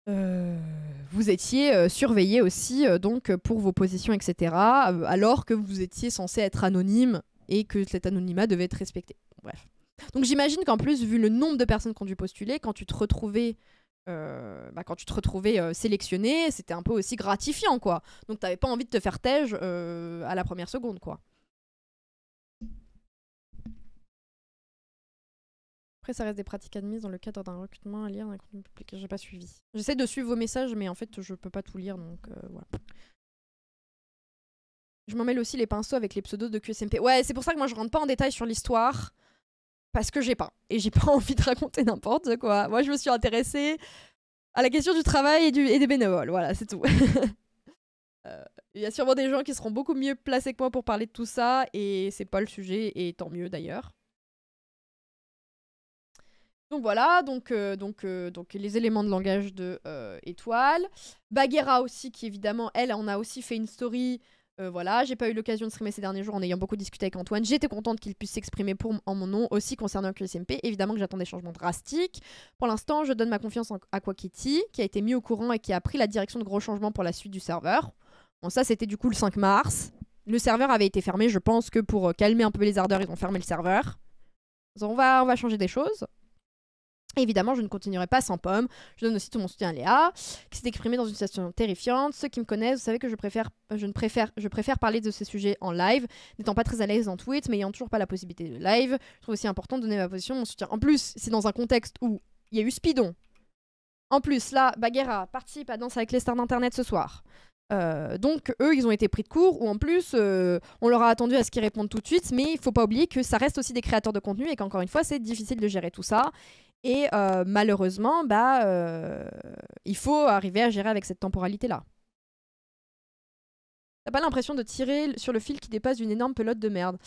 vous étiez surveillé aussi donc pour vos positions, etc. alors que vous étiez censé être anonyme et que cet anonymat devait être respecté. Bref. Donc j'imagine qu'en plus, vu le nombre de personnes qui ont dû postuler, quand tu te retrouvais euh, bah, quand tu te retrouvais euh, sélectionné, c'était un peu aussi gratifiant, quoi. Donc t'avais pas envie de te faire tège euh, à la première seconde, quoi. Après, ça reste des pratiques admises dans le cadre d'un recrutement à lire public. J'ai pas suivi. J'essaie de suivre vos messages, mais en fait, je peux pas tout lire, donc voilà. Je m'en mêle aussi les pinceaux avec les pseudos de QSMP. Ouais, c'est pour ça que moi, je rentre pas en détail sur l'histoire parce que j'ai pas. Et j'ai pas envie de raconter n'importe quoi. Moi, je me suis intéressée à la question du travail et, du, des bénévoles. Voilà, c'est tout. Euh, il y a sûrement des gens qui seront beaucoup mieux placés que moi pour parler de tout ça, et c'est pas le sujet, et tant mieux d'ailleurs. Donc voilà, donc, euh, donc, euh, donc les éléments de langage de Étoile. Baguera aussi, qui évidemment, elle, en a aussi fait une story euh, voilà, j'ai pas eu l'occasion de streamer ces derniers jours en ayant beaucoup discuté avec Antoine. J'étais contente qu'il puisse s'exprimer en mon nom aussi concernant QSMP. Évidemment que j'attends des changements drastiques. Pour l'instant, je donne ma confiance en Aquakitty, qui a été mis au courant et qui a pris la direction de gros changements pour la suite du serveur. Bon, ça, c'était du coup le 5 mars. Le serveur avait été fermé, je pense que pour euh, calmer un peu les ardeurs, ils ont fermé le serveur. On va, on va changer des choses. Évidemment, je ne continuerai pas sans pomme. Je donne aussi tout mon soutien à Léa, qui s'est exprimée dans une situation terrifiante. Ceux qui me connaissent, vous savez que je préfère, euh, je ne préfère, je préfère parler de ces sujets en live, n'étant pas très à l'aise en tweet, mais ayant toujours pas la possibilité de live. Je trouve aussi important de donner ma position, mon soutien. En plus, c'est dans un contexte où il y a eu Spidon. En plus, là, Baguera participe à Danse avec les stars d'Internet ce soir. Euh, donc eux, ils ont été pris de court, ou en plus, euh, on leur a attendu à ce qu'ils répondent tout de suite, mais il faut pas oublier que ça reste aussi des créateurs de contenu et qu'encore une fois, c'est difficile de gérer tout ça. Et euh, malheureusement, bah, euh, il faut arriver à gérer avec cette temporalité-là. T'as pas l'impression de tirer sur le fil qui dépasse une énorme pelote de merde.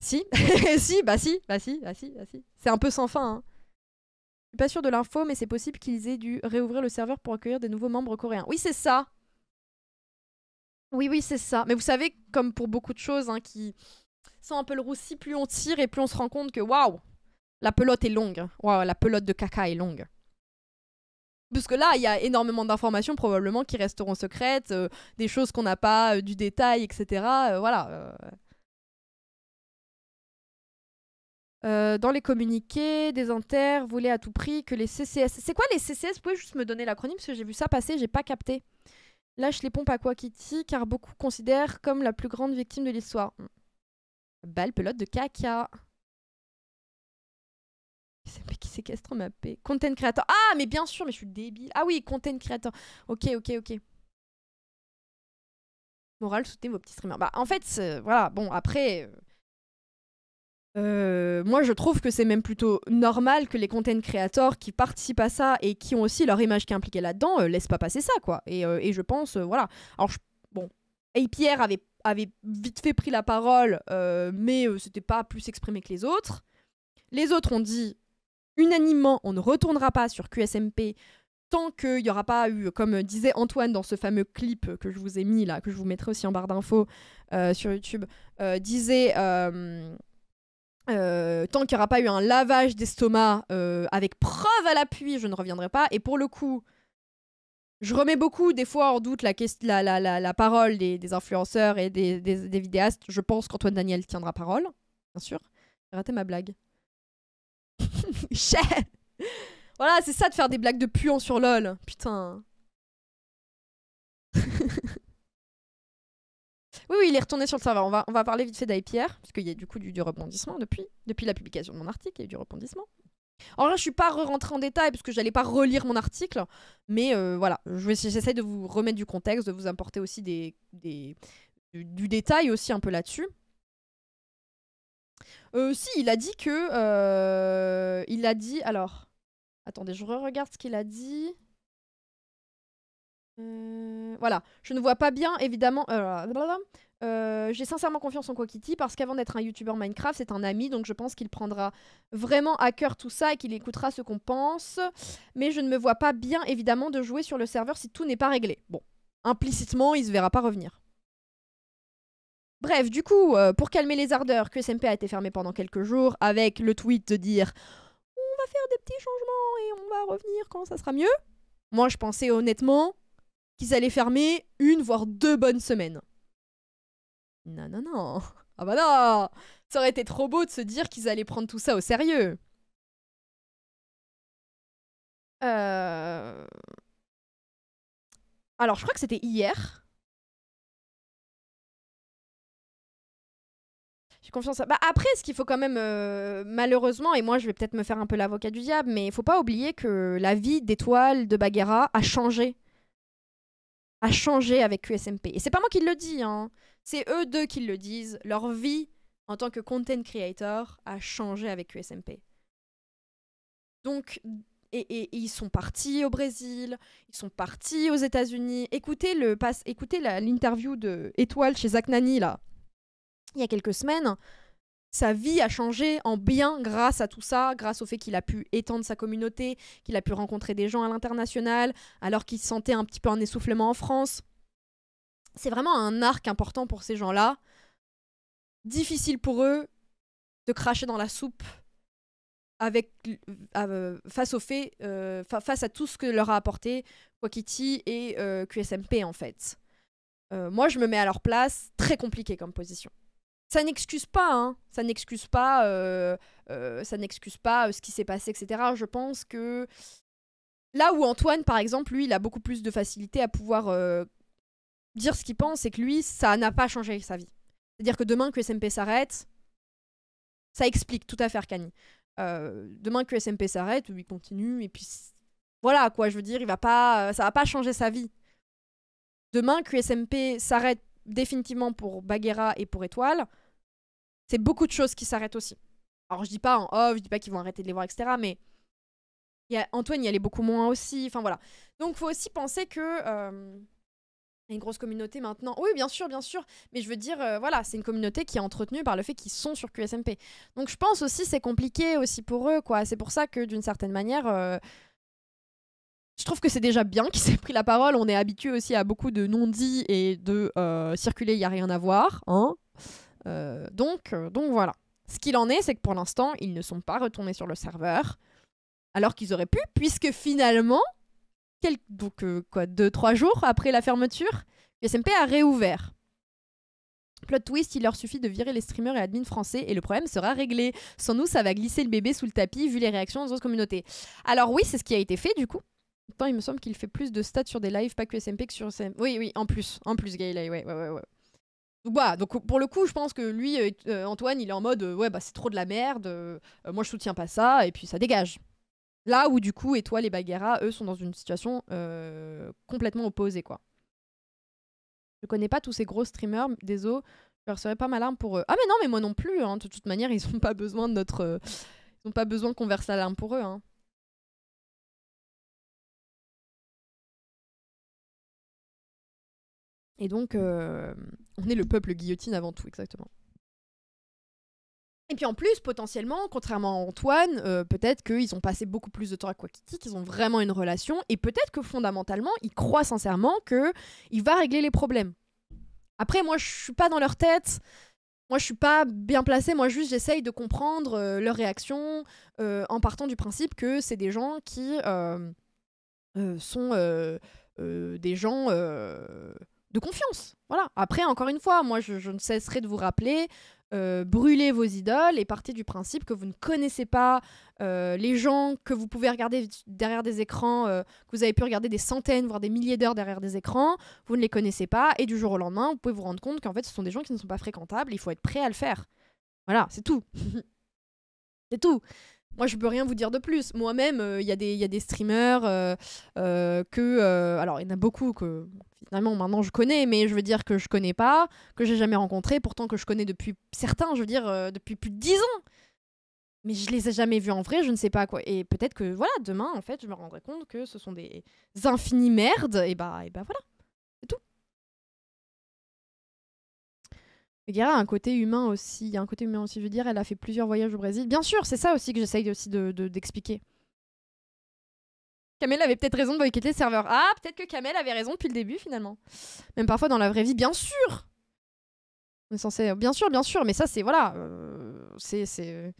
Si, si, bah si, bah si, bah si, bah si. C'est un peu sans fin. Hein. Je suis pas sûre de l'info, mais c'est possible qu'ils aient dû réouvrir le serveur pour accueillir des nouveaux membres coréens. Oui, c'est ça. Oui, oui, c'est ça. Mais vous savez, comme pour beaucoup de choses hein, qui sont un peu le roussi, plus on tire et plus on se rend compte que waouh, la pelote est longue. Hein. la pelote de caca est longue. Parce que là, il y a énormément d'informations probablement qui resteront secrètes, euh, des choses qu'on n'a pas, euh, du détail, etc. Euh, voilà. dans les communiqués, des inter voulaient à tout prix que les CCS. C'est quoi les CCS Vous pouvez juste me donner l'acronyme parce que j'ai vu ça passer, j'ai pas capté. Lâche les pompes à quoi, Kitty car beaucoup considèrent comme la plus grande victime de l'histoire. Belle pelote de caca séquestrant ma paix. Content creator. Ah, mais bien sûr, mais je suis débile. Ah oui, content creator. Ok, ok, ok. Moral soutenez vos petits streamers. Bah, en fait, euh, voilà, bon, après. Euh, euh, moi, je trouve que c'est même plutôt normal que les content creators qui participent à ça et qui ont aussi leur image qui est impliquée là-dedans laissent pas passer ça, quoi. Et, et je pense, voilà. Alors, bon, Pierre avait, avait vite fait pris la parole, mais c'était pas plus exprimé que les autres. Les autres ont dit unanimement, on ne retournera pas sur QSMP tant qu'il n'y aura pas eu, comme disait Antoine dans ce fameux clip que je vous ai mis là, que je vous mettrai aussi en barre d'infos euh, sur YouTube, euh, disait euh, tant qu'il n'y aura pas eu un lavage d'estomac avec preuve à l'appui, je ne reviendrai pas. Et pour le coup, je remets beaucoup des fois en doute la, parole des, influenceurs et des, des vidéastes. Je pense qu'Antoine Daniel tiendra parole, bien sûr. J'ai raté ma blague. voilà, c'est ça de faire des blagues de puant sur LOL. Putain. oui, oui, il est retourné sur le serveur. On va, on va parler vite fait d'IPR, parce qu'il y a du coup du, rebondissement depuis. Depuis la publication de mon article, il y a du rebondissement. En vrai, je suis pas rentrée en détail parce que j'allais pas relire mon article, mais euh, voilà, j'essaie de vous remettre du contexte, de vous importer aussi des, des du, du, détail aussi un peu là-dessus. Euh, si, il a dit que. Euh, il a dit. Alors. Attendez, je re-regarde ce qu'il a dit. Euh, voilà. Je ne vois pas bien, évidemment. Euh, j'ai sincèrement confiance en Kwakiti, parce qu'avant d'être un YouTuber Minecraft, c'est un ami, donc je pense qu'il prendra vraiment à cœur tout ça et qu'il écoutera ce qu'on pense. Mais je ne me vois pas bien, évidemment, de jouer sur le serveur si tout n'est pas réglé. Bon, implicitement, il se verra pas revenir. Bref, du coup, euh, pour calmer les ardeurs, que SMP a été fermé pendant quelques jours avec le tweet de dire on va faire des petits changements et on va revenir quand ça sera mieux. Moi, je pensais honnêtement qu'ils allaient fermer une voire deux bonnes semaines. Non, non, non. Ah bah non Ça aurait été trop beau de se dire qu'ils allaient prendre tout ça au sérieux. Euh. Alors, je crois que c'était hier confiance. À... Bah, après, ce qu'il faut quand même, euh, malheureusement, et moi je vais peut-être me faire un peu l'avocat du diable, mais il faut pas oublier que la vie d'étoile de Baguera a changé. A changé avec QSMP. Et c'est pas moi qui le dis, hein. c'est eux deux qui le disent. Leur vie en tant que content creator a changé avec QSMP. Donc, et, ils sont partis au Brésil, ils sont partis aux États-Unis. Écoutez l'interview de chez Zach Nani là il y a quelques semaines, sa vie a changé en bien grâce à tout ça, grâce au fait qu'il a pu étendre sa communauté, qu'il a pu rencontrer des gens à l'international, alors qu'il sentait un petit peu un essoufflement en France. C'est vraiment un arc important pour ces gens-là. Difficile pour eux de cracher dans la soupe euh, euh, face, au fait, euh, face à tout ce que leur a apporté Wakiti et QSMP en fait. moi je me mets à leur place, très compliqué comme position. Ça n'excuse pas, hein. ça n'excuse pas, euh, euh, ça n'excuse pas euh, ce qui s'est passé, etc. Je pense que là où Antoine, par exemple, lui, il a beaucoup plus de facilité à pouvoir dire ce qu'il pense c'est que lui, ça n'a pas changé sa vie. C'est-à-dire que demain que SMP s'arrête, ça explique tout à fait Arcani. demain que SMP s'arrête, il continue et puis voilà quoi. Je veux dire, il va pas, ça va pas changer sa vie demain que SMP s'arrête définitivement pour Baguera et pour Étoile, c'est beaucoup de choses qui s'arrêtent aussi. Alors je dis pas en off, je dis pas qu'ils vont arrêter de les voir, etc. Mais y Antoine y allait beaucoup moins aussi. Enfin voilà. Donc faut aussi penser que euh, y a une grosse communauté maintenant. Oui, bien sûr, bien sûr. Mais je veux dire, euh, voilà, c'est une communauté qui est entretenue par le fait qu'ils sont sur QSMP. Donc je pense aussi c'est compliqué aussi pour eux, quoi. C'est pour ça que d'une certaine manière. Euh, je trouve que c'est déjà bien qu'il s'est pris la parole. On est habitué aussi à beaucoup de non-dits et de euh, circuler, il n'y a rien à voir. Hein euh, donc, euh, donc voilà. Ce qu'il en est, c'est que pour l'instant, ils ne sont pas retournés sur le serveur, alors qu'ils auraient pu, puisque finalement, donc quoi, deux, trois jours après la fermeture, USMP SMP a réouvert. Plot twist, il leur suffit de virer les streamers et admins français et le problème sera réglé. Sans nous, ça va glisser le bébé sous le tapis vu les réactions des autres communautés. Alors oui, c'est ce qui a été fait du coup. Pourtant, il me semble qu'il fait plus de stats sur des lives, pas que SMP, que sur SMP. Oui, oui, en plus. En plus, Gaylay, ouais, ouais, ouais. Donc bah donc pour le coup, je pense que lui, euh, euh, Antoine, il est en mode euh, ouais, bah c'est trop de la merde, moi je soutiens pas ça, et puis ça dégage. Là où du coup, et toi les Baguera, eux, sont dans une situation complètement opposée, quoi. Je connais pas tous ces gros streamers, désolé, je leur serais pas larme pour eux. Ah, mais non, mais moi non plus, hein, de toute manière, ils ont pas besoin de notre. ils ont pas besoin qu'on verse la larme pour eux, hein. Et donc, euh, on est le peuple guillotine avant tout, exactement. Et puis en plus, potentiellement, contrairement à Antoine, euh, peut-être qu'ils ont passé beaucoup plus de temps à Quakiti, qu'ils ont vraiment une relation, et peut-être que fondamentalement, ils croient sincèrement qu'il va régler les problèmes. Après, moi, je suis pas dans leur tête, moi, je suis pas bien placée. Moi, juste, j'essaye de comprendre euh, leur réaction en partant du principe que c'est des gens qui sont des gens de confiance. Voilà. Après, encore une fois, moi, je, ne cesserai de vous rappeler, euh, brûlez vos idoles et partez du principe que vous ne connaissez pas euh, les gens que vous pouvez regarder derrière des écrans, euh, que vous avez pu regarder des centaines, voire des milliers d'heures derrière des écrans, vous ne les connaissez pas, et du jour au lendemain, vous pouvez vous rendre compte qu'en fait, ce sont des gens qui ne sont pas fréquentables, il faut être prêt à le faire. Voilà, c'est tout. c'est tout moi je peux rien vous dire de plus. Moi-même, il euh, y, a des streamers euh, euh, que. alors, il y en a beaucoup que finalement maintenant je connais, mais je veux dire que je connais pas, que j'ai jamais rencontré, pourtant que je connais depuis certains, je veux dire depuis plus de 10 ans. Mais je les ai jamais vus en vrai, je ne sais pas quoi. Et peut-être que voilà, demain en fait, je me rendrai compte que ce sont des infinis merdes, et bah, et bah voilà. Guerra a un côté humain aussi. Il y a un côté humain aussi. Je veux dire, elle a fait plusieurs voyages au Brésil. Bien sûr, c'est ça aussi que j'essaye aussi d'expliquer. De, Kamel avait peut-être raison de boycotter le serveur. Ah, peut-être que Kamel avait raison depuis le début finalement. Même parfois dans la vraie vie, bien sûr. On est censé, bien sûr, bien sûr. Mais ça, c'est voilà, euh, c'est.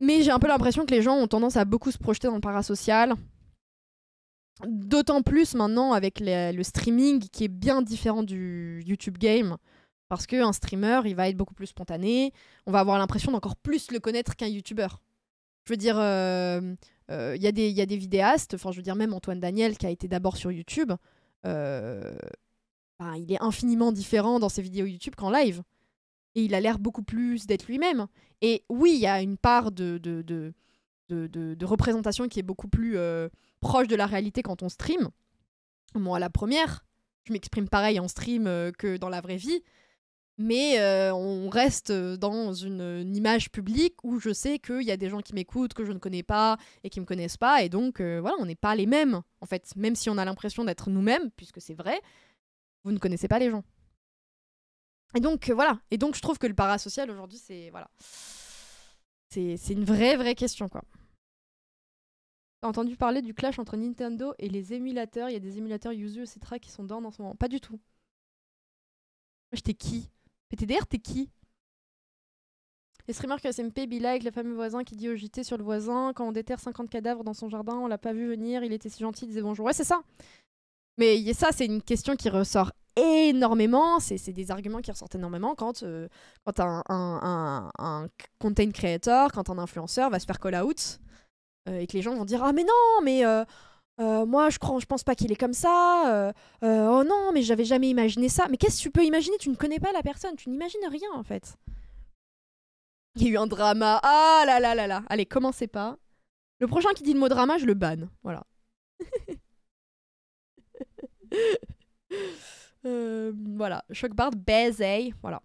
Mais j'ai un peu l'impression que les gens ont tendance à beaucoup se projeter dans le parasocial. D'autant plus maintenant avec le streaming qui est bien différent du YouTube game. Parce qu'un streamer, il va être beaucoup plus spontané. On va avoir l'impression d'encore plus le connaître qu'un youtubeur. Je veux dire, euh, euh, il y, y, a des vidéastes, enfin, je veux dire, même Antoine Daniel, qui a été d'abord sur YouTube, euh, ben, il est infiniment différent dans ses vidéos YouTube qu'en live. Et il a l'air beaucoup plus d'être lui-même. Et oui, il y a une part de, de, de représentation qui est beaucoup plus proche de la réalité quand on stream. Moi, la première, je m'exprime pareil en stream que dans la vraie vie mais euh, on reste dans une, image publique où je sais qu'il y a des gens qui m'écoutent, que je ne connais pas et qui me connaissent pas, et donc euh, voilà, on n'est pas les mêmes, en fait, même si on a l'impression d'être nous-mêmes, puisque c'est vrai, vous ne connaissez pas les gens. Et donc euh, voilà, et donc je trouve que le parasocial aujourd'hui, c'est voilà, c'est une vraie vraie question quoi. T'as entendu parler du clash entre Nintendo et les émulateurs Il y a des émulateurs Yuzu, etc. qui sont dans en ce moment. Pas du tout. J'étais qui mais derrière, t'es qui les streamers SMP, Bila avec le fameux voisin qui dit au JT sur le voisin, quand on déterre 50 cadavres dans son jardin, on l'a pas vu venir, il était si gentil, il disait bonjour. Ouais, c'est ça. Mais ça, c'est une question qui ressort énormément, c'est des arguments qui ressortent énormément quand, euh, quand un, un, un, un, content creator, quand un influenceur va se faire call out euh, et que les gens vont dire Ah, mais non, mais euh, euh, moi, je pense pas qu'il est comme ça. Euh, euh, oh non, mais j'avais jamais imaginé ça. Mais qu'est-ce que tu peux imaginer Tu ne connais pas la personne, tu n'imagines rien en fait. Il y a eu un drama. Ah là là là là. Allez, commencez pas. Le prochain qui dit le mot drama, je le banne. Voilà. voilà. Choc Bard, baiser. Voilà.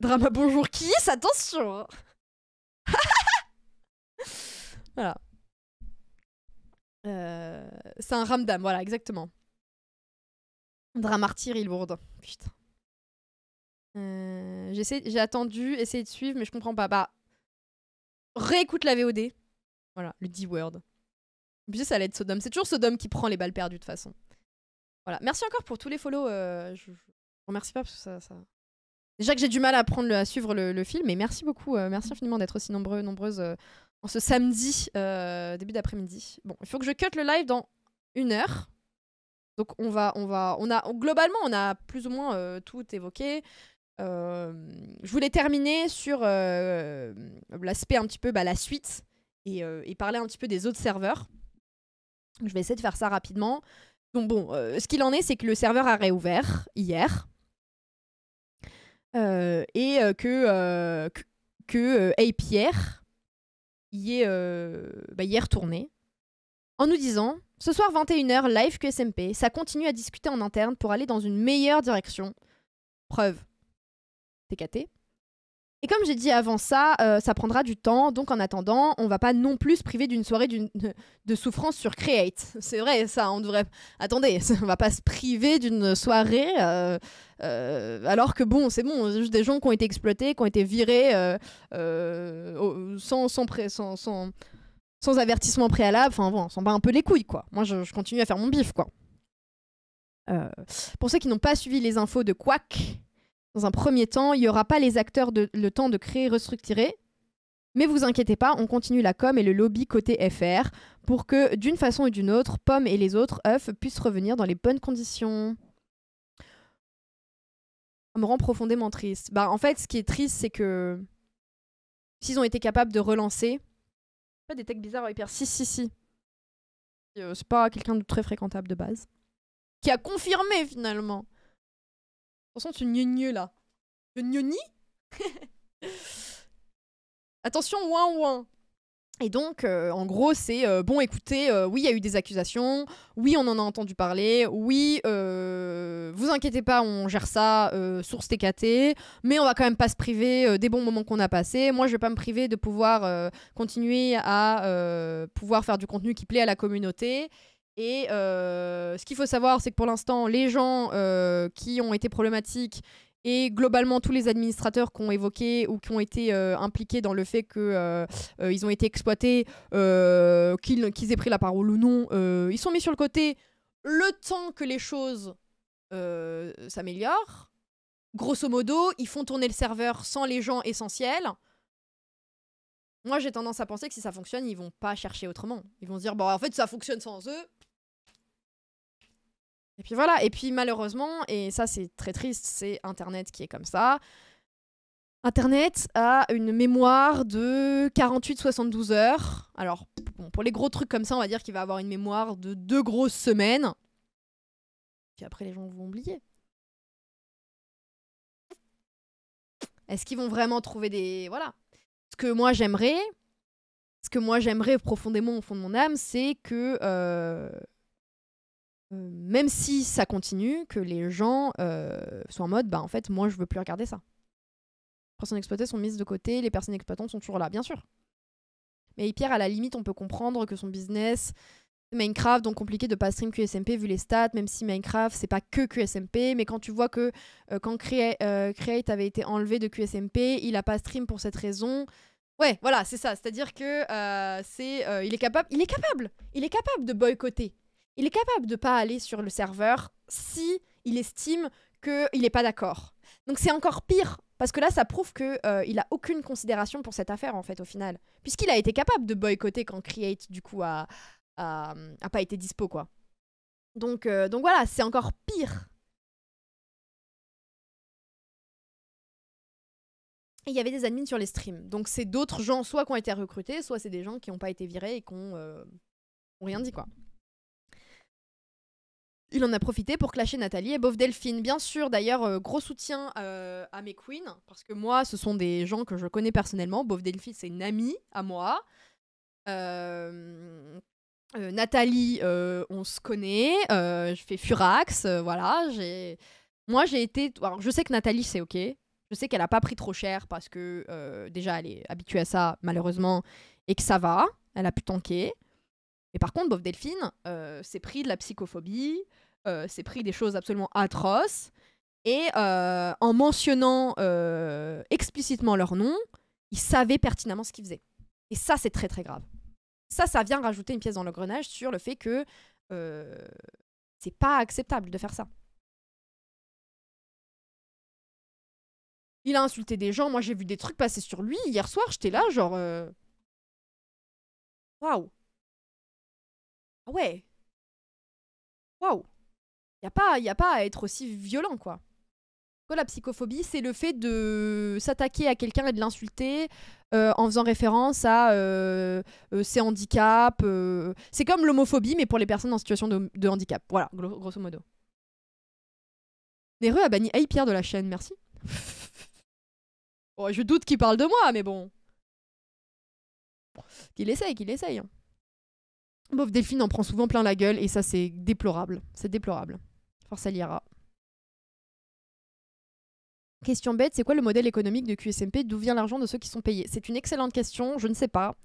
drama bonjour qui Attention hein. Voilà. Euh, c'est un ramdam, voilà, exactement. Dramartyr, il bourde. Putain. Euh, j'ai attendu, essayé de suivre, mais je comprends pas. Bah, réécoute la VOD. Voilà, le D-word. Obligé, ça allait être Sodom. C'est toujours Sodom qui prend les balles perdues, de toute façon. Voilà. Merci encore pour tous les follow. Euh, je, vous remercie pas parce que ça. ça... Déjà que j'ai du mal à, prendre à suivre le, film, mais merci beaucoup. merci infiniment d'être aussi nombreux, nombreuses ce samedi euh, début d'après-midi. Bon, il faut que je cut le live dans une heure. Donc on va, on va, on a, globalement, on a plus ou moins euh, tout évoqué. Euh, je voulais terminer sur l'aspect un petit peu, bah, la suite et, parler un petit peu des autres serveurs. Je vais essayer de faire ça rapidement. Donc bon, ce qu'il en est, c'est que le serveur a réouvert hier et que, que, que hey, Pierre, y est, euh, bah, hier retourné en nous disant Ce soir 21h, live QSMP, ça continue à discuter en interne pour aller dans une meilleure direction. Preuve TKT. Et comme j'ai dit avant ça, euh, ça prendra du temps, donc en attendant, on va pas non plus se priver d'une soirée de souffrance sur Create. C'est vrai, ça, on devrait... Attendez, on va pas se priver d'une soirée, euh, euh, alors que bon, c'est bon, juste des gens qui ont été exploités, qui ont été virés sans, sans, sans, avertissement préalable, enfin bon, on s'en bat un peu les couilles, quoi. Moi, je, je continue à faire mon bif, quoi. pour ceux qui n'ont pas suivi les infos de Quack, dans un premier temps. Il n'y aura pas les acteurs de, le temps de créer, et restructurer. Mais vous inquiétez pas, on continue la com et le lobby côté FR pour que d'une façon ou d'une autre, Pomme et les autres œufs puissent revenir dans les bonnes conditions. Ça me rend profondément triste. Bah, en fait, ce qui est triste, c'est que s'ils ont été capables de relancer. Pas des techs bizarres hyper. Si, si, si. Euh, c'est pas quelqu'un de très fréquentable de base. Qui a confirmé finalement Attention, tu gneugneux là. Le Attention, ouin ouin. Et donc, euh, en gros, c'est euh, bon, écoutez, euh, oui, il y a eu des accusations, oui, on en a entendu parler, oui, vous inquiétez pas, on gère ça, source TKT, mais on va quand même pas se priver des bons moments qu'on a passés. Moi, je vais pas me priver de pouvoir continuer à pouvoir faire du contenu qui plaît à la communauté et euh, ce qu'il faut savoir, c'est que pour l'instant, les gens euh, qui ont été problématiques et globalement tous les administrateurs qui ont évoqué ou qui ont été euh, impliqués dans le fait qu'ils ont été exploités, qu'ils aient pris la parole ou non, ils sont mis sur le côté le temps que les choses s'améliorent. Grosso modo, ils font tourner le serveur sans les gens essentiels. Moi, j'ai tendance à penser que si ça fonctionne, ils vont pas chercher autrement. Ils vont se dire, bon, en fait, ça fonctionne sans eux et puis voilà, et puis malheureusement, et ça c'est très triste, c'est Internet qui est comme ça. Internet a une mémoire de 48-72 heures. Alors, bon, pour les gros trucs comme ça, on va dire qu'il va avoir une mémoire de deux grosses semaines. Puis après, les gens vont oublier. Est-ce qu'ils vont vraiment trouver des... Voilà. Ce que moi j'aimerais, ce que moi j'aimerais profondément au fond de mon âme, c'est que euh, euh, même si ça continue, que les gens euh, soient en mode, bah en fait, moi je veux plus regarder ça. Les personnes exploitées sont mises de côté, les personnes exploitantes sont toujours là, bien sûr. Mais Pierre, à la limite, on peut comprendre que son business, Minecraft, donc compliqué de pas stream QSMP vu les stats, même si Minecraft, c'est pas que QSMP, mais quand tu vois que euh, quand Create avait été enlevé de QSMP, il a pas stream pour cette raison. Ouais, voilà, c'est ça. C'est-à-dire que c'est, il est capable, il est capable, il est capable de boycotter il est capable de pas aller sur le serveur si il estime qu'il n'est pas d'accord. Donc c'est encore pire parce que là, ça prouve qu'il euh, n'a aucune considération pour cette affaire, en fait, au final. Puisqu'il a été capable de boycotter quand Create, du coup, a, pas été dispo, quoi. Donc, euh, donc voilà, c'est encore pire. il y avait des admins sur les streams. Donc c'est d'autres gens, soit qui ont été recrutés, soit c'est des gens qui n'ont pas été virés et qui n'ont euh, rien dit, quoi. Il en a profité pour clasher Nathalie et Bov Delphine. Bien sûr, d'ailleurs, euh, gros soutien euh, à mes queens, parce que moi, ce sont des gens que je connais personnellement. Bov Delphine, c'est une amie à moi. Euh, Nathalie, on se connaît. je fais Furax, voilà. J'ai... Moi, j'ai été... je sais que Nathalie, c'est OK. Je sais qu'elle n'a pas pris trop cher, parce que déjà, elle est habituée à ça, malheureusement, et que ça va. Elle a pu tanker. Et par contre, Bob Delphine, s'est euh, pris de la psychophobie, s'est euh, pris des choses absolument atroces, et euh, en mentionnant explicitement leur nom, il savait pertinemment ce qu'il faisait. Et ça, c'est très très grave. Ça, ça vient rajouter une pièce dans le grenage sur le fait que c'est pas acceptable de faire ça. Il a insulté des gens, moi j'ai vu des trucs passer sur lui hier soir, j'étais là genre... Waouh ah ouais Waouh Il pas, a pas à être aussi violent, quoi. La psychophobie, c'est le fait de s'attaquer à quelqu'un et de l'insulter euh, en faisant référence à euh, euh, ses handicaps. C'est comme l'homophobie, mais pour les personnes en situation de, handicap. Voilà, grosso modo. Nereux a banni Hey Pierre de la chaîne, merci. Oh, je doute qu'il parle de moi, mais bon. Qu'il essaye, qu'il essaye. Hein. Bof Delphine en prend souvent plein la gueule et ça c'est déplorable. C'est déplorable. Force à l'IRA. Question bête, c'est quoi le modèle économique de QSMP D'où vient l'argent de ceux qui sont payés C'est une excellente question, je ne sais pas.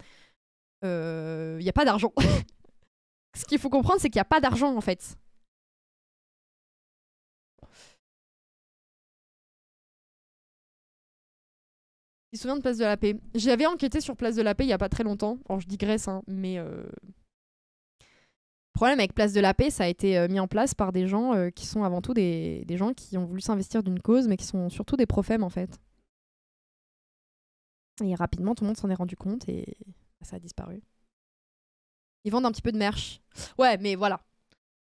Il euh, n'y a pas d'argent. Ce qu'il faut comprendre, c'est qu'il n'y a pas d'argent en fait. Il se souvient de Place de la Paix. J'avais enquêté sur Place de la Paix il n'y a pas très longtemps. Alors je digresse, hein, mais euh, problème avec Place de la Paix, ça a été euh, mis en place par des gens euh, qui sont avant tout des, gens qui ont voulu s'investir d'une cause, mais qui sont surtout des profèmes en fait. Et rapidement, tout le monde s'en est rendu compte et ça a disparu. Ils vendent un petit peu de merch. Ouais, mais voilà.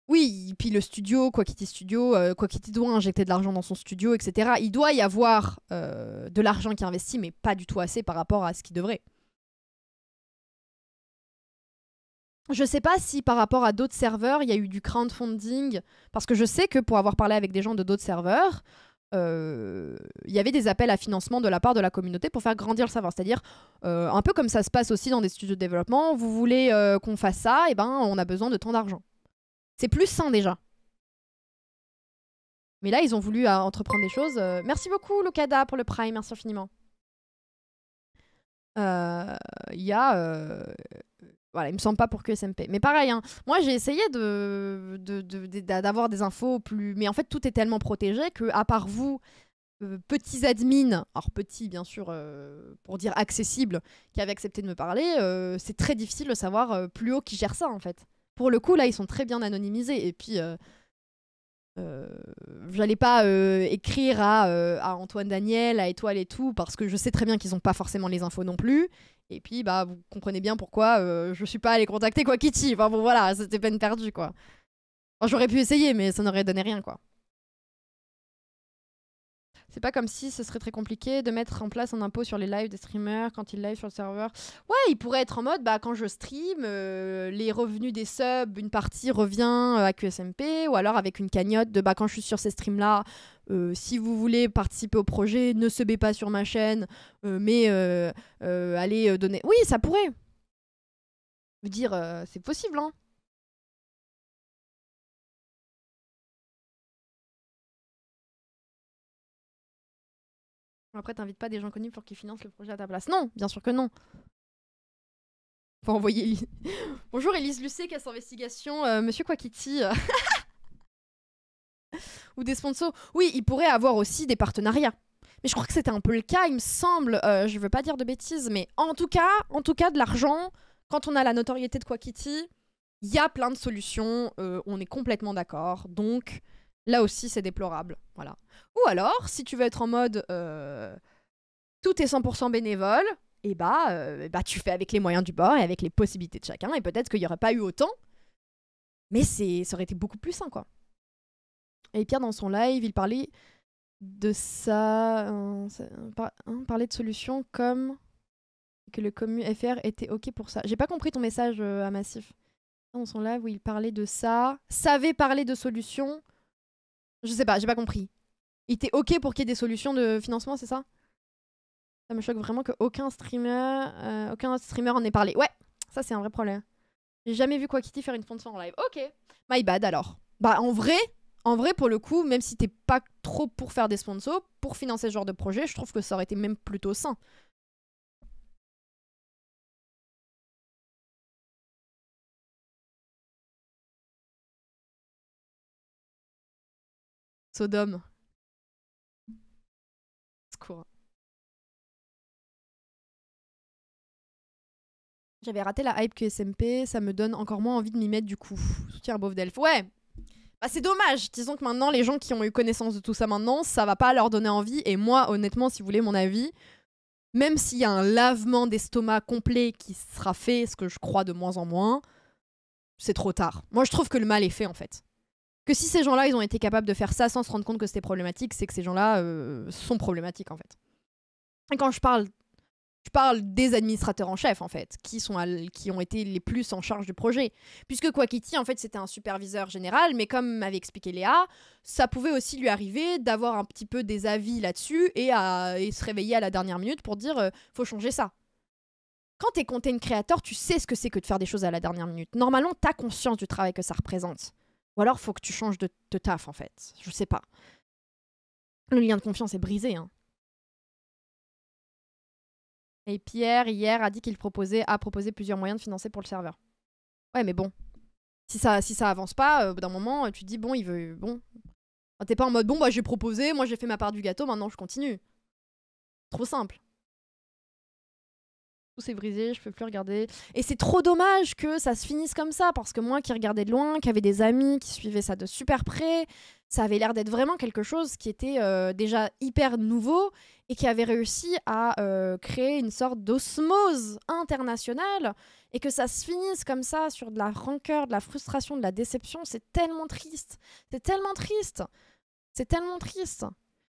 Oui, puis le studio, quoi qu'il studio, euh, quoi qu'il doit injecter de l'argent dans son studio, etc. Il doit y avoir de l'argent qui est investi, mais pas du tout assez par rapport à ce qu'il devrait. Je sais pas si par rapport à d'autres serveurs, il y a eu du crowdfunding, parce que je sais que pour avoir parlé avec des gens de d'autres serveurs, euh, il y avait des appels à financement de la part de la communauté pour faire grandir le serveur. C'est-à-dire, euh, un peu comme ça se passe aussi dans des studios de développement, vous voulez euh, qu'on fasse ça, et eh ben on a besoin de tant d'argent. C'est plus sain déjà. Mais là, ils ont voulu entreprendre des choses. merci beaucoup, Lucada, pour le Prime, merci infiniment. Il y a voilà, il me semble pas pour que Mais pareil, hein. moi j'ai essayé de, d'avoir des infos plus. Mais en fait, tout est tellement protégé que, à part vous, euh, petits admins, alors petits bien sûr, euh, pour dire accessibles, qui avaient accepté de me parler, euh, c'est très difficile de savoir plus haut qui gère ça en fait. Pour le coup, là, ils sont très bien anonymisés. Et puis. je n'allais pas écrire à, Antoine Daniel, à Étoile et tout, parce que je sais très bien qu'ils n'ont pas forcément les infos non plus. Et puis, bah, vous comprenez bien pourquoi je euh, je suis pas allée contacter quoi Kitty. Enfin bon, voilà, c'était peine perdue, quoi. J'aurais pu essayer, mais ça n'aurait donné rien, quoi. C'est pas comme si ce serait très compliqué de mettre en place un impôt sur les lives des streamers quand ils live sur le serveur. Ouais, il pourrait être en mode, bah, quand je stream, euh, les revenus des subs, une partie revient euh, à QSMP, ou alors avec une cagnotte de, bah, quand je suis sur ces streams-là, euh, si vous voulez participer au projet, ne se pas sur ma chaîne, mais allez donner. Oui, ça pourrait. Dire, c'est possible, hein. Après, t'invites pas des gens connus pour qu'ils financent le projet à ta place. Non, bien sûr que non. Faut envoyer. Bonjour Elise Lucet, casse investigation. Euh, Monsieur Kwakiti. Euh. Ou des sponsors. Oui, ils pourraient avoir aussi des partenariats. Mais je crois que c'était un peu le cas, il me semble. Euh, je veux pas dire de bêtises, mais en tout cas, en tout cas, de l'argent, quand on a la notoriété de Kwakiti, il y a plein de solutions. on est complètement d'accord. Donc, Là aussi, c'est déplorable. Voilà. Ou alors, si tu veux être en mode euh, tout est 100% bénévole, et eh bah, euh, bah, tu fais avec les moyens du bord et avec les possibilités de chacun, et peut-être qu'il n'y aurait pas eu autant, mais c'est, ça aurait été beaucoup plus sain, quoi. Et Pierre, dans son live, il parlait de ça, euh, parler hein, parlait de solutions comme que le commu FR était ok pour ça. J'ai pas compris ton message à Massif. Dans son live où il parlait de ça, savait parler de solutions je sais pas, j'ai pas compris. Il était ok pour qu'il y ait des solutions de financement, c'est ça Ça me choque vraiment qu'aucun streamer, euh, aucun streamer en ait parlé. Ouais, ça c'est un vrai problème. J'ai jamais vu Quackity faire une sponsor en live. Ok, my bad alors. Bah en vrai, en vrai pour le coup, même si t'es pas trop pour faire des sponsors, pour financer ce genre de projet, je trouve que ça aurait été même plutôt sain. J'avais raté la hype que SMP, ça me donne encore moins envie de m'y mettre du coup. Soutien Ouais bah c'est dommage, disons que maintenant les gens qui ont eu connaissance de tout ça maintenant, ça va pas leur donner envie et moi honnêtement si vous voulez mon avis, même s'il y a un lavement d'estomac complet qui sera fait, ce que je crois de moins en moins, c'est trop tard. Moi je trouve que le mal est fait en fait que si ces gens-là, ils ont été capables de faire ça sans se rendre compte que c'était problématique, c'est que ces gens-là euh, sont problématiques en fait. quand je parle, je parle des administrateurs en chef en fait, qui sont qui ont été les plus en charge du projet, puisque Kwakiti en fait c'était un superviseur général, mais comme m'avait expliqué Léa, ça pouvait aussi lui arriver d'avoir un petit peu des avis là-dessus et, à, et se réveiller à la dernière minute pour dire il euh, faut changer ça. Quand t'es content créateur, tu sais ce que c'est que de faire des choses à la dernière minute. Normalement, t'as conscience du travail que ça représente. Ou alors, faut que tu changes de, taf, en fait. Je sais pas. Le lien de confiance est brisé. Hein. Et Pierre, hier, a dit qu'il proposait, a proposé plusieurs moyens de financer pour le serveur. Ouais, mais bon. Si ça, si ça avance pas, euh, d'un moment, tu dis, bon, il veut. Bon. T'es pas en mode, bon, bah j'ai proposé, moi j'ai fait ma part du gâteau, maintenant je continue. Trop simple c'est brisé, je peux plus regarder. Et c'est trop dommage que ça se finisse comme ça, parce que moi qui regardais de loin, qui avait des amis qui suivaient ça de super près, ça avait l'air d'être vraiment quelque chose qui était euh, déjà hyper nouveau et qui avait réussi à euh, créer une sorte d'osmose internationale et que ça se finisse comme ça sur de la rancœur, de la frustration, de la déception, c'est tellement triste. C'est tellement triste. C'est tellement triste.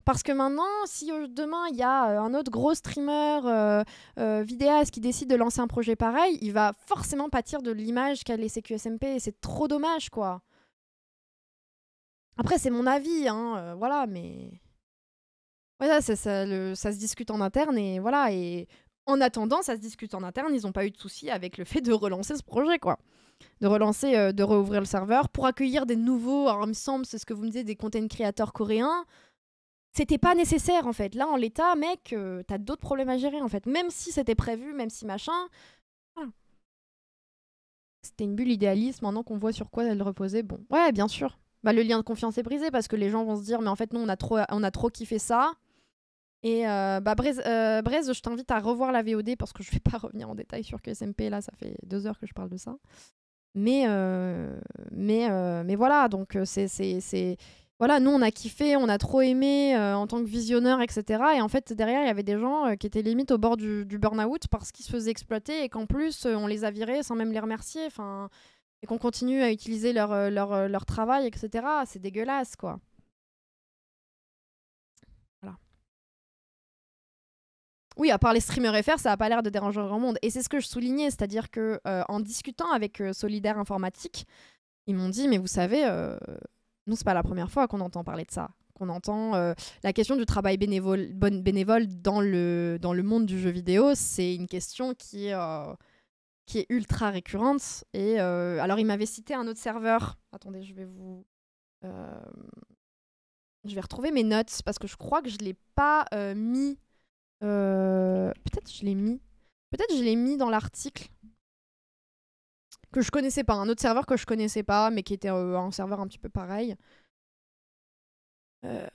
Parce que maintenant, si euh, demain il y a euh, un autre gros streamer euh, vidéaste qui décide de lancer un projet pareil, il va forcément pâtir de l'image qu'a laissé QSMP. c'est trop dommage quoi. Après, c'est mon avis, hein, voilà, mais. ça, se discute en interne et voilà. Et en attendant, ça se discute en interne, ils n'ont pas eu de souci avec le fait de relancer ce projet quoi de relancer, de rouvrir le serveur pour accueillir des nouveaux, il me semble, c'est ce que vous me disiez, des content créateurs coréens c'était pas nécessaire en fait. Là, en l'état, mec, tu euh, t'as d'autres problèmes à gérer en fait. Même si c'était prévu, même si machin. C'était une bulle idéaliste. Maintenant qu'on voit sur quoi elle reposait, bon. Ouais, bien sûr. Bah, le lien de confiance est brisé parce que les gens vont se dire, mais en fait, nous, on a trop, on a trop kiffé ça. Et euh, bah, euh, Brez, je t'invite à revoir la VOD parce que je vais pas revenir en détail sur QSMP. Là, ça fait deux heures que je parle de ça. Mais, mais, mais voilà, donc c'est voilà, nous on a kiffé, on a trop aimé euh, en tant que visionneur, etc. Et en fait, derrière, il y avait des gens euh, qui étaient limite au bord du, du burn-out parce qu'ils se faisaient exploiter et qu'en plus, euh, on les a virés sans même les remercier. Enfin, et qu'on continue à utiliser leur, leur, leur travail, etc. C'est dégueulasse, quoi. Voilà. Oui, à part les streamers FR, ça n'a pas l'air de déranger grand monde. Et c'est ce que je soulignais, c'est-à-dire que en discutant avec Solidaire Informatique, ils m'ont dit, mais vous savez nous, c'est pas la première fois qu'on entend parler de ça. Qu'on entend euh, la question du travail bénévole, bonne bénévole dans le, dans le monde du jeu vidéo, c'est une question qui, euh, qui est ultra récurrente. Et euh, alors, il m'avait cité un autre serveur. Attendez, je vais vous. Je vais retrouver mes notes parce que je crois que je l'ai pas mis. Peut-être je l'ai mis. Peut-être je l'ai mis dans l'article que je connaissais pas, un autre serveur que je connaissais pas, mais qui était euh, un serveur un petit peu pareil. Euh,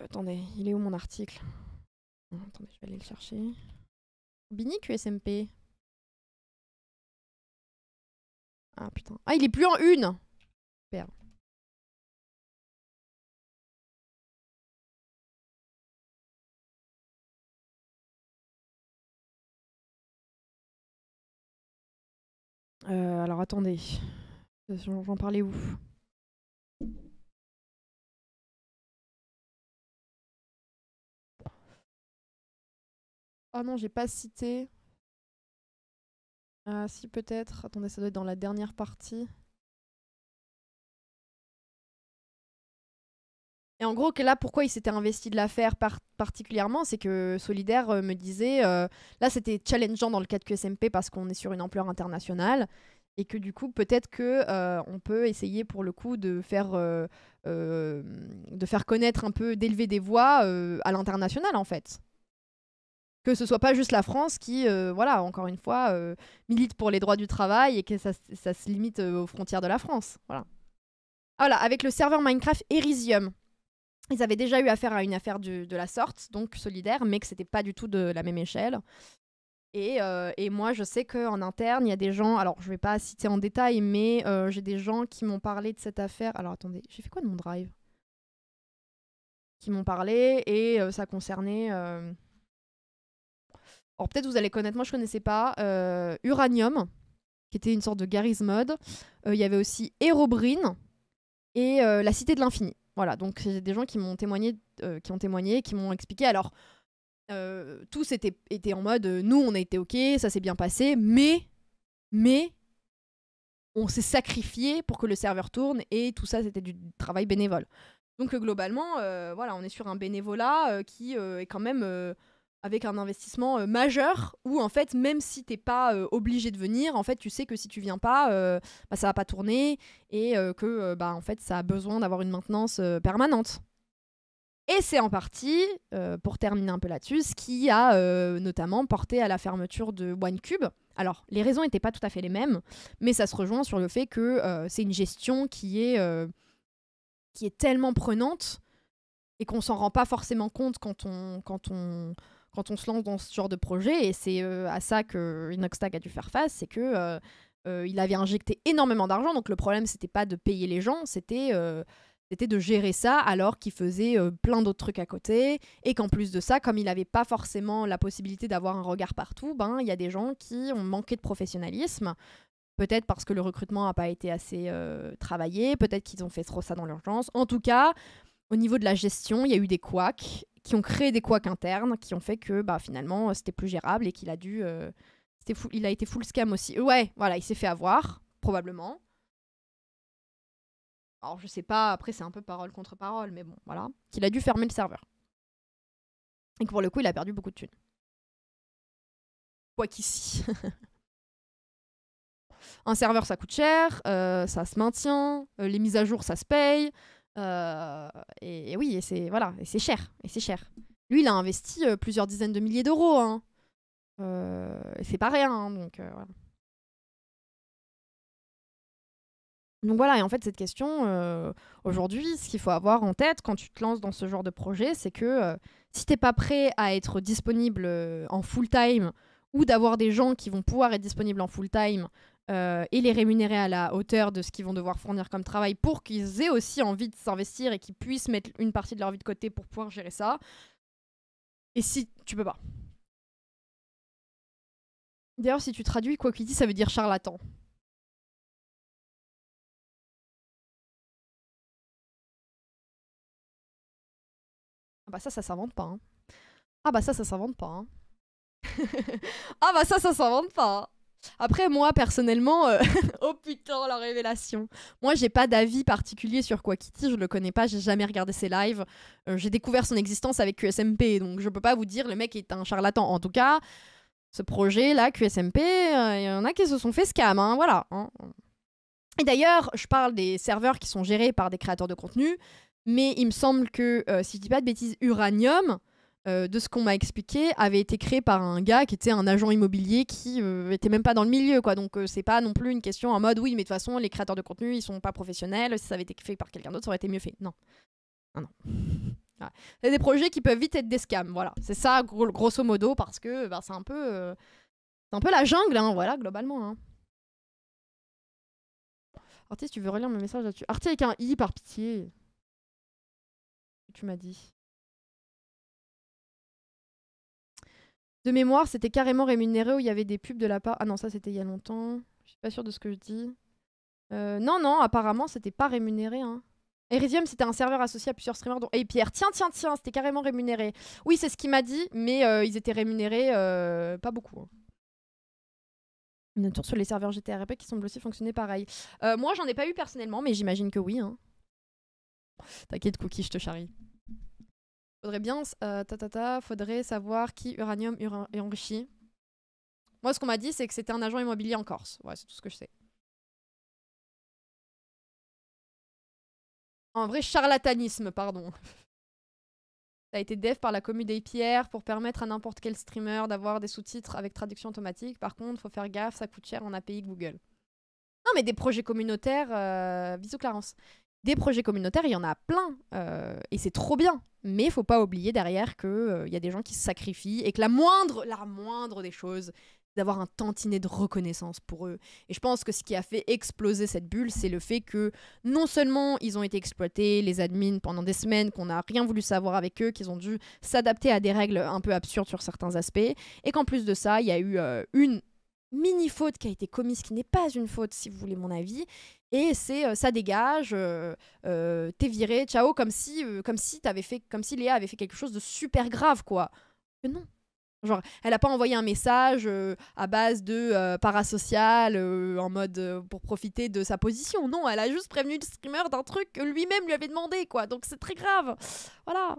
attendez, il est où mon article Attendez, je vais aller le chercher. Bini QSMP. Ah putain. Ah, il est plus en une super Euh, alors attendez, j'en parlais où Ah oh non, j'ai pas cité. Ah si peut-être. Attendez, ça doit être dans la dernière partie. Et en gros, que là, pourquoi il s'était investi de l'affaire particulièrement, c'est que Solidaire euh, me disait, euh, là, c'était challengeant dans le cadre de QSMP parce qu'on est sur une ampleur internationale et que du coup, peut-être que euh, on peut essayer pour le coup de faire, de faire connaître un peu, d'élever des voix à l'international en fait. Que ce soit pas juste la France qui, voilà, encore une fois, milite pour les droits du travail et que ça, se limite aux frontières de la France. Voilà. Ah voilà, avec le serveur Minecraft Erisium ils avaient déjà eu affaire à une affaire de la sorte, donc solidaire, mais que c'était pas du tout de la même échelle. Et, euh, et moi, je sais qu'en interne, il y a des gens, alors je vais pas citer en détail, mais euh, j'ai des gens qui m'ont parlé de cette affaire. Alors attendez, j'ai fait quoi de mon drive Qui m'ont parlé et euh, ça concernait. Alors peut-être vous allez connaître, moi je connaissais pas. Uranium, qui était une sorte de Garry's Mod. Il y avait aussi Hérobrine et La Cité de l'Infini. Voilà, donc j'ai des gens qui m'ont témoigné, euh, qui ont témoigné, qui m'ont expliqué. Alors, euh, tous étaient, en mode, euh, nous, on a été OK, ça s'est bien passé, mais, mais, on s'est sacrifié pour que le serveur tourne et tout ça, c'était du travail bénévole. Donc, globalement, voilà, on est sur un bénévolat qui est quand même avec un investissement euh, majeur où en fait même si t'es pas euh, obligé de venir en fait tu sais que si tu viens pas euh, bah, ça va pas tourner et que bah en fait ça a besoin d'avoir une maintenance permanente et c'est en partie pour terminer un peu là-dessus ce qui a notamment porté à la fermeture de OneCube alors les raisons n'étaient pas tout à fait les mêmes mais ça se rejoint sur le fait que c'est une gestion qui est qui est tellement prenante et qu'on s'en rend pas forcément compte quand on quand on quand on se lance dans ce genre de projet, et c'est euh, à ça que Inoxtag a dû faire face, c'est que euh, euh, il avait injecté énormément d'argent, donc le problème c'était pas de payer les gens, c'était c'était de gérer ça alors qu'il faisait plein d'autres trucs à côté et qu'en plus de ça, comme il n'avait pas forcément la possibilité d'avoir un regard partout, ben il y a des gens qui ont manqué de professionnalisme. Peut-être parce que le recrutement n'a pas été assez travaillé, peut-être qu'ils ont fait trop ça dans l'urgence. En tout cas, au niveau de la gestion, il y a eu des quacks qui ont créé des quacks internes qui ont fait que bah, finalement euh, c'était plus gérable et qu'il a dû. Euh, c'était fou il a été full scam aussi. Euh, ouais, voilà, il s'est fait avoir, probablement. Alors je sais pas, après c'est un peu parole contre parole, mais bon, voilà. Qu'il a dû fermer le serveur. Et que pour le coup, il a perdu beaucoup de thunes. Quoi qu'ici. un serveur, ça coûte cher, ça se maintient, les mises à jour, ça se paye. Euh, et, oui, et c'est voilà, et c'est cher, et c'est cher. Lui, il a investi euh, plusieurs dizaines de milliers d'euros. Hein. Euh, c'est pas rien, hein, donc voilà. Donc voilà, et en fait, cette question, aujourd'hui, ce qu'il faut avoir en tête quand tu te lances dans ce genre de projet, c'est que si t'es pas prêt à être disponible en full-time ou d'avoir des gens qui vont pouvoir être disponibles en full-time euh, et les rémunérer à la hauteur de ce qu'ils vont devoir fournir comme travail pour qu'ils aient aussi envie de s'investir et qu'ils puissent mettre une partie de leur vie de côté pour pouvoir gérer ça. Et si tu peux pas. D'ailleurs, si tu traduis quoi qu'il dit, ça veut dire charlatan. Ah bah ça, ça s'invente pas. Ah bah ça, ça s'invente pas. Hein. ah bah ça, ça s'invente pas. Hein. Ah bah hein. Après, moi, personnellement, euh, oh putain, la révélation. Moi, j'ai pas d'avis particulier sur quoi Kitty, je le connais pas, j'ai jamais regardé ses lives. Euh, j'ai découvert son existence avec QSMP, donc je peux pas vous dire le mec est un charlatan. En tout cas, ce projet-là, QSMP, euh, il y en a qui se sont fait scam, hein, voilà. Hein. Et d'ailleurs, je parle des serveurs qui sont gérés par des créateurs de contenu, mais il me semble que, si je dis pas de bêtises, Uranium, euh, de ce qu'on m'a expliqué, avait été créé par un gars qui était un agent immobilier qui n'était euh, était même pas dans le milieu, quoi. Donc ce euh, c'est pas non plus une question en mode oui, mais de toute façon les créateurs de contenu ils sont pas professionnels. Si ça avait été fait par quelqu'un d'autre, ça aurait été mieux fait. Non, ah non. C'est des projets qui peuvent vite être des scams, voilà. C'est ça grosso modo parce que bah, c'est un peu, c'est un peu la jungle, hein, voilà, globalement. Hein. Artie, si tu veux relire mon message là-dessus. Artie avec un i par pitié. Tu m'as dit. De mémoire, c'était carrément rémunéré où il y avait des pubs de la part. Ah non, ça c'était il y a longtemps. Je suis pas sûre de ce que je dis. Euh, non, non, apparemment c'était pas rémunéré. Hein. c'était un serveur associé à plusieurs streamers dont... Et Pierre, tiens, tiens, tiens, c'était carrément rémunéré. Oui, c'est ce qu'il m'a dit, mais euh, ils étaient rémunérés euh, pas beaucoup. Hein. tour sur les serveurs GTRP qui semblent aussi fonctionner pareil. moi, j'en ai pas eu personnellement, mais j'imagine que oui. Hein. T'inquiète, Cookie, je te charrie faudrait bien, euh, faudrait savoir qui uranium enrichit. est enrichi. Moi, ce qu'on m'a dit, c'est que c'était un agent immobilier en Corse. Ouais, c'est tout ce que je sais. Un vrai charlatanisme, pardon. Ça a été dev par la commu des pierres pour permettre à n'importe quel streamer d'avoir des sous-titres avec traduction automatique. Par contre, faut faire gaffe, ça coûte cher en API Google. Non, mais des projets communautaires, euh, bisous Clarence. Des projets communautaires, il y en a plein, euh, et c'est trop bien. Mais il faut pas oublier derrière qu'il euh, il y a des gens qui se sacrifient et que la moindre, la moindre des choses, c'est d'avoir un tantinet de reconnaissance pour eux. Et je pense que ce qui a fait exploser cette bulle, c'est le fait que non seulement ils ont été exploités, les admins, pendant des semaines, qu'on n'a rien voulu savoir avec eux, qu'ils ont dû s'adapter à des règles un peu absurdes sur certains aspects, et qu'en plus de ça, il y a eu euh, une mini faute qui a été commise, qui n'est pas une faute si vous voulez mon avis, et c'est euh, ça dégage, euh, euh, t'es viré, ciao, comme si, comme si t'avais fait, comme si Léa avait fait quelque chose de super grave, quoi. non. Genre, elle n'a pas envoyé un message à base de parasocial en mode pour profiter de sa position. Non, elle a juste prévenu le streamer d'un truc que lui-même lui avait demandé, quoi. Donc c'est très grave. Voilà.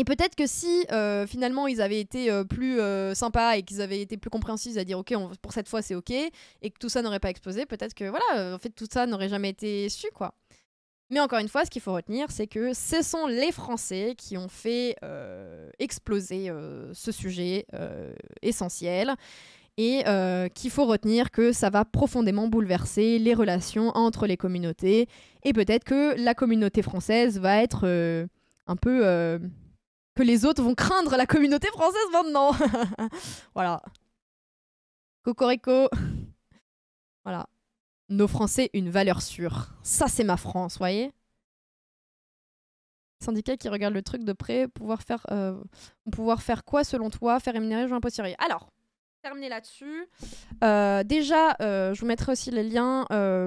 Et peut-être que si euh, finalement ils avaient été euh, plus euh, sympas et qu'ils avaient été plus compréhensifs à dire ok pour cette fois c'est ok et que tout ça n'aurait pas explosé, peut-être que voilà, en fait tout ça n'aurait jamais été su quoi. Mais encore une fois, ce qu'il faut retenir, c'est que ce sont les Français qui ont fait exploser ce sujet essentiel et qu'il faut retenir que ça va profondément bouleverser les relations entre les communautés et peut-être que la communauté française va être un peu les autres vont craindre la communauté française maintenant. voilà. Cocorico. voilà. Nos Français, une valeur sûre. Ça, c'est ma France, voyez Syndicat qui regarde le truc de près, pouvoir faire, euh, pouvoir faire quoi selon toi Faire rémunérer Jean Potirier. Alors, terminer là-dessus. Euh, déjà, euh, je vous mettrai aussi les liens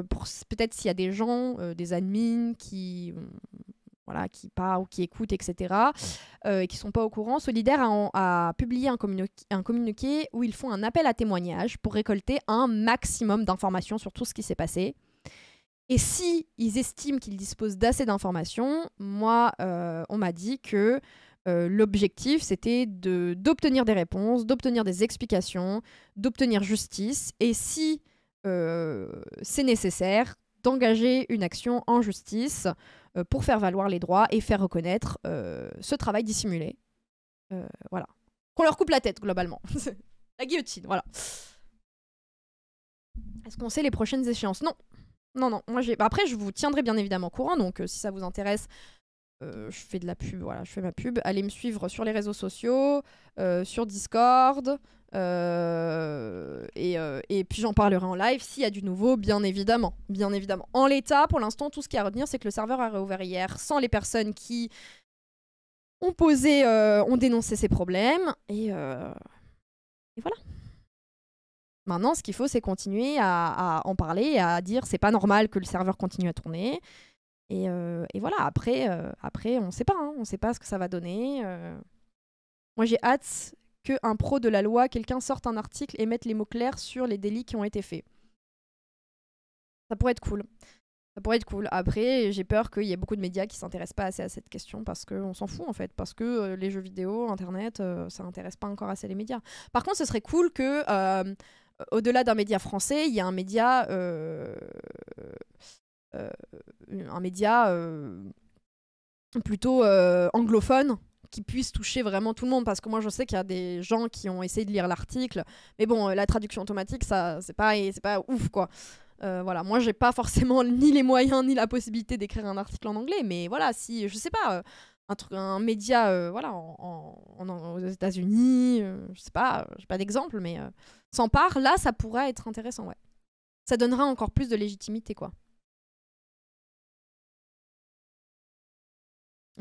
pour peut-être s'il y a des gens, des admins qui qui part ou qui écoute, etc., euh, et qui ne sont pas au courant, Solidaire a, publié un, un, communiqué où ils font un appel à témoignages pour récolter un maximum d'informations sur tout ce qui s'est passé. Et si ils estiment qu'ils disposent d'assez d'informations, moi, euh, on m'a dit que euh, l'objectif, c'était d'obtenir des réponses, d'obtenir des explications, d'obtenir justice, et si c'est nécessaire, d'engager une action en justice euh, pour faire valoir les droits et faire reconnaître euh, ce travail dissimulé. Euh, voilà. Qu'on leur coupe la tête, globalement. la guillotine, voilà. Est-ce qu'on sait les prochaines échéances Non. Non, non. Moi, après, je vous tiendrai bien évidemment au courant, donc si ça vous intéresse, je fais de la pub, voilà, je fais ma pub. Allez me suivre sur les réseaux sociaux, sur Discord, euh, et, euh, et, puis j'en parlerai en live s'il y a du nouveau, bien évidemment. Bien évidemment. En l'état, pour l'instant, tout ce qu'il y a à retenir, c'est que le serveur a réouvert hier sans les personnes qui ont posé, euh, ont dénoncé ces problèmes. Et, et voilà. Maintenant, ce qu'il faut, c'est continuer à, à, en parler, à dire c'est pas normal que le serveur continue à tourner. Et, et voilà, après, après on sait pas, hein, on sait pas ce que ça va donner. Moi, j'ai hâte qu'un pro de la loi, quelqu'un sorte un article et mette les mots clairs sur les délits qui ont été faits. Ça pourrait être cool. Ça pourrait être cool. Après, j'ai peur qu'il y ait beaucoup de médias qui s'intéressent pas assez à cette question parce qu'on s'en fout en fait, parce que euh, les jeux vidéo, Internet, euh, ça n'intéresse pas encore assez les médias. Par contre, ce serait cool que, euh, au-delà d'un média français, il y ait un média, un média plutôt anglophone qui puisse toucher vraiment tout le monde. Parce que moi, je sais qu'il y a des gens qui ont essayé de lire l'article. Mais bon, euh, la traduction automatique, ça, c'est pas, c'est pas ouf, quoi. Euh, voilà, moi j'ai pas forcément ni les moyens ni la possibilité d'écrire un article en anglais, mais voilà, si je sais pas, euh, un, truc, un média, voilà, aux États-Unis, je sais pas, j'ai pas d'exemple, mais s'empare, là ça pourrait être intéressant, ouais. Ça donnera encore plus de légitimité, quoi.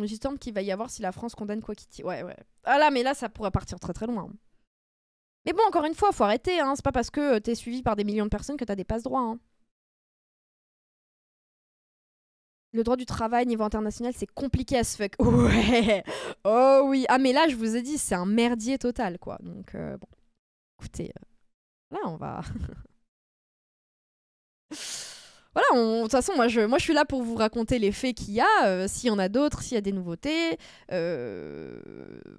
J'estime qu'il va y avoir si la France condamne quoi qu'il Ouais, ouais. Ah là, mais là, ça pourrait partir très très loin. Mais bon, encore une fois, faut arrêter. Hein. C'est pas parce que euh, t'es suivi par des millions de personnes que t'as des passe-droits. Hein. Le droit du travail niveau international, c'est compliqué à se fuck. Ouais. Oh oui. Ah mais là, je vous ai dit, c'est un merdier total, quoi. Donc euh, bon, écoutez, euh, là, on va. voilà, de toute façon, moi je, moi je suis là pour vous raconter les faits qu'il y a, euh, s'il y en a d'autres, s'il y a des nouveautés. Euh,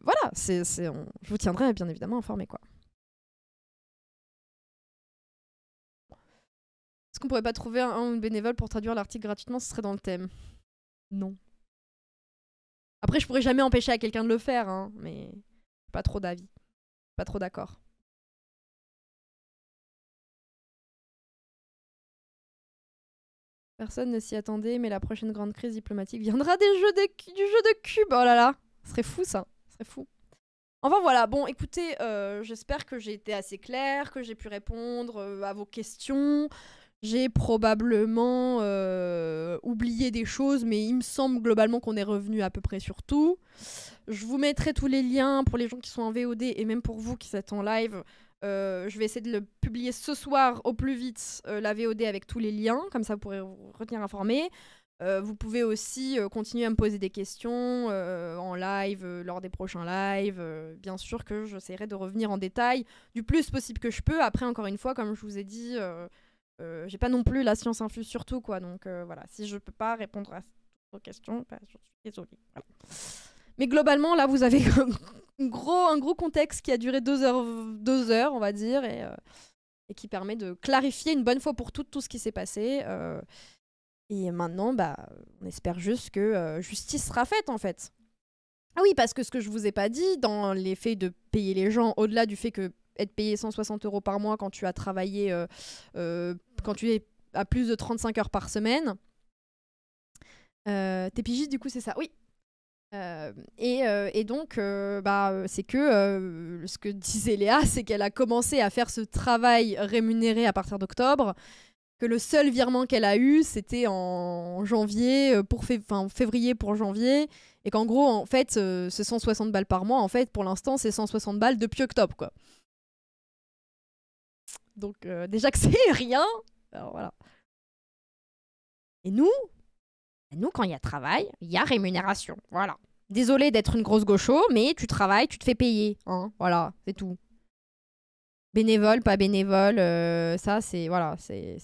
voilà, c'est, je vous tiendrai bien évidemment informé. Quoi. Est-ce qu'on pourrait pas trouver un, bénévole pour traduire l'article gratuitement Ce serait dans le thème. Non. Après, je pourrais jamais empêcher à quelqu'un de le faire, hein, mais pas trop d'avis. Pas trop d'accord. Personne ne s'y attendait, mais la prochaine grande crise diplomatique viendra des jeux du jeu de cube. Oh là là, ce serait fou ça, ce serait fou. Enfin voilà, bon écoutez, euh, j'espère que j'ai été assez claire, que j'ai pu répondre euh, à vos questions. J'ai probablement euh, oublié des choses, mais il me semble globalement qu'on est revenu à peu près sur tout. Je vous mettrai tous les liens pour les gens qui sont en VOD et même pour vous qui êtes en live. Euh, je vais essayer de le publier ce soir au plus vite, euh, la VOD avec tous les liens, comme ça vous pourrez vous retenir informé. Euh, vous pouvez aussi continuer à me poser des questions en live, lors des prochains lives. bien sûr que j'essaierai de revenir en détail du plus possible que je peux. Après, encore une fois, comme je vous ai dit, j'ai pas non plus la science infuse surtout, quoi. Donc voilà, si je peux pas répondre à vos questions, bah, je suis désolée. Mais globalement, là, vous avez un, gros, un gros contexte qui a duré deux heures, deux heures on va dire, et, euh, et qui permet de clarifier une bonne fois pour toutes tout ce qui s'est passé. Euh. et maintenant, bah, on espère juste que euh, justice sera faite, en fait. Ah oui, parce que ce que je vous ai pas dit, dans l'effet de payer les gens, au-delà du fait que être payé 160 euros par mois quand tu as travaillé, quand tu es à plus de 35 heures par semaine, euh, t'es du coup, c'est ça. Oui, euh, et, euh, et, donc, euh, bah, c'est que ce que disait Léa, c'est qu'elle a commencé à faire ce travail rémunéré à partir d'octobre, que le seul virement qu'elle a eu, c'était en janvier, pour février pour janvier, et qu'en gros, en fait, ce 160 balles par mois, en fait, pour l'instant, c'est 160 balles depuis octobre, quoi. Donc, déjà que c'est rien, alors voilà. Et nous, nous, quand il y a travail, il y a rémunération. Voilà. Désolé d'être une grosse gaucho, mais tu travailles, tu te fais payer. Hein voilà, c'est tout. Bénévole, pas bénévole, euh, ça, c'est. Voilà, c'est.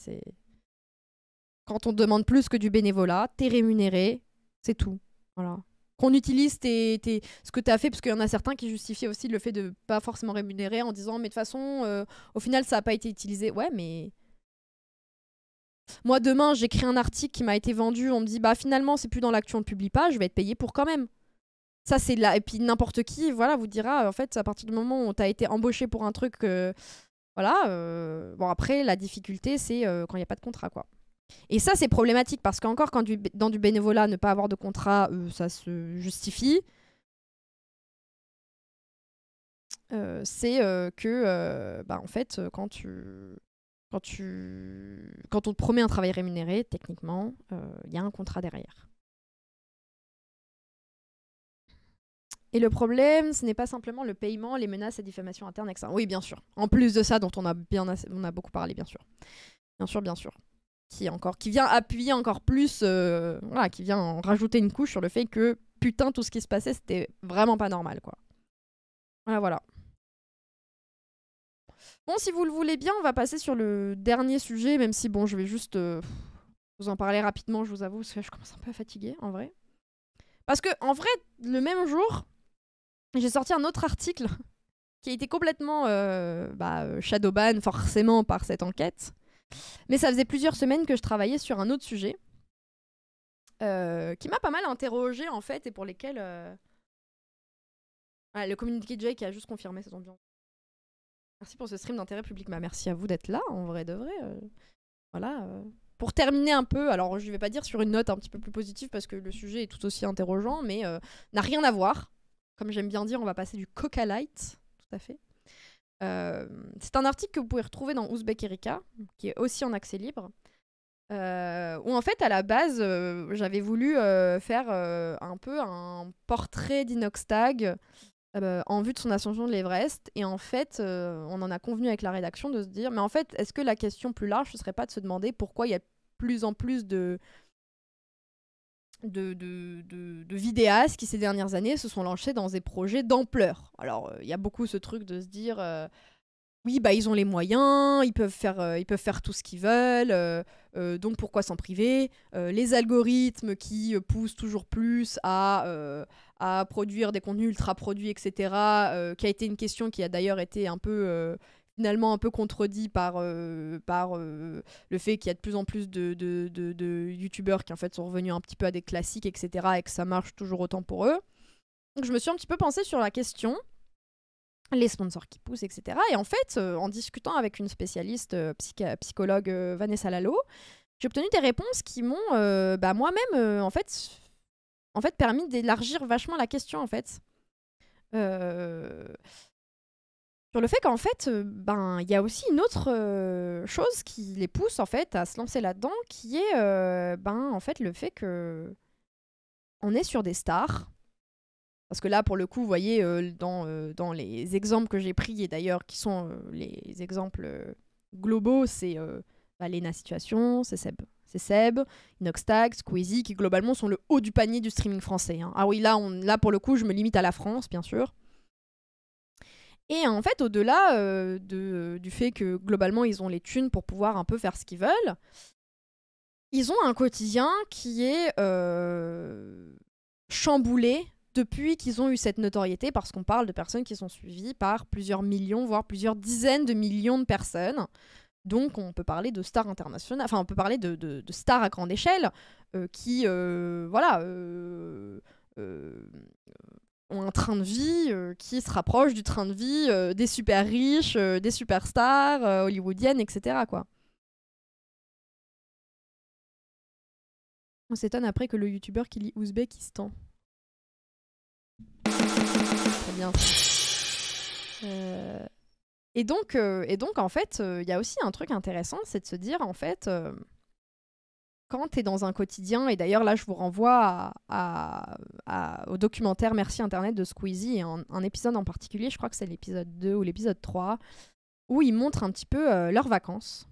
Quand on demande plus que du bénévolat, t'es rémunéré, c'est tout. Voilà. Qu'on utilise tes, ce que tu as fait, parce qu'il y en a certains qui justifient aussi le fait de pas forcément rémunérer en disant, mais de toute façon, euh, au final, ça n'a pas été utilisé. Ouais, mais moi, demain, j'écris un article qui m'a été vendu, on me dit, bah finalement, c'est plus dans l'action on le publie pas, je vais être payé pour quand même. Ça, c'est là. Et puis, n'importe qui, voilà, vous dira, en fait, à partir du moment où t'as été embauché pour un truc, euh, voilà. Euh, bon, après, la difficulté, c'est euh, quand il n'y a pas de contrat, quoi. Et ça, c'est problématique parce qu'encore, quand du, dans du bénévolat, ne pas avoir de contrat, ça se justifie. c'est que, bah, en fait, quand tu quand, tu... Quand on te promet un travail rémunéré, techniquement, euh, il y a un contrat derrière. Et le problème, ce n'est pas simplement le paiement, les menaces, la diffamation interne, etc. Oui, bien sûr. En plus de ça, dont on a, bien assez, on a beaucoup parlé, bien sûr. Bien sûr, bien sûr. Qui, encore, qui vient appuyer encore plus, euh, voilà, qui vient rajouter une couche sur le fait que, putain, tout ce qui se passait, c'était vraiment pas normal, quoi. Voilà, voilà. Bon, si vous le voulez bien, on va passer sur le dernier sujet, même si, bon, je vais juste euh, vous en parler rapidement, je vous avoue, parce que je commence un peu à fatiguer, en vrai. Parce que, en vrai, le même jour, j'ai sorti un autre article qui a été complètement euh, bah, euh, shadowban, forcément, par cette enquête. Mais ça faisait plusieurs semaines que je travaillais sur un autre sujet, qui m'a pas mal interrogée, en fait, et pour lesquels... le Community de a juste confirmé cette ambiance. Merci pour ce stream d'intérêt public. Bah, merci à vous d'être là, en vrai de vrai. Euh, voilà. Euh. Pour terminer un peu, alors je ne vais pas dire sur une note un petit peu plus positive parce que le sujet est tout aussi interrogeant, mais euh, n'a rien à voir. Comme j'aime bien dire, on va passer du Coca Light, tout à fait. c'est un article que vous pouvez retrouver dans Ouzbek Erika, qui est aussi en accès libre. où en fait à la base j'avais voulu faire un peu un portrait d'Inoxtag ah bah, en vue de son ascension de l'Everest. Et en fait, euh, on en a convenu avec la rédaction de se dire, mais en fait, est-ce que la question plus large, ce serait pas de se demander pourquoi il y a plus en plus de, de, de, de, vidéastes qui ces dernières années se sont lanchés dans des projets d'ampleur. Alors euh, il y a beaucoup ce truc de se dire euh, oui bah ils ont les moyens, ils peuvent faire, ils peuvent faire tout ce qu'ils veulent, donc pourquoi s'en priver Les algorithmes qui poussent toujours plus à à produire des contenus ultra produits, etc., euh, qui a été une question qui a d'ailleurs été un peu euh, finalement un peu contredit par, euh, par le fait qu'il y a de plus en plus de, de, de, youtubeurs qui en fait sont revenus un petit peu à des classiques, etc. et que ça marche toujours autant pour eux. Donc je me suis un petit peu pensée sur la question, les sponsors qui poussent, etc. Et en fait, en discutant avec une spécialiste psychologue Vanessa Lalo, j'ai obtenu des réponses qui m'ont bah, moi-même en fait en fait, permis d'élargir vachement la question, en fait. Euh, sur le fait qu'en fait, euh, ben, il y a aussi une autre euh, chose qui les pousse, en fait, à se lancer là-dedans, qui est, ben, en fait, le fait que on est sur des stars. Parce que là, pour le coup, vous voyez, dans, dans les exemples que j'ai pris, et d'ailleurs qui sont les exemples globaux, c'est Valéna ben, Situation, c'est Seb c'est Seb, Inoxtag, Squeezie, qui globalement sont le haut du panier du streaming français. Hein. Ah oui, là, là, pour le coup, je me limite à la France, bien sûr. Et en fait, au-delà euh, de, euh, du fait que globalement, ils ont les thunes pour pouvoir un peu faire ce qu'ils veulent, ils ont un quotidien qui est euh, chamboulé depuis qu'ils ont eu cette notoriété, parce qu'on parle de personnes qui sont suivies par plusieurs millions, voire plusieurs dizaines de millions de personnes donc on peut parler de stars internationales, enfin on peut parler de, stars à grande échelle euh, qui, euh, voilà, euh, ont un train de vie qui se rapproche du train de vie des super riches, des superstars hollywoodiennes, etc. Quoi. On s'étonne après que le youtubeur qui lit Ouzbékistan. Très bien. Euh... Et donc, euh, et donc en fait, euh, il y a aussi un truc intéressant, c'est de se dire, en fait, euh, quand tu es dans un quotidien, et d'ailleurs là, je vous renvoie au documentaire Merci Internet de Squeezie, un, épisode en particulier, je crois que c'est l'épisode 2 ou l'épisode 3, où ils montrent un petit peu leurs vacances.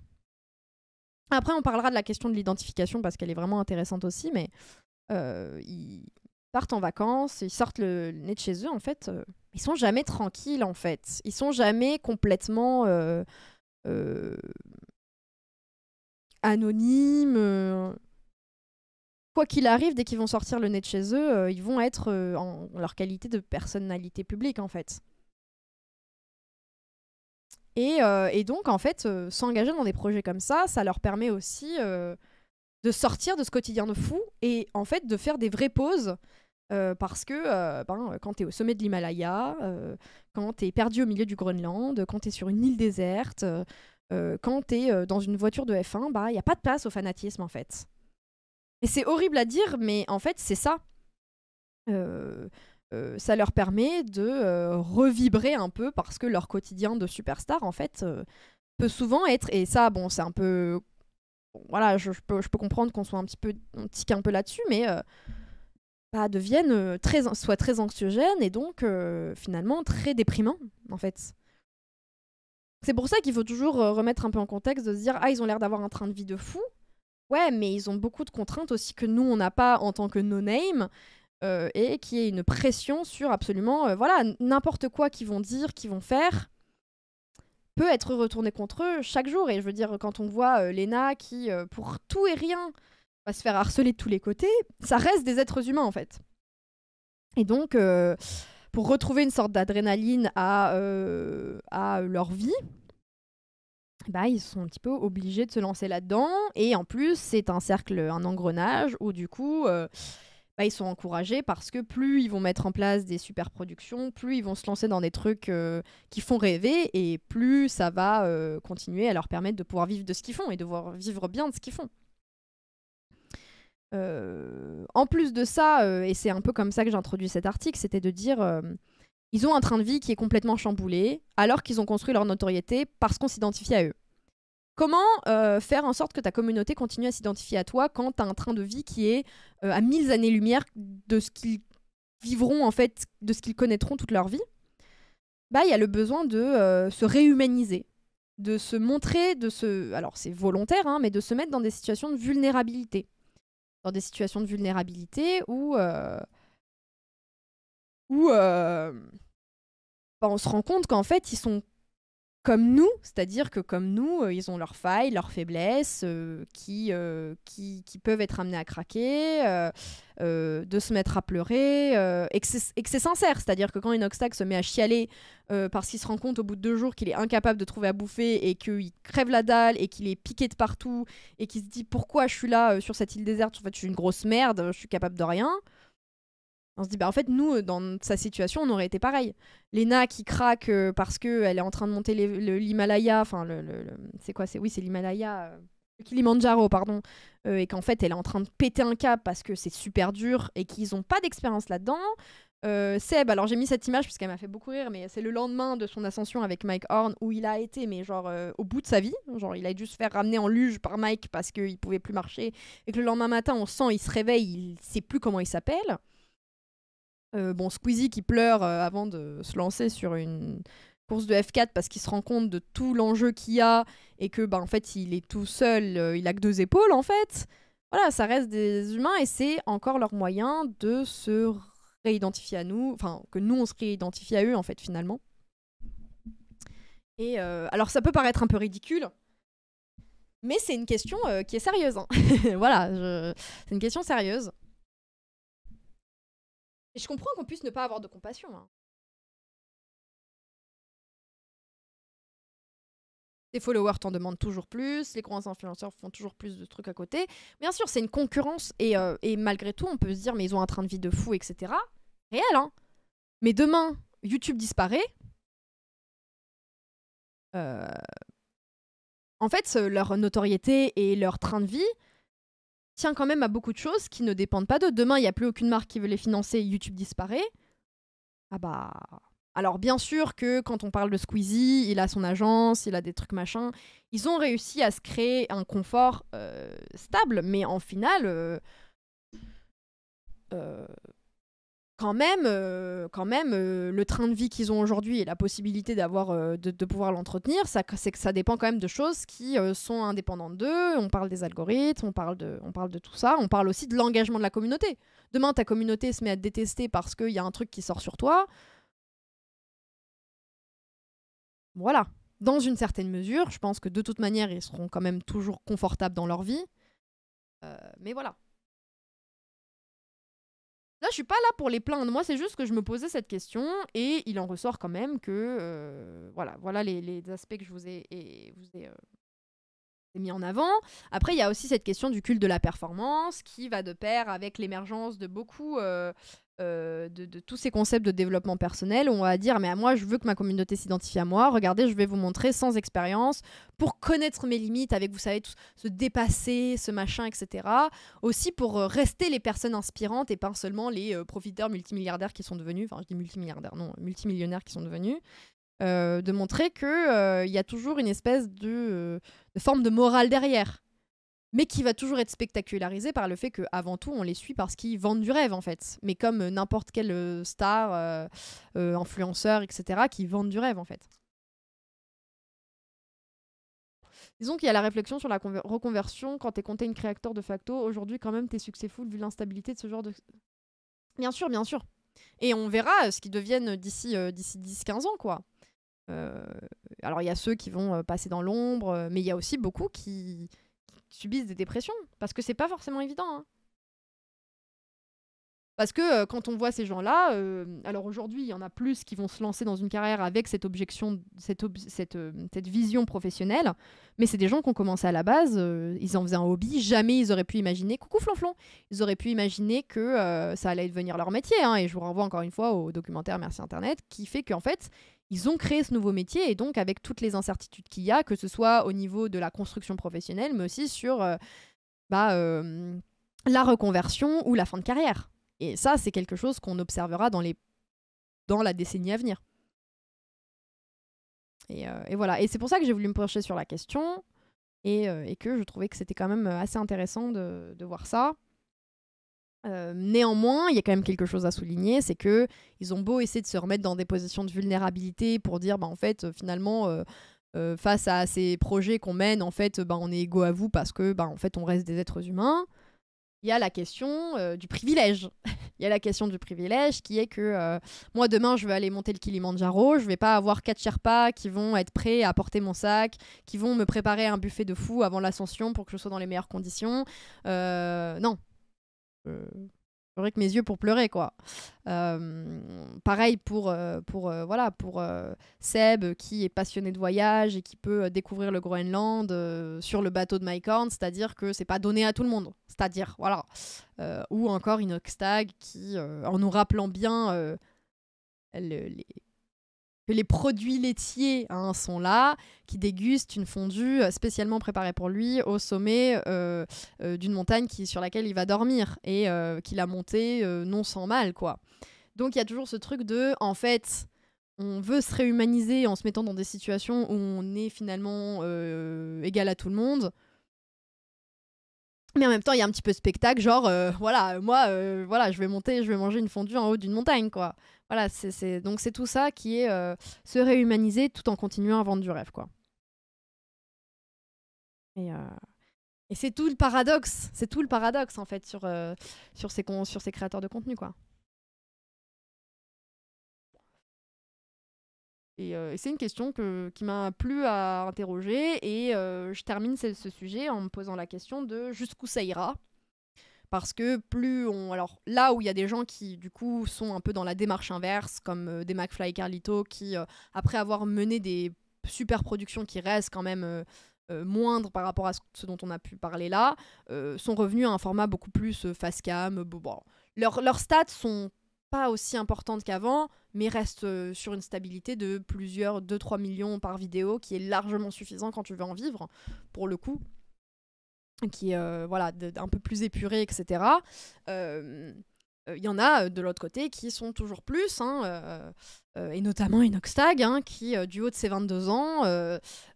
Après, on parlera de la question de l'identification parce qu'elle est vraiment intéressante aussi, mais ils partent en vacances, ils sortent le, le nez de chez eux, en fait, ils sont jamais tranquilles en fait. Ils sont jamais complètement euh, euh, anonymes. Euh. Quoi qu'il arrive, dès qu'ils vont sortir le nez de chez eux, ils vont être en leur qualité de personnalité publique en fait. Et, et donc en fait, s'engager dans des projets comme ça, ça leur permet aussi de sortir de ce quotidien de fou et en fait de faire des vraies pauses euh, parce que euh, ben, euh, quand tu es au sommet de l'Himalaya, quand tu es perdu au milieu du Groenland, quand tu es sur une île déserte, quand tu es dans une voiture de F1, il bah, n'y a pas de place au fanatisme en fait. Et c'est horrible à dire, mais en fait c'est ça. ça leur permet de revibrer un peu parce que leur quotidien de superstar en fait peut souvent être, et ça bon c'est un peu... voilà, je, peux, je, peux, comprendre qu'on soit un petit peu... un peu là-dessus, mais deviennent euh, très, soit très anxiogènes et donc euh, finalement très déprimant en fait. C'est pour ça qu'il faut toujours euh, remettre un peu en contexte de se dire ah ils ont l'air d'avoir un train de vie de fou. Ouais, mais ils ont beaucoup de contraintes aussi que nous on n'a pas en tant que no name euh, et qui est une pression sur absolument voilà n'importe quoi qu'ils vont dire, qu'ils vont faire peut être retourné contre eux chaque jour et je veux dire quand on voit Lena qui pour tout et rien va se faire harceler de tous les côtés, ça reste des êtres humains en fait. Et donc, euh, pour retrouver une sorte d'adrénaline à, euh, à leur vie, bah, ils sont un petit peu obligés de se lancer là-dedans. Et en plus, c'est un cercle, un engrenage où du coup, euh, bah, ils sont encouragés parce que plus ils vont mettre en place des super productions, plus ils vont se lancer dans des trucs qui font rêver et plus ça va continuer à leur permettre de pouvoir vivre de ce qu'ils font et de vivre bien de ce qu'ils font. Euh, en plus de ça, euh, et c'est un peu comme ça que j'ai introduit cet article, c'était de dire euh, ils ont un train de vie qui est complètement chamboulé, alors qu'ils ont construit leur notoriété parce qu'on s'identifie à eux. Comment faire en sorte que ta communauté continue à s'identifier à toi quand tu as un train de vie qui est à mille années-lumière de ce qu'ils vivront, en fait, de ce qu'ils connaîtront toute leur vie Bah, il y a le besoin de se réhumaniser, de se montrer, de se. Alors, c'est volontaire, hein, mais de se mettre dans des situations de vulnérabilité dans des situations de vulnérabilité où, euh, euh, bah, on se rend compte qu'en fait, ils sont comme nous, c'est-à-dire que comme nous, euh, ils ont leurs failles, leurs faiblesses, euh, euh, qui, qui, peuvent être amenés à craquer, de se mettre à pleurer, et que c'est sincère, c'est-à-dire que quand Inoxtag se met à chialer parce qu'il se rend compte au bout de deux jours qu'il est incapable de trouver à bouffer et qu'il crève la dalle et qu'il est piqué de partout et qu'il se dit pourquoi je suis là sur cette île déserte, en fait je suis une grosse merde, je suis capable de rien. On se dit, bah en fait, nous, euh, dans sa situation, on aurait été pareil. Léna qui craque euh, parce qu'elle est en train de monter l'Himalaya, enfin, le, c'est quoi Oui, c'est l'Himalaya, euh, le Kilimanjaro, pardon, et qu'en fait, elle est en train de péter un câble parce que c'est super dur et qu'ils n'ont pas d'expérience là-dedans. Seb, alors j'ai mis cette image parce qu'elle m'a fait beaucoup rire, mais c'est le lendemain de son ascension avec Mike Horn où il a été, mais genre au bout de sa vie. Genre il a dû se faire ramener en luge par Mike parce qu'il pouvait plus marcher. Et que le lendemain matin, on sent, il se réveille, il sait plus comment il s'appelle. Euh, bon, Squeezie qui pleure euh, avant de se lancer sur une course de F4 parce qu'il se rend compte de tout l'enjeu qu'il y a et que, ben, en fait, il est tout seul, euh, il a que deux épaules, en fait. Voilà, ça reste des humains et c'est encore leur moyen de se réidentifier à nous, enfin, que nous, on se réidentifie à eux, en fait, finalement. Et alors, ça peut paraître un peu ridicule, mais c'est une question qui est sérieuse. Hein. voilà, c'est une question sérieuse. Et je comprends qu'on puisse ne pas avoir de compassion. Hein. Les followers t'en demandent toujours plus, les grands influenceurs font toujours plus de trucs à côté. Bien sûr, c'est une concurrence et, euh, et, malgré tout, on peut se dire, mais ils ont un train de vie de fou, etc. Réel, hein. Mais demain, YouTube disparaît. Euh, en fait, leur notoriété et leur train de vie tient quand même à beaucoup de choses qui ne dépendent pas d'eux. Demain, il n'y a plus aucune marque qui veut les financer, YouTube disparaît. Ah bah. Alors bien sûr que quand on parle de Squeezie, il a son agence, il a des trucs machin. Ils ont réussi à se créer un confort euh, stable, mais en final... Euh, euh, quand même, euh, quand même euh, le train de vie qu'ils ont aujourd'hui et la possibilité d'avoir, euh, de, pouvoir l'entretenir, ça, c'est que ça dépend quand même de choses qui sont indépendantes d'eux. On parle des algorithmes, on parle, de, on parle de tout ça, on parle aussi de l'engagement de la communauté. Demain, ta communauté se met à te détester parce qu'il y a un truc qui sort sur toi. Voilà. Dans une certaine mesure, je pense que de toute manière, ils seront quand même toujours confortables dans leur vie. mais voilà je suis pas là pour les plaindre. Moi, c'est juste que je me posais cette question et il en ressort quand même que euh, voilà, voilà les, aspects que je vous ai, euh, mis en avant. Après, il y a aussi cette question du culte de la performance qui va de pair avec l'émergence de beaucoup euh, euh, de, tous ces concepts de développement personnel où on va dire mais à moi je veux que ma communauté s'identifie à moi regardez je vais vous montrer sans expérience pour connaître mes limites avec vous savez tout se dépasser ce machin etc aussi pour euh, rester les personnes inspirantes et pas seulement les euh, profiteurs multimilliardaires qui sont devenus enfin je dis multimilliardaires non multimillionnaires qui sont devenus de montrer que il y a toujours une espèce de forme de morale derrière mais qui va toujours être spectacularisé par le fait que avant tout on les suit parce qu'ils vendent du rêve en fait mais comme euh, n'importe quelle euh, star euh, influenceur etc qui vendent du rêve en fait Disons qu'il y a la réflexion sur la reconversion quand t'es une créateur de facto. Aujourd'hui, quand même, t'es successful vu l'instabilité de ce genre de. Bien sûr, bien sûr. Et on verra ce qu'ils deviennent d'ici d'ici 10-15 ans, quoi. alors, il y a ceux qui vont passer dans l'ombre, mais il y a aussi beaucoup qui, subissent des dépressions. Parce que c'est pas forcément évident. Hein. Parce que euh, quand on voit ces gens-là, euh, alors aujourd'hui, il y en a plus qui vont se lancer dans une carrière avec cette objection, cette, euh, cette, vision professionnelle, mais c'est des gens qui ont commencé à la base, ils en faisaient un hobby, jamais ils auraient pu imaginer, coucou flanflon, ils auraient pu imaginer que ça allait devenir leur métier. Hein, et je vous renvoie encore une fois au documentaire Merci Internet, qui fait qu'en fait, ils ont créé ce nouveau métier et donc avec toutes les incertitudes qu'il y a, que ce soit au niveau de la construction professionnelle, mais aussi sur euh, bah, euh, la reconversion ou la fin de carrière. Et ça, c'est quelque chose qu'on observera dans, les... dans la décennie à venir. Et, euh, voilà. Et c'est pour ça que j'ai voulu me pencher sur la question et, et que je trouvais que c'était quand même assez intéressant de, de voir ça. Euh, néanmoins, il y a quand même quelque chose à souligner, c'est que ils ont beau essayer de se remettre dans des positions de vulnérabilité pour dire, bah, en fait, euh, finalement, euh, face à ces projets qu'on mène, en fait, bah, on est égaux à vous parce que, bah, en fait, on reste des êtres humains. Il y a la question du privilège. Il y a la question du privilège qui est que moi demain je vais aller monter le Kilimanjaro, je vais pas avoir quatre Sherpas qui vont être prêts à porter mon sac, qui vont me préparer un buffet de fou avant l'ascension pour que je sois dans les meilleures conditions. non, J'aurais euh, que mes yeux pour pleurer quoi. Euh, pareil pour euh, pour voilà pour Seb qui est passionné de voyage et qui peut découvrir le Groenland sur le bateau de Mike c'est-à-dire que c'est pas donné à tout le monde, c'est-à-dire voilà. ou encore tag qui en nous rappelant bien les, que les produits laitiers hein, sont là, qui déguste une fondue euh, spécialement préparée pour lui au sommet euh, euh, d'une montagne qui, sur laquelle il va dormir et qu'il a monté non sans mal, quoi. Donc il y a toujours ce truc de, en fait, on veut se réhumaniser en se mettant dans des situations où on est finalement égal à tout le monde. Mais en même temps, il y a un petit peu de spectacle, genre, voilà, moi, voilà, je vais monter, je vais manger une fondue en haut d'une montagne, quoi. Voilà, c'est donc c'est tout ça qui est euh, se réhumaniser tout en continuant à vendre du rêve, quoi. Et, euh, et c'est tout le paradoxe, c'est tout le paradoxe en fait sur, euh, sur, ces sur ces créateurs de contenu, quoi. Et, et c'est une question que, qui m'a plu à interroger et je termine ce sujet en me posant la question de jusqu'où ça ira parce que plus on. Alors là où il y a des gens qui, du coup, sont un peu dans la démarche inverse, comme euh, des McFly et Carlito, qui, euh, après avoir mené des super productions qui restent quand même. Euh, moindres par rapport à ce dont on a pu parler là, sont revenus à un format beaucoup plus face cam. Bon, leurs stats sont pas aussi importantes qu'avant, mais restent sur une stabilité de plusieurs 2-3 millions par vidéo, qui est largement suffisant quand tu veux en vivre, pour le coup qui est euh, voilà, un peu plus épuré, etc. Il euh, euh, y en a de l'autre côté qui sont toujours plus, hein, et notamment Inoxtag, hein, qui, du haut de ses 22 ans,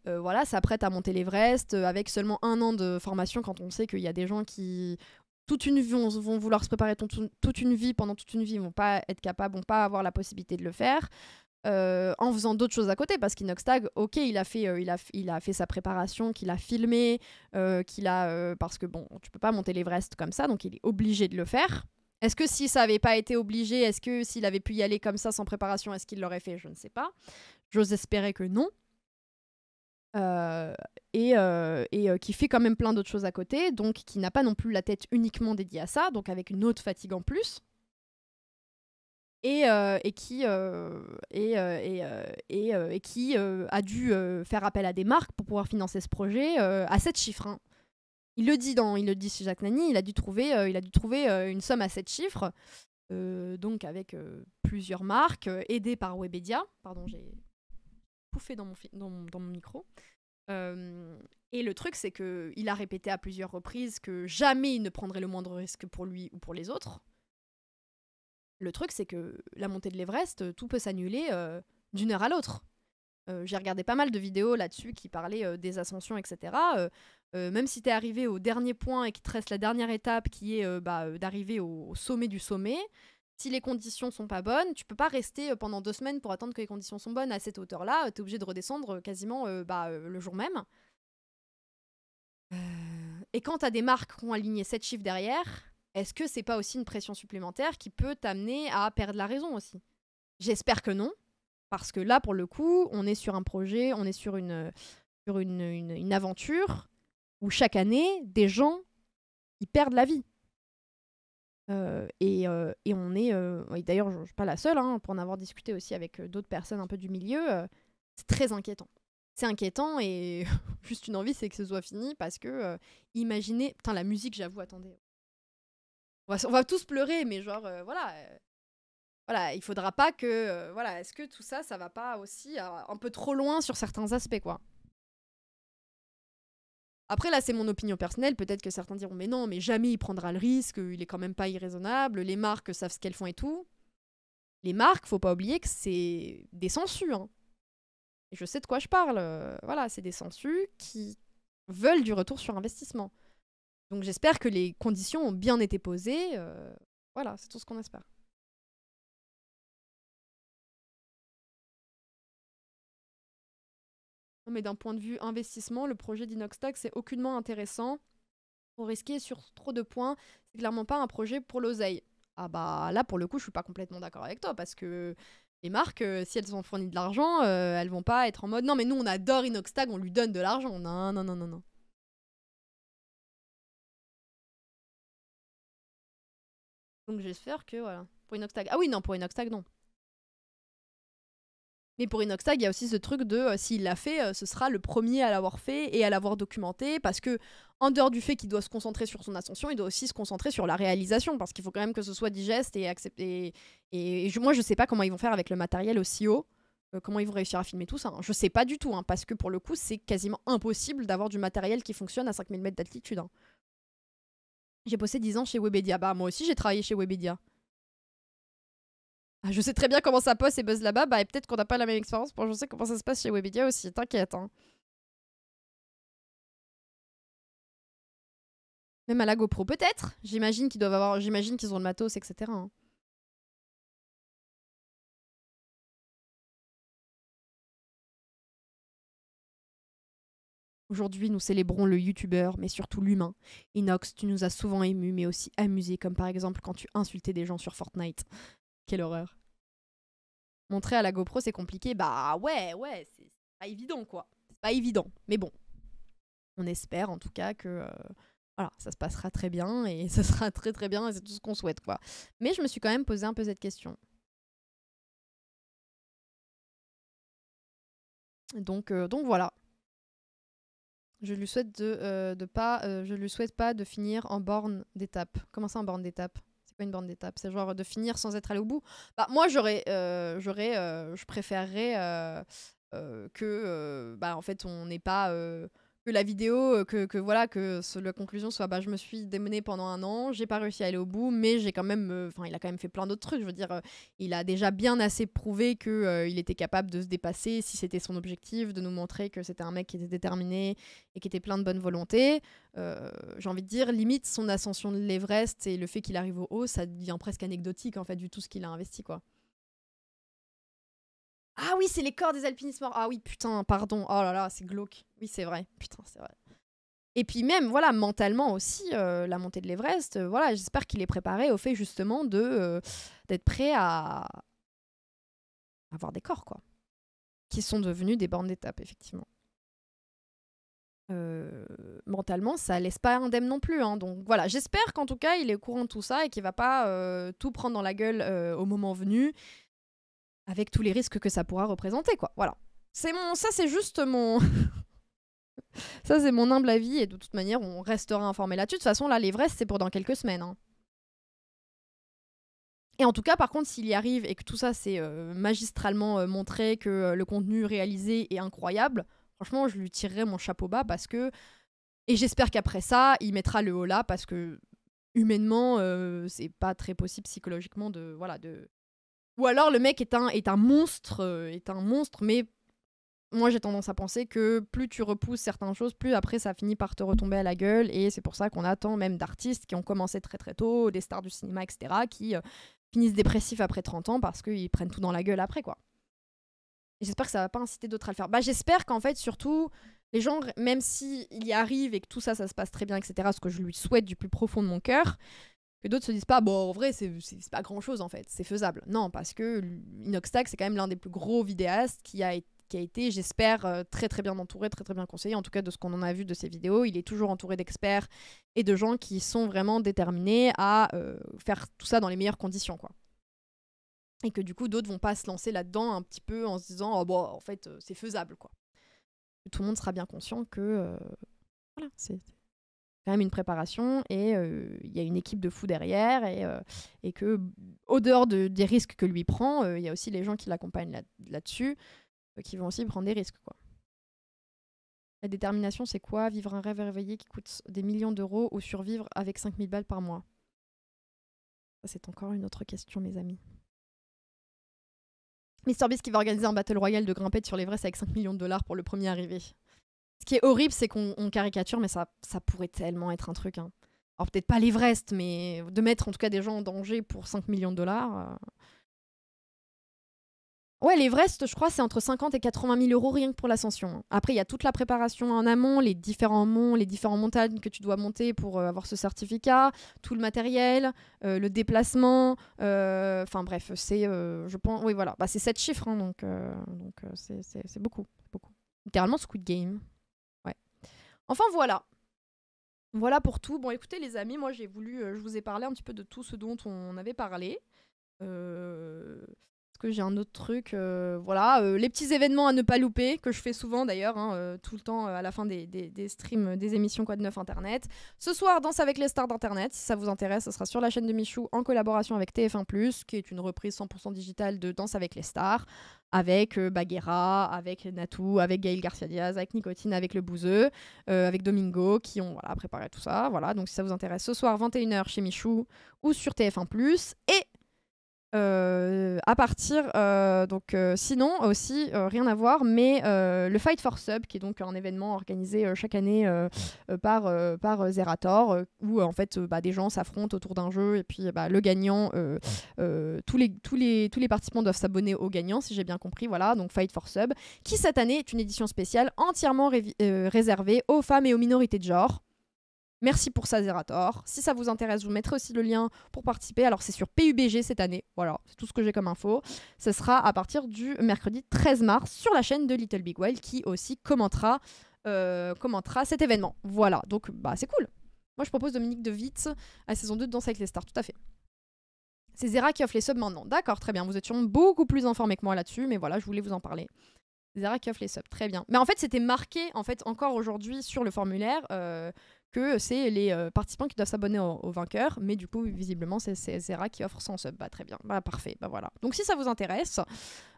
voilà, s'apprête à monter l'Everest avec seulement un an de formation quand on sait qu'il y a des gens qui toute une vie, vont vouloir se préparer toute une vie pendant toute une vie, vont pas être capables, vont pas avoir la possibilité de le faire. Euh, en faisant d'autres choses à côté parce qu'Inox ok, il a fait, euh, il a, fait sa préparation, qu'il a filmé, euh, qu'il a parce que bon, tu peux pas monter l'Everest comme ça, donc il est obligé de le faire. Est-ce que si ça avait pas été obligé, est-ce que s'il avait pu y aller comme ça sans préparation, est-ce qu'il l'aurait fait Je ne sais pas. J'ose espérer que non. et, et qui fait quand même plein d'autres choses à côté, donc qui n'a pas non plus la tête uniquement dédiée à ça, donc avec une autre fatigue en plus. Euh, et, qui, a dû euh, faire appel à des marques pour pouvoir financer ce projet euh, à 7 chiffres. Hein. Il le dit dans, il le dit chez Jacques Nani, il a dû trouver, il a dû trouver une somme à 7 chiffres, donc avec plusieurs marques, aidées par Webedia. Pardon, j'ai pouffé dans mon, micro. et le truc, c'est qu'il a répété à plusieurs reprises que jamais il ne prendrait le moindre risque pour lui ou pour les autres. Le truc, c'est que la montée de l'Everest, euh, tout peut s'annuler euh, d'une heure à l'autre. Euh, j'ai regardé pas mal de vidéos là-dessus qui parlaient des ascensions, etc. même si es arrivé au dernier point et qu'il te reste la dernière étape qui est bah, d'arriver au, sommet du sommet, si les conditions sont pas bonnes, tu peux pas rester pendant deux semaines pour attendre que les conditions sont bonnes à cette hauteur-là. T'es obligé de redescendre quasiment bah, le jour même. Et quand t'as des marques qui ont aligné 7 chiffres derrière, est-ce que c'est pas aussi une pression supplémentaire qui peut t'amener à perdre la raison aussi J'espère que non, parce que là, pour le coup, on est sur un projet, on est sur une, sur une, aventure où chaque année, des gens, ils perdent la vie. Euh, euh, et, on est, euh, d'ailleurs, je ne suis pas la seule, hein, pour en avoir discuté aussi avec d'autres personnes un peu du milieu, c'est très inquiétant. C'est inquiétant et juste une envie, c'est que ce soit fini parce que, imaginez, putain, la musique, j'avoue, attendez, on va, tous pleurer, mais genre, euh, voilà. Euh, voilà, il faudra pas que. Euh, voilà, est-ce que tout ça, ça va pas aussi un peu trop loin sur certains aspects, quoi après, là, c'est mon opinion personnelle. Peut-être que certains diront, mais non, mais jamais il prendra le risque, il est quand même pas irraisonnable, les marques savent ce qu'elles font et tout. Les marques, faut pas oublier que c'est des census. Hein. je sais de quoi je parle. Voilà, c'est des census qui veulent du retour sur investissement. Donc j'espère que les conditions ont bien été posées. Euh, voilà, c'est tout ce qu'on espère. Non, mais d'un point de vue investissement, le projet d'Inoxtag c'est aucunement intéressant. Pour risquer sur trop de points, c'est clairement pas un projet pour l'oseille. Ah bah là pour le coup, je suis pas complètement d'accord avec toi parce que les marques, euh, si elles ont fourni de l'argent, euh, elles vont pas être en mode non mais nous on adore Inoxtag, on lui donne de l'argent. Non non non non non. Donc j'espère que voilà. Pour une Tag. Ah oui, non, pour une Tag, non. Mais pour une Tag, il y a aussi ce truc de euh, s'il l'a fait, euh, ce sera le premier à l'avoir fait et à l'avoir documenté parce que en dehors du fait qu'il doit se concentrer sur son ascension, il doit aussi se concentrer sur la réalisation parce qu'il faut quand même que ce soit digeste et accepté. Et, je, moi, je sais pas comment ils vont faire avec le matériel aussi haut. Euh, comment ils vont réussir à filmer tout ça hein. Je sais pas du tout, hein, parce que pour le coup, c'est quasiment impossible d'avoir du matériel qui fonctionne à 5000 mètres d'altitude. Hein. J'ai bossé 10 ans chez Webedia. Bah, moi aussi, j'ai travaillé chez Webedia. Ah, je sais très bien comment ça passe et buzz là-bas. Bah, et peut-être qu'on n'a pas la même expérience. Bon, je sais comment ça se passe chez Webedia aussi. T'inquiète, hein. Même à la GoPro, peut-être. J'imagine qu'ils doivent avoir, j'imagine qu'ils ont le matos, etc. Aujourd'hui, nous célébrons le youtubeur, mais surtout l'humain. Inox, tu nous as souvent émus, mais aussi amusés, comme par exemple quand tu insultais des gens sur Fortnite. Quelle horreur. Montrer à la GoPro, c'est compliqué. Bah ouais, ouais, c'est pas évident, quoi. C'est pas évident. Mais bon, on espère en tout cas que euh, voilà, ça se passera très bien et ça sera très très bien et c'est tout ce qu'on souhaite, quoi. Mais je me suis quand même posé un peu cette question. Donc, euh, donc voilà. Je lui souhaite de, euh, pas, euh, je lui souhaite pas de finir en borne d'étape. Comment ça en borne d'étape C'est quoi une borne d'étape C'est genre de finir sans être allé au bout. Bah moi j'aurais, euh, j'aurais, je préférerais que, bah en fait on n'est pas que la vidéo, euh, que, voilà, que la conclusion soit bah, je me suis démené pendant un an, j'ai pas réussi à aller au bout, mais j'ai quand même. Euh, enfin, il a quand même fait plein d'autres trucs. Je veux dire, euh, il a déjà bien assez prouvé qu'il était capable de se dépasser si c'était son objectif, de nous montrer que c'était un mec qui était déterminé et qui était plein de bonne volonté. j'ai envie de dire, limite, son ascension de l'Everest et le fait qu'il arrive au haut, ça devient presque anecdotique en fait du tout ce qu'il a investi, quoi. Ah oui, c'est les corps des alpinistes morts. Ah oui, putain, pardon. Oh là là, c'est glauque. Oui, c'est vrai. Putain, c'est vrai. Et puis même, voilà, mentalement aussi, euh, la montée de l'Everest, euh, voilà, j'espère qu'il est préparé au fait justement de euh, d'être prêt à avoir des corps, quoi. Qui sont devenus des bandes d'étape, effectivement. mentalement, ça laisse pas indemne non plus. Hein. donc voilà, j'espère qu'en tout cas, il est au courant de tout ça et qu'il va pas tout prendre dans la gueule au moment venu avec tous les risques que ça pourra représenter, quoi. Voilà. C'est mon, ça c'est juste mon, ça c'est mon humble avis et de toute manière on restera informé là-dessus. De toute façon là les c'est pour dans quelques semaines. Hein. Et en tout cas, par contre, s'il y arrive et que tout ça s'est euh, magistralement euh, montré, que euh, le contenu réalisé est incroyable, franchement, je lui tirerai mon chapeau bas parce que. Et j'espère qu'après ça, il mettra le haut là parce que humainement, c'est pas très possible psychologiquement de voilà de ou alors le mec est un, est un monstre, euh, est un monstre, mais moi j'ai tendance à penser que plus tu repousses certaines choses, plus après ça finit par te retomber à la gueule. Et c'est pour ça qu'on attend même d'artistes qui ont commencé très très tôt, des stars du cinéma, etc., qui euh, finissent dépressifs après 30 ans parce qu'ils prennent tout dans la gueule après, quoi. j'espère que ça va pas inciter d'autres à le faire. Bah j'espère qu'en fait, surtout, les gens, même s'ils y arrive et que tout ça, ça se passe très bien, etc., ce que je lui souhaite du plus profond de mon cœur, que d'autres se disent pas, bon, en vrai, c'est pas grand chose en fait, c'est faisable. Non, parce que Inoxtag, c'est quand même l'un des plus gros vidéastes qui a, été, j'espère, euh, très très bien entouré, très très bien conseillé, en tout cas de ce qu'on en a vu de ses vidéos. Il est toujours entouré d'experts et de gens qui sont vraiment déterminés à euh, faire tout ça dans les meilleures conditions, quoi. Et que du coup, d'autres vont pas se lancer là-dedans un petit peu en se disant, oh, bon, en fait, euh, c'est faisable, quoi. Tout le monde sera bien conscient que. voilà, c'est même une préparation et euh, il y a une équipe de fous derrière et, euh, et que, au dehors de, des risques que lui prend, euh, il y a aussi les gens qui l'accompagnent là, là-dessus qui vont aussi prendre des risques. Quoi. La détermination, c'est quoi Vivre un rêve réveillé qui coûte des millions d'euros ou survivre avec 5000 balles par mois c'est encore une autre question, mes amis. Mister Beast qui va organiser un battle royal de grimper sur l'Everest avec 5 millions de dollars pour le premier arrivé. Ce qui est horrible, c'est qu'on caricature, mais ça, ça pourrait tellement être un truc. Hein. Alors peut-être pas l'Everest, mais de mettre en tout cas des gens en danger pour 5 millions de dollars. Euh. Ouais, l'Everest, je crois, c'est entre 50 et 80 000 euros rien que pour l'ascension. Hein. Après, il y a toute la préparation en amont, les différents monts, les différentes montagnes que tu dois monter pour euh, avoir ce certificat, tout le matériel, euh, le déplacement. Enfin bref, c'est, je pense, oui voilà, bah, c'est 7 chiffres, hein, donc donc c'est beaucoup, beaucoup. Littéralement Squid Game. Enfin voilà. Voilà pour tout. Bon, écoutez les amis, moi j'ai voulu, euh, je vous ai parlé un petit peu de tout ce dont on avait parlé. Euh que j'ai un autre truc. Euh, voilà, euh, les petits événements à ne pas louper, que je fais souvent d'ailleurs, hein, euh, tout le temps à la fin des, des, des, streams, des émissions quoi de neuf Internet. Ce soir, Danse avec les stars d'Internet, si ça vous intéresse, ça sera sur la chaîne de Michou en collaboration avec TF1+, qui est une reprise 100% digitale de Danse avec les stars, avec Baguera, avec Natou, avec Gail Garcia Diaz, avec Nicotine, avec Le Bouzeux, avec Domingo, qui ont voilà, préparé tout ça. Voilà, donc si ça vous intéresse, ce soir, 21h chez Michou ou sur TF1+. Et euh, à partir euh, donc euh, sinon aussi rien à voir mais le Fight for Sub qui est donc un événement organisé chaque année par par Zerator où en fait bah, des gens s'affrontent autour d'un jeu et puis bah, le gagnant tous les tous les tous les participants doivent s'abonner au gagnant si j'ai bien compris voilà donc Fight for Sub qui cette année est une édition spéciale entièrement réservée aux femmes et aux minorités de genre Merci pour ça, Zerator. Si ça vous intéresse, je vous mettrai aussi le lien pour participer. Alors, c'est sur PUBG cette année. Voilà, c'est tout ce que j'ai comme info. Ce sera à partir du mercredi 13 mars sur la chaîne de Little Big Wild qui aussi commentera, euh, commentera cet événement. Voilà, donc bah, c'est cool. Moi, je propose Dominique De vite à saison 2 de Danse avec les stars. Tout à fait. C'est Zera qui offre les subs maintenant. D'accord, très bien. Vous étiez beaucoup plus informé que moi là-dessus, mais voilà, je voulais vous en parler. Zera qui offre les subs, très bien. Mais en fait, c'était marqué, en fait, encore aujourd'hui sur le formulaire. Euh, que c'est les euh, participants qui doivent s'abonner aux vainqueurs mais du coup, visiblement, c'est Zera qui offre 100 sub Bah, très bien, bah, parfait, bah voilà. Donc, si ça vous intéresse,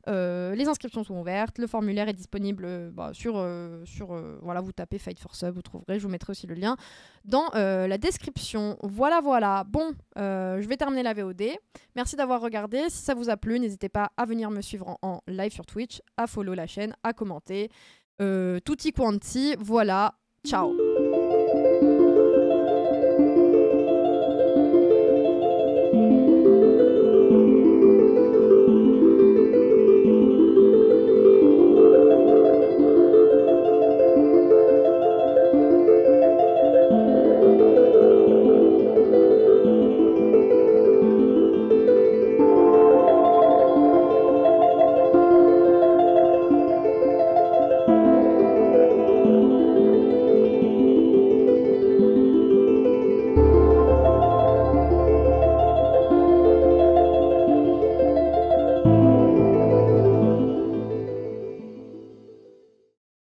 euh, les inscriptions sont ouvertes, le formulaire est disponible euh, bah, sur. sur voilà, vous tapez Fight for Sub, vous trouverez, je vous mettrai aussi le lien dans la description. Voilà, voilà. Bon, je vais terminer la VOD. Merci d'avoir regardé. Si ça vous a plu, n'hésitez pas à venir me suivre en, live sur Twitch, à follow la chaîne, à commenter. Euh, tutti quanti. Voilà, ciao